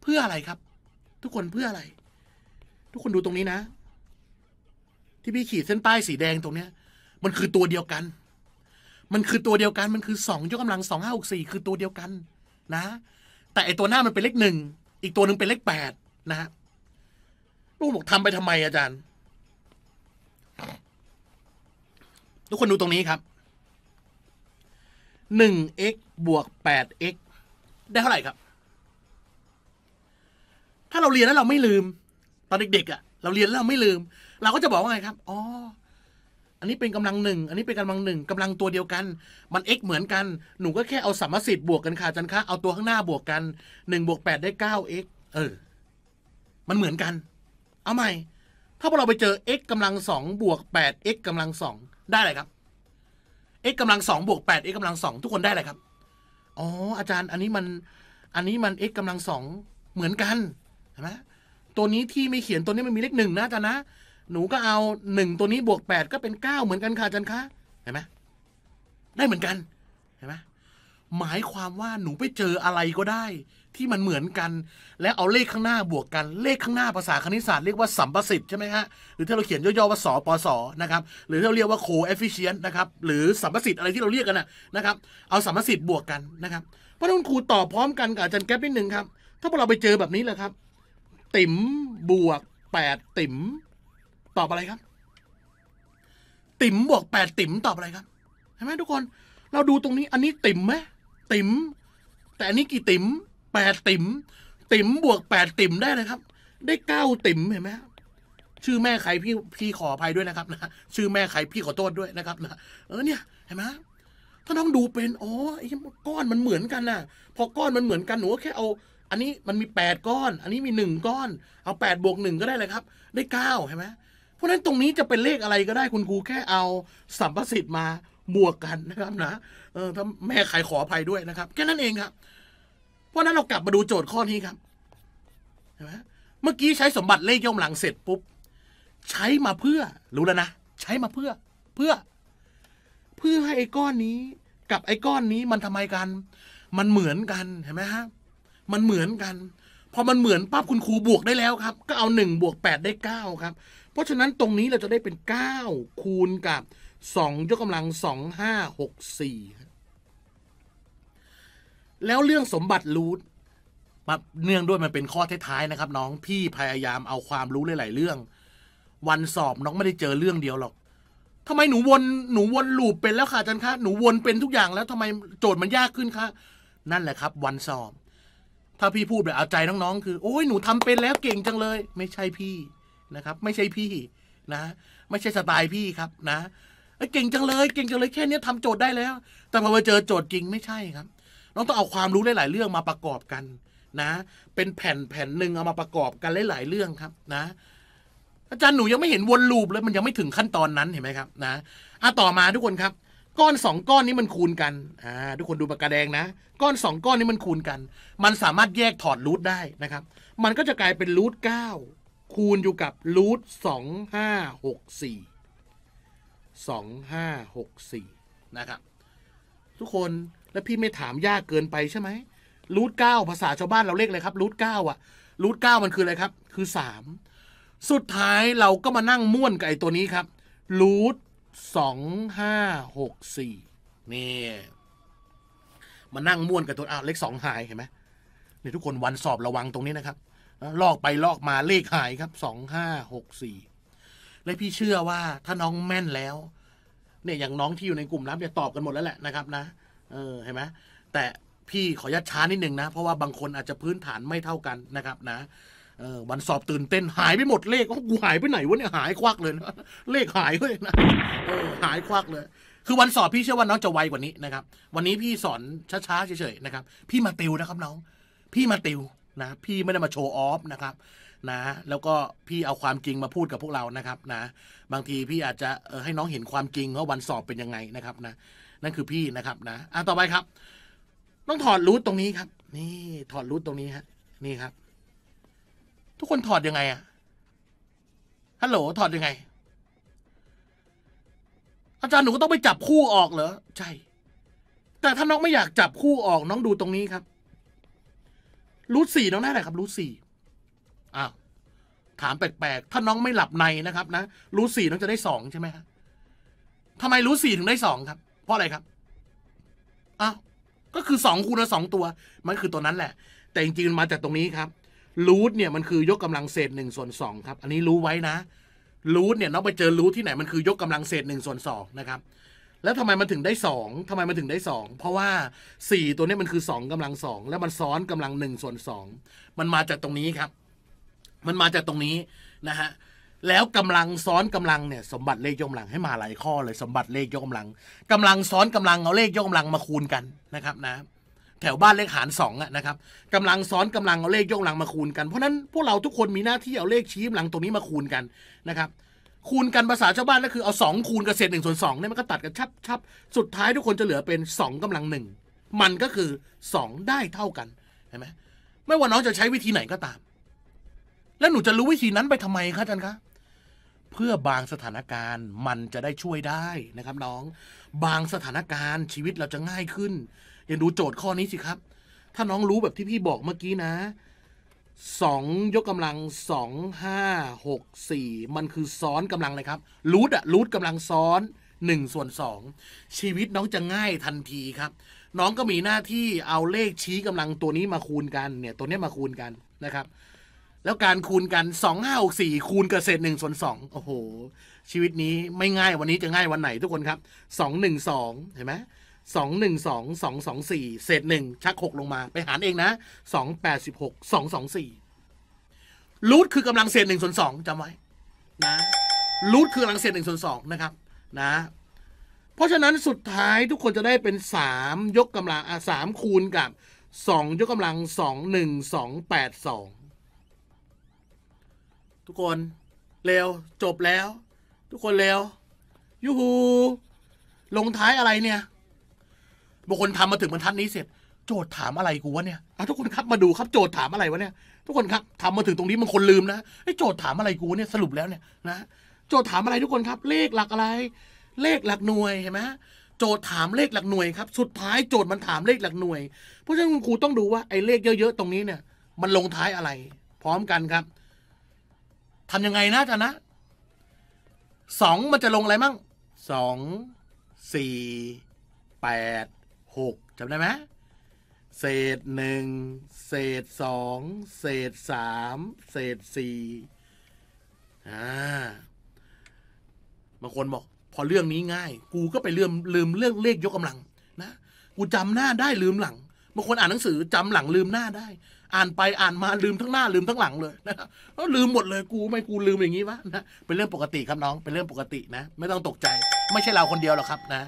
Speaker 1: เพื่ออะไรครับ ทุกคนเพื่ออะไร ทุกคนดูตรงนี้นะ ที่พี่ขีดเส้นใต้สีแดงตรงเนี้ย มันคือตัวเดียวกัน มันคือตัวเดียวกันมันคือสองยกกำลังสองห้าหกสี่คือตัวเดียวกันนะแต่ไอตัวหน้ามันเป็นเลขหนึ่งอีกตัวหนึ่งเป็นเลขแปดนะฮะลูกบอกทำไปทำไม อาจารย์ ทุกคนดูตรงนี้ครับหนึ่ง x บวก 8x ได้เท่าไหร่ครับ ถ้าเราเรียนแล้วเราไม่ลืม ตอนเด็กๆอะ่ะ เราเรียนแล้วเราไม่ลืม เราก็จะบอกว่าไงครับ อ๋อ อันนี้เป็นกำลังหนึ่ง อันนี้เป็นกำลังหนึ่งกำลังตัวเดียวกัน มัน x เหมือนกัน หนูก็แค่เอาสัมมสิทธิ์บวกกันค่ะจันค่ะเอาตัวข้างหน้า บวกกันหนึ่งบวกแปดได้เก้า x เออ มันเหมือนกัน เอาใหม่ ถ้าพอเราไปเจอ x กำลังสองบวกแปด x กำลังสอง ได้อะไรครับ x กำลังสองบวกแปด x กำลังสองทุกคนได้อะไรครับอ๋ออาจารย์ อันนี้มันอันนี้มัน x กำลังสองเหมือนกันใช่ไหมตัวนี้ที่ไม่เขียนตัวนี้มันมีเลขหนึ่งนะอาจารย์นะ หนูก็เอาหนึ่งตัวนี้บวกแปดก็เป็นเก้าเหมือนกันค่ะอาจารย์คะเห็นไหมได้เหมือนกันเห็นไหมหมายความว่าหนูไปเจออะไรก็ได้ที่มันเหมือนกัน และเอาเลขข้างหน้าบวกกันเลขข้างหน้าภาษาคณิตศาสตร์เรียกว่าสัมประสิทธิ์ใช่ไหมฮะหรือถ้าเราเขียนย่อๆว่าสปสนะครับหรือถ้เราเรียกว่าโคเอฟฟิเชนต์นะครับหรือสัมประสิทธิ์อะไรที่เราเรียกกันนะครับ เอาสัมประสิทธิ์บวกกันนะครับเพราะนั้นครูตอบพร้อมกันกับอาจารย์แก๊ปนิดนึงครับ ถ้าพวกเราไปเจอแบบนี้แหละครับ ติ๋มบวกแปดติ๋มตอบอะไรครับ ติ๋มบวกแปดติ๋มตอบอะไรครับเห็นไหมทุกคนเราดูตรงนี้อันนี้ติ๋มไหมติ๋มแต่อันนี้กี่ติ๋มแปดติ๋มติ๋มบวกแปดติ๋มได้นะครับ ได้เก้าติ๋มเห็นไหมชื่อแม่ใครพี่พี่ขออภัยด้วยนะครับนะชื่อแม่ใครพี่ขอโทษด้วยนะครับนะเออเนี่ยเห็นไหมถ้าน้องดูเป็นอ๋อไอ้ก้อนมันเหมือนกันน่ะ พอก้อนมันเหมือนกันหนูแค่เอา อันนี้มันมีแปดก้อน อันนี้มีหนึ่งก้อนเอาแปดบวกหนึ่งก็ได้เลยครับ ได้เก้าเห็นไหมเพราะนั้นตรงนี้จะเป็นเลขอะไรก็ได้คุณครูแค่เอาสัมประสิทธิ์มาบวกกันนะครับ นะเออถ้าแม่ใครขออภัยด้วยนะครับ แค่นั้นเองครับราะนั้นเรากลับมาดูโจทย์ข้อนี้ครับเห็นไหมเมื่อกี้ใช้สมบัติเลขย่อมหลังเสร็จปุ๊บ ใช้มาเพื่อรู้แล้วนะ ใช้มาเพื่อเพื่อ เพื่อให้ไอ้ก้อนนี้กับไอ้ก้อนนี้มันทำไมกัน มันเหมือนกัน เห็นไหมฮะ มันเหมือนกัน พอมันเหมือนปั๊บคุณครูบวกได้แล้วครับ ก็เอาหนึ่งบวกแปดได้เก้าครับ เพราะฉะนั้นตรงนี้เราจะได้เป็นเก้าคูณกับสองยกกำลังสองหห้ากสี่แล้วเรื่องสมบัติรูทมาเนื่องด้วยมันเป็นข้อท้ายๆนะครับ น้องพี่พยายามเอาความรู้หลายๆ เรื่อง วันสอบน้องไม่ได้เจอเรื่องเดียวหรอก ทำไมหนูวนหนูวนลูปเป็นแล้วค่ะอาจารย์คะหนูวนเป็นทุกอย่าง แล้วทำไมโจทย์มันยากขึ้นคะนั่นแหละครับ วันสอบ ถ้าพี่พูดแบบเอาใจน้องๆคือโอ้ยหนูทำเป็นแล้วเก่งจังเลย ไม่ใช่พี่นะครับ ไม่ใช่พี่นะ ไม่ใช่สไตล์พี่ครับนะเก่งจังเลย เก่งจังเลยแค่นี้ทำโจทย์ได้แล้ว แต่พอมาเจอโจทย์จริงไม่ใช่ครับน้องต้องเอาความรู้หลายๆเรื่องมาประกอบกันนะ เป็นแผ่นแผ่นหนึ่งเอามาประกอบกันหลายๆเรื่องครับนะอาจารย์หนูยังไม่เห็นวนลูปเลยมันยังไม่ถึงขั้นตอนนั้นเห็นไหมครับนะอ่ะต่อมาทุกคนครับ ก้อนสองก้อนนี้มันคูณกันอ่าทุกคนดูปากกาแดงนะ ก้อนสองก้อนนี้มันคูณกัน มันสามารถแยกถอดรูทได้นะครับ มันก็จะกลายเป็นรูทเก้าคูณอยู่กับรูทสองห้าหกสี่สองห้าหกสี่นะครับทุกคนแล้วพี่ไม่ถามยากเกินไปใช่ไหมรูทเก้าภาษาชาวบ้านเราเรียกเลยครับรูทเก้าอ่ะรูทเก้ามันคืออะไรครับ คือสามสุดท้ายเราก็มานั่งม่วนกับไอ้ตัวนี้ครับรูทสองห้าหกสี่นี่ มานั่งม่วนกับตัวอ้าวเลขสองหายเห็นไหมนี่ทุกคนวันสอบระวังตรงนี้นะครับ ลอกไปลอกมาเลขหายครับสองห้าหกสี่และพี่เชื่อว่าถ้าน้องแม่นแล้ว เนี่ยอย่างน้องที่อยู่ในกลุ่มรับเะียตอบกันหมดแล้วแหละนะครับนะเออเห็นไหมแต่พี่ขอยัดช้านิดนึงนะ เพราะว่าบางคนอาจจะพื้นฐานไม่เท่ากันนะครับ นะเออวันสอบตื่นเต้นหายไปหมดเลขกูหายไปไหนวะเนี่ยหายควักเลยนะเลขหายเลยนะเออหายควักเลย คือวันสอบพี่เชื่อว่าน้องจะไวกว่านี้นะครับ วันนี้พี่สอนช้าๆเฉยๆนะครับพี่มาติวนะครับน้อง พี่มาติวนะพี่ไม่ได้มาโชว์ออฟนะครับ นะ แล้วก็พี่เอาความจริงมาพูดกับพวกเรานะครับ นะบางทีพี่อาจจะให้น้องเห็นความจริงว่าวันสอบเป็นยังไงนะครับนะนั่นคือพี่นะครับ นะ อ่ะต่อไปครับ ต้องถอดรูทตรงนี้ครับ นี่ถอดรูทตรงนี้ฮะ นี่ครับ ทุกคนถอดยังไงอะฮัลโหล ถอดยังไง อาจารย์หนูก็ต้องไปจับคู่ออกเหรอ ใช่ แต่ถ้าน้องไม่อยากจับคู่ออก น้องดูตรงนี้ครับ รูทสี่น้องได้ไหนครับ รูทสี่อ้าว ถามแปลกๆ ถ้าน้องไม่หลับในนะครับนะ รูทสี่น้องจะได้สองใช่ไหมฮะทำไมรูทสี่ถึงได้สองครับเพราะอะไรครับอ้าวก็คือสองคูณสองตัว มันคือตัวนั้นแหละ แต่จริงๆมันมาจากตรงนี้ครับ รูทเนี่ยมันคือยกกำลังเศษหนึ่งส่วนสองครับ อันนี้รู้ไว้นะ รูทเนี่ยน้องไปเจอรูทที่ไหนมันคือยกกำลังเศษหนึ่งส่วนสองนะครับ แล้วทำไมมันถึงได้สองทำไมมันถึงได้สอง เพราะว่าสี่ตัวนี้มันคือสองกำลังสองแล้วมันซ้อนกำลังหนึ่งส่วนสองมันมาจากตรงนี้ครับ มันมาจากตรงนี้นะฮะแล้วกำลังซ้อนกำลังเนี่ยสมบัติเลขยกกำลังให้มาหลายข้อเลยสมบัติเลขยกกำลัง กำลังซ้อนกำลังเอาเลขยกกำลังมาคูณกันนะครับนะแถวบ้านเลขหารสองะนะครับกำลังซ้อนกำลังเอาเลขยกกำลังมาคูณกันเพราะนั้นพวกเราทุกคนมีหน้าที่เอาเลขชี้กำลังตรงนี้มาคูณกันนะครับคูณกันภาษาชาวบ้านก็คือเอา2คูณกับเศษหนึ่งส่วนสองเนี่ยมันก็ตัดกันชับชับสุดท้ายทุกคนจะเหลือเป็น 2 กำลังหนึ่งมันก็คือ 2 ได้เท่ากันเห็นไหมไม่ว่าน้องจะใช้วิธีไหนก็ตาม แล้วหนูจะรู้วิธีนั้นไปทำไมคะอาจารย์คะเพื่อบางสถานการณ์มันจะได้ช่วยได้นะครับ น้อง บางสถานการณ์ ชีวิตเราจะง่ายขึ้นอย่างดูโจทย์ข้อนี้สิครับ ถ้าน้องรู้แบบที่พี่บอกเมื่อกี้นะสองยกกำลังสองห้าหกสี่มันคือซ้อนกำลังเลยครับรูทอะรูทกำลังซ้อนหนึ่งส่วนสองชีวิตน้องจะง่ายทันทีครับ น้องก็มีหน้าที่เอาเลขชี้กำลังตัวนี้มาคูณกันเนี่ยตัวนี้มาคูณกันนะครับแล้วการคูณกันสองห้าหกสี่คูณกับเศษหนึ่งส่วนสองโอ้โห ชีวิตนี้ไม่ง่ายวันนี้จะง่ายวันไหนทุกคนครับสองหนึ่งสองเห็นไหมสองหนึ่งสองสองสองสี่เศษหนึ่งชักหกลงมา ไปหารเองนะสองแปดสิบหกสองสองสี่รูทคือกำลังเศษหนึ่งส่วนสองจำไว้นะรูทคือกำลังเศษหนึ่งส่วนสองนะครับ นะ เพราะฉะนั้นสุดท้ายทุกคนจะได้เป็นสามยกกำลังอ่ะสามคูณกับสองยกกำลังสองหนึ่งสองแปดสองทุกคนเร็วจบแล้ว ทุกคนเร็วยูฮูลงท้ายอะไรเนี่ยบางคนทำมาถึงบรรทัดนี้เสร็จ โจทย์ถามอะไรกูวะเนี่ยทุกคนครับมาดูครับโจทย์ถามอะไรวะเนี่ย ทุกคนครับทำมาถึงตรงนี้บางคนลืมนะไอ้โจทย์ถามอะไรกูเนี่ยสรุปแล้วเนี่ยนะโจทย์ถามอะไรทุกคนครับ เลขหลักอะไร เลขหลักหน่วยเห็นไหมโจทย์ถามเลขหลักหน่วยครับสุดท้ายโจทย์มันถามเลขหลักหน่วย เพราะฉะนั้นครูต้องดูว่า ไอ้เลขเยอะๆตรงนี้เนี่ย มันลงท้ายอะไร พร้อมกันครับทำยังไงนะจารนะสองมันจะลงอะไรมั่งสองสี่แปดหกจำได้ไหมเศษหนึ่ง เศษสอง เศษสามเศษสี่อ่า บางคนบอกพอเรื่องนี้ง่าย กูก็ไปลืมลืมเรื่องเลขยกกำลังนะ กูจำหน้าได้ลืมหลัง บางคนอ่านหนังสือจำหลังลืมหน้าได้อ่านไป อ่านมาลืมทั้งหน้าลืมทั้งหลังเลยนะแลลืมหมดเลยกูไม่กูลืมอย่างนี้วะนะเป็นเรื่องปกติครับน้องเป็นเรื่องปกตินะ ไม่ต้องตกใจ ไม่ใช่เราคนเดียวหรอกครับนะ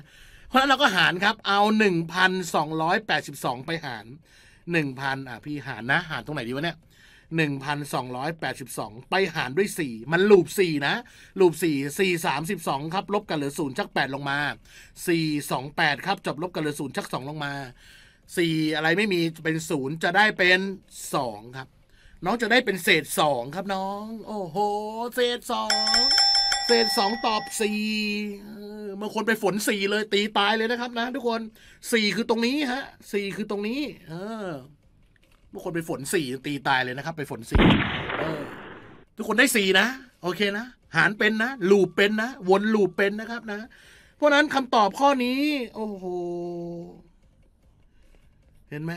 Speaker 1: เพราะนั้นเราก็หารครับเอา1,282ไปหาร 1,000อ่ะพี่หารนะ หารตรงไหนดีวะเนี่ย1,282 ไปหารด้วย 4 มันลูป4นะลูบ4 4 32 ครับลบกันเหลือ0ชัก 8 ลงมา 4 28 ครับจบลบกันเหลือ 0 ชัก 2 ลงมาสี่อะไรไม่มีเป็นศูนย์จะได้เป็นสองครับน้องจะได้เป็นเศษสองครับน้อง โอ้โห เศษสองเศษสองตอบสี่บางคนไปฝนสี่เลย ตีตายเลยนะครับนะทุกคนสี่คือตรงนี้ฮะสี่คือตรงนี้ เออบางคนไปฝนสี่ตีตายเลยนะครับ ไปฝนสี่เออ ทุกคนได้สี่นะโอเคนะหารเป็นนะลูปเป็นนะวนลูปเป็นนะครับ นะ เพราะนั้นคำตอบข้อนี้ โอ้โหเห็นไหม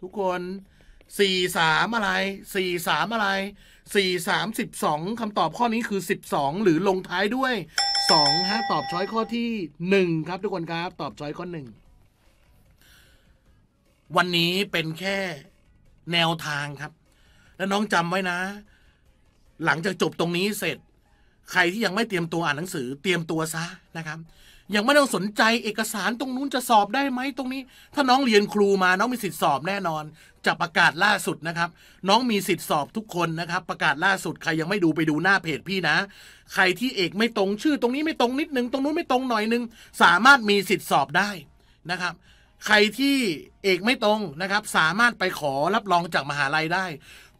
Speaker 1: ทุกคนสี่สามอะไรสี่สามอะไรสี่สามสิบสองคำตอบข้อนี้คือสิบสองหรือลงท้ายด้วยสองฮะ ตอบช้อยข้อที่หนึ่งครับทุกคนครับ ตอบช้อยข้อหนึ่งวันนี้เป็นแค่แนวทางครับ แล้วน้องจำไว้นะ หลังจากจบตรงนี้เสร็จ ใครที่ยังไม่เตรียมตัวอ่านหนังสือ เตรียมตัวซะนะครับยังไม่ต้องสนใจเอกสารตรงนู้นจะสอบได้ไหมตรงนี้ ถ้าน้องเรียนครูมาน้องมีสิทธิสอบแน่นอนจากประกาศล่าสุดนะครับ น้องมีสิทธิสอบทุกคนนะครับ ประกาศล่าสุดใครยังไม่ดูไปดูหน้าเพจพี่นะ ใครที่เอกไม่ตรงชื่อ ตรงนี้ไม่ตรงนิดนึงตรงนู้นไม่ตรงหน่อยนึง สามารถมีสิทธิสอบได้นะครับ ใครที่เอกไม่ตรงนะครับ สามารถไปขอรับรองจากมหาลัยได้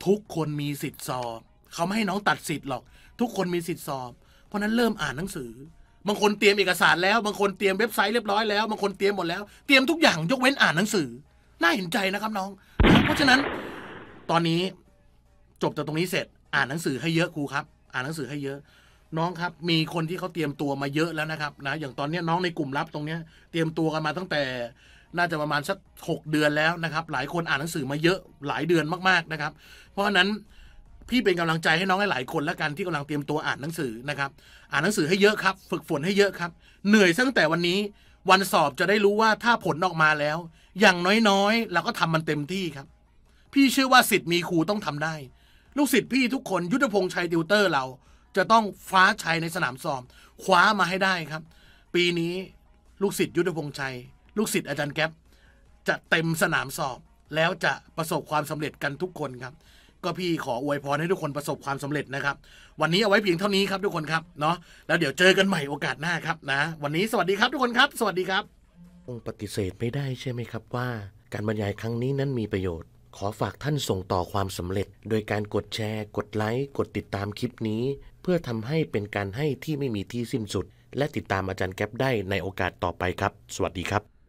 Speaker 1: ทุกคนมีสิทธิสอบเขาไม่ให้น้องตัดสิทธิ์หรอก ทุกคนมีสิทธิสอบเพราะนั้นเริ่มอ่านหนังสือบางคนเตรียมเอกสารแล้วบางคนเตรียมเว็บไซต์เรียบร้อยแล้วบางคนเตรียมหมดแล้วเตรียมทุกอย่างยกเว้นอ่านหนังสือน่าเห็นใจนะครับน้อง เพราะฉะนั้นตอนนี้จบจากตรงนี้เสร็จ อ่านหนังสือให้เยอะครูครับอ่านหนังสือให้เยอะ น้องครับ มีคนที่เขาเตรียมตัวมาเยอะแล้วนะครับนะอย่างตอนนี้น้องในกลุ่มลับตรงนี้เตรียมตัวกันมาตั้งแต่น่าจะประมาณสักหกเดือนแล้วนะครับ หลายคนอ่านหนังสือมาเยอะหลายเดือนมากๆนะครับ เพราะฉะนั้นพี่เป็นกำลังใจให้น้องหลาย ๆ คนแล้วกันที่กำลังเตรียมตัวอ่านหนังสือนะครับ อ่านหนังสือให้เยอะครับ ฝึกฝนให้เยอะครับ เหนื่อยตั้งแต่วันนี้ วันสอบจะได้รู้ว่าถ้าผลออกมาแล้ว อย่างน้อย ๆ เราก็ทำมันเต็มที่ครับ พี่เชื่อว่าสิทธิ์มีครูต้องทำได้ ลูกศิษย์พี่ทุกคน ยุทธพงษ์ชัยติวเตอร์เราจะต้องฟ้าชัยในสนามสอบคว้ามาให้ได้ครับ ปีนี้ ลูกศิษย์ยุทธพงษ์ชัยลูกศิษย์อาจารย์แก๊ปจะเต็มสนามสอบแล้วจะประสบความสำเร็จกันทุกคนครับก็พี่ขออวยพรให้ทุกคนประสบความสำเร็จนะครับ วันนี้เอาไว้เพียงเท่านี้ครับทุกคนครับเนาะแล้วเดี๋ยวเจอกันใหม่โอกาสหน้าครับนะ วันนี้สวัสดีครับทุกคนครับ สวัสดีครับคงปฏิเสธไม่ได้ใช่ไหมครับว่า การบรรยายครั้งนี้นั้นมีประโยชน์ ขอฝากท่านส่งต่อความสำเร็จ โดยการกดแชร์ กดไลค์กดติดตามคลิปนี้ เพื่อทำให้เป็นการให้ที่ไม่มีที่สิ้นสุด และติดตามอาจารย์แก๊ปได้ในโอกาสต่อไปครับ สวัสดีครับ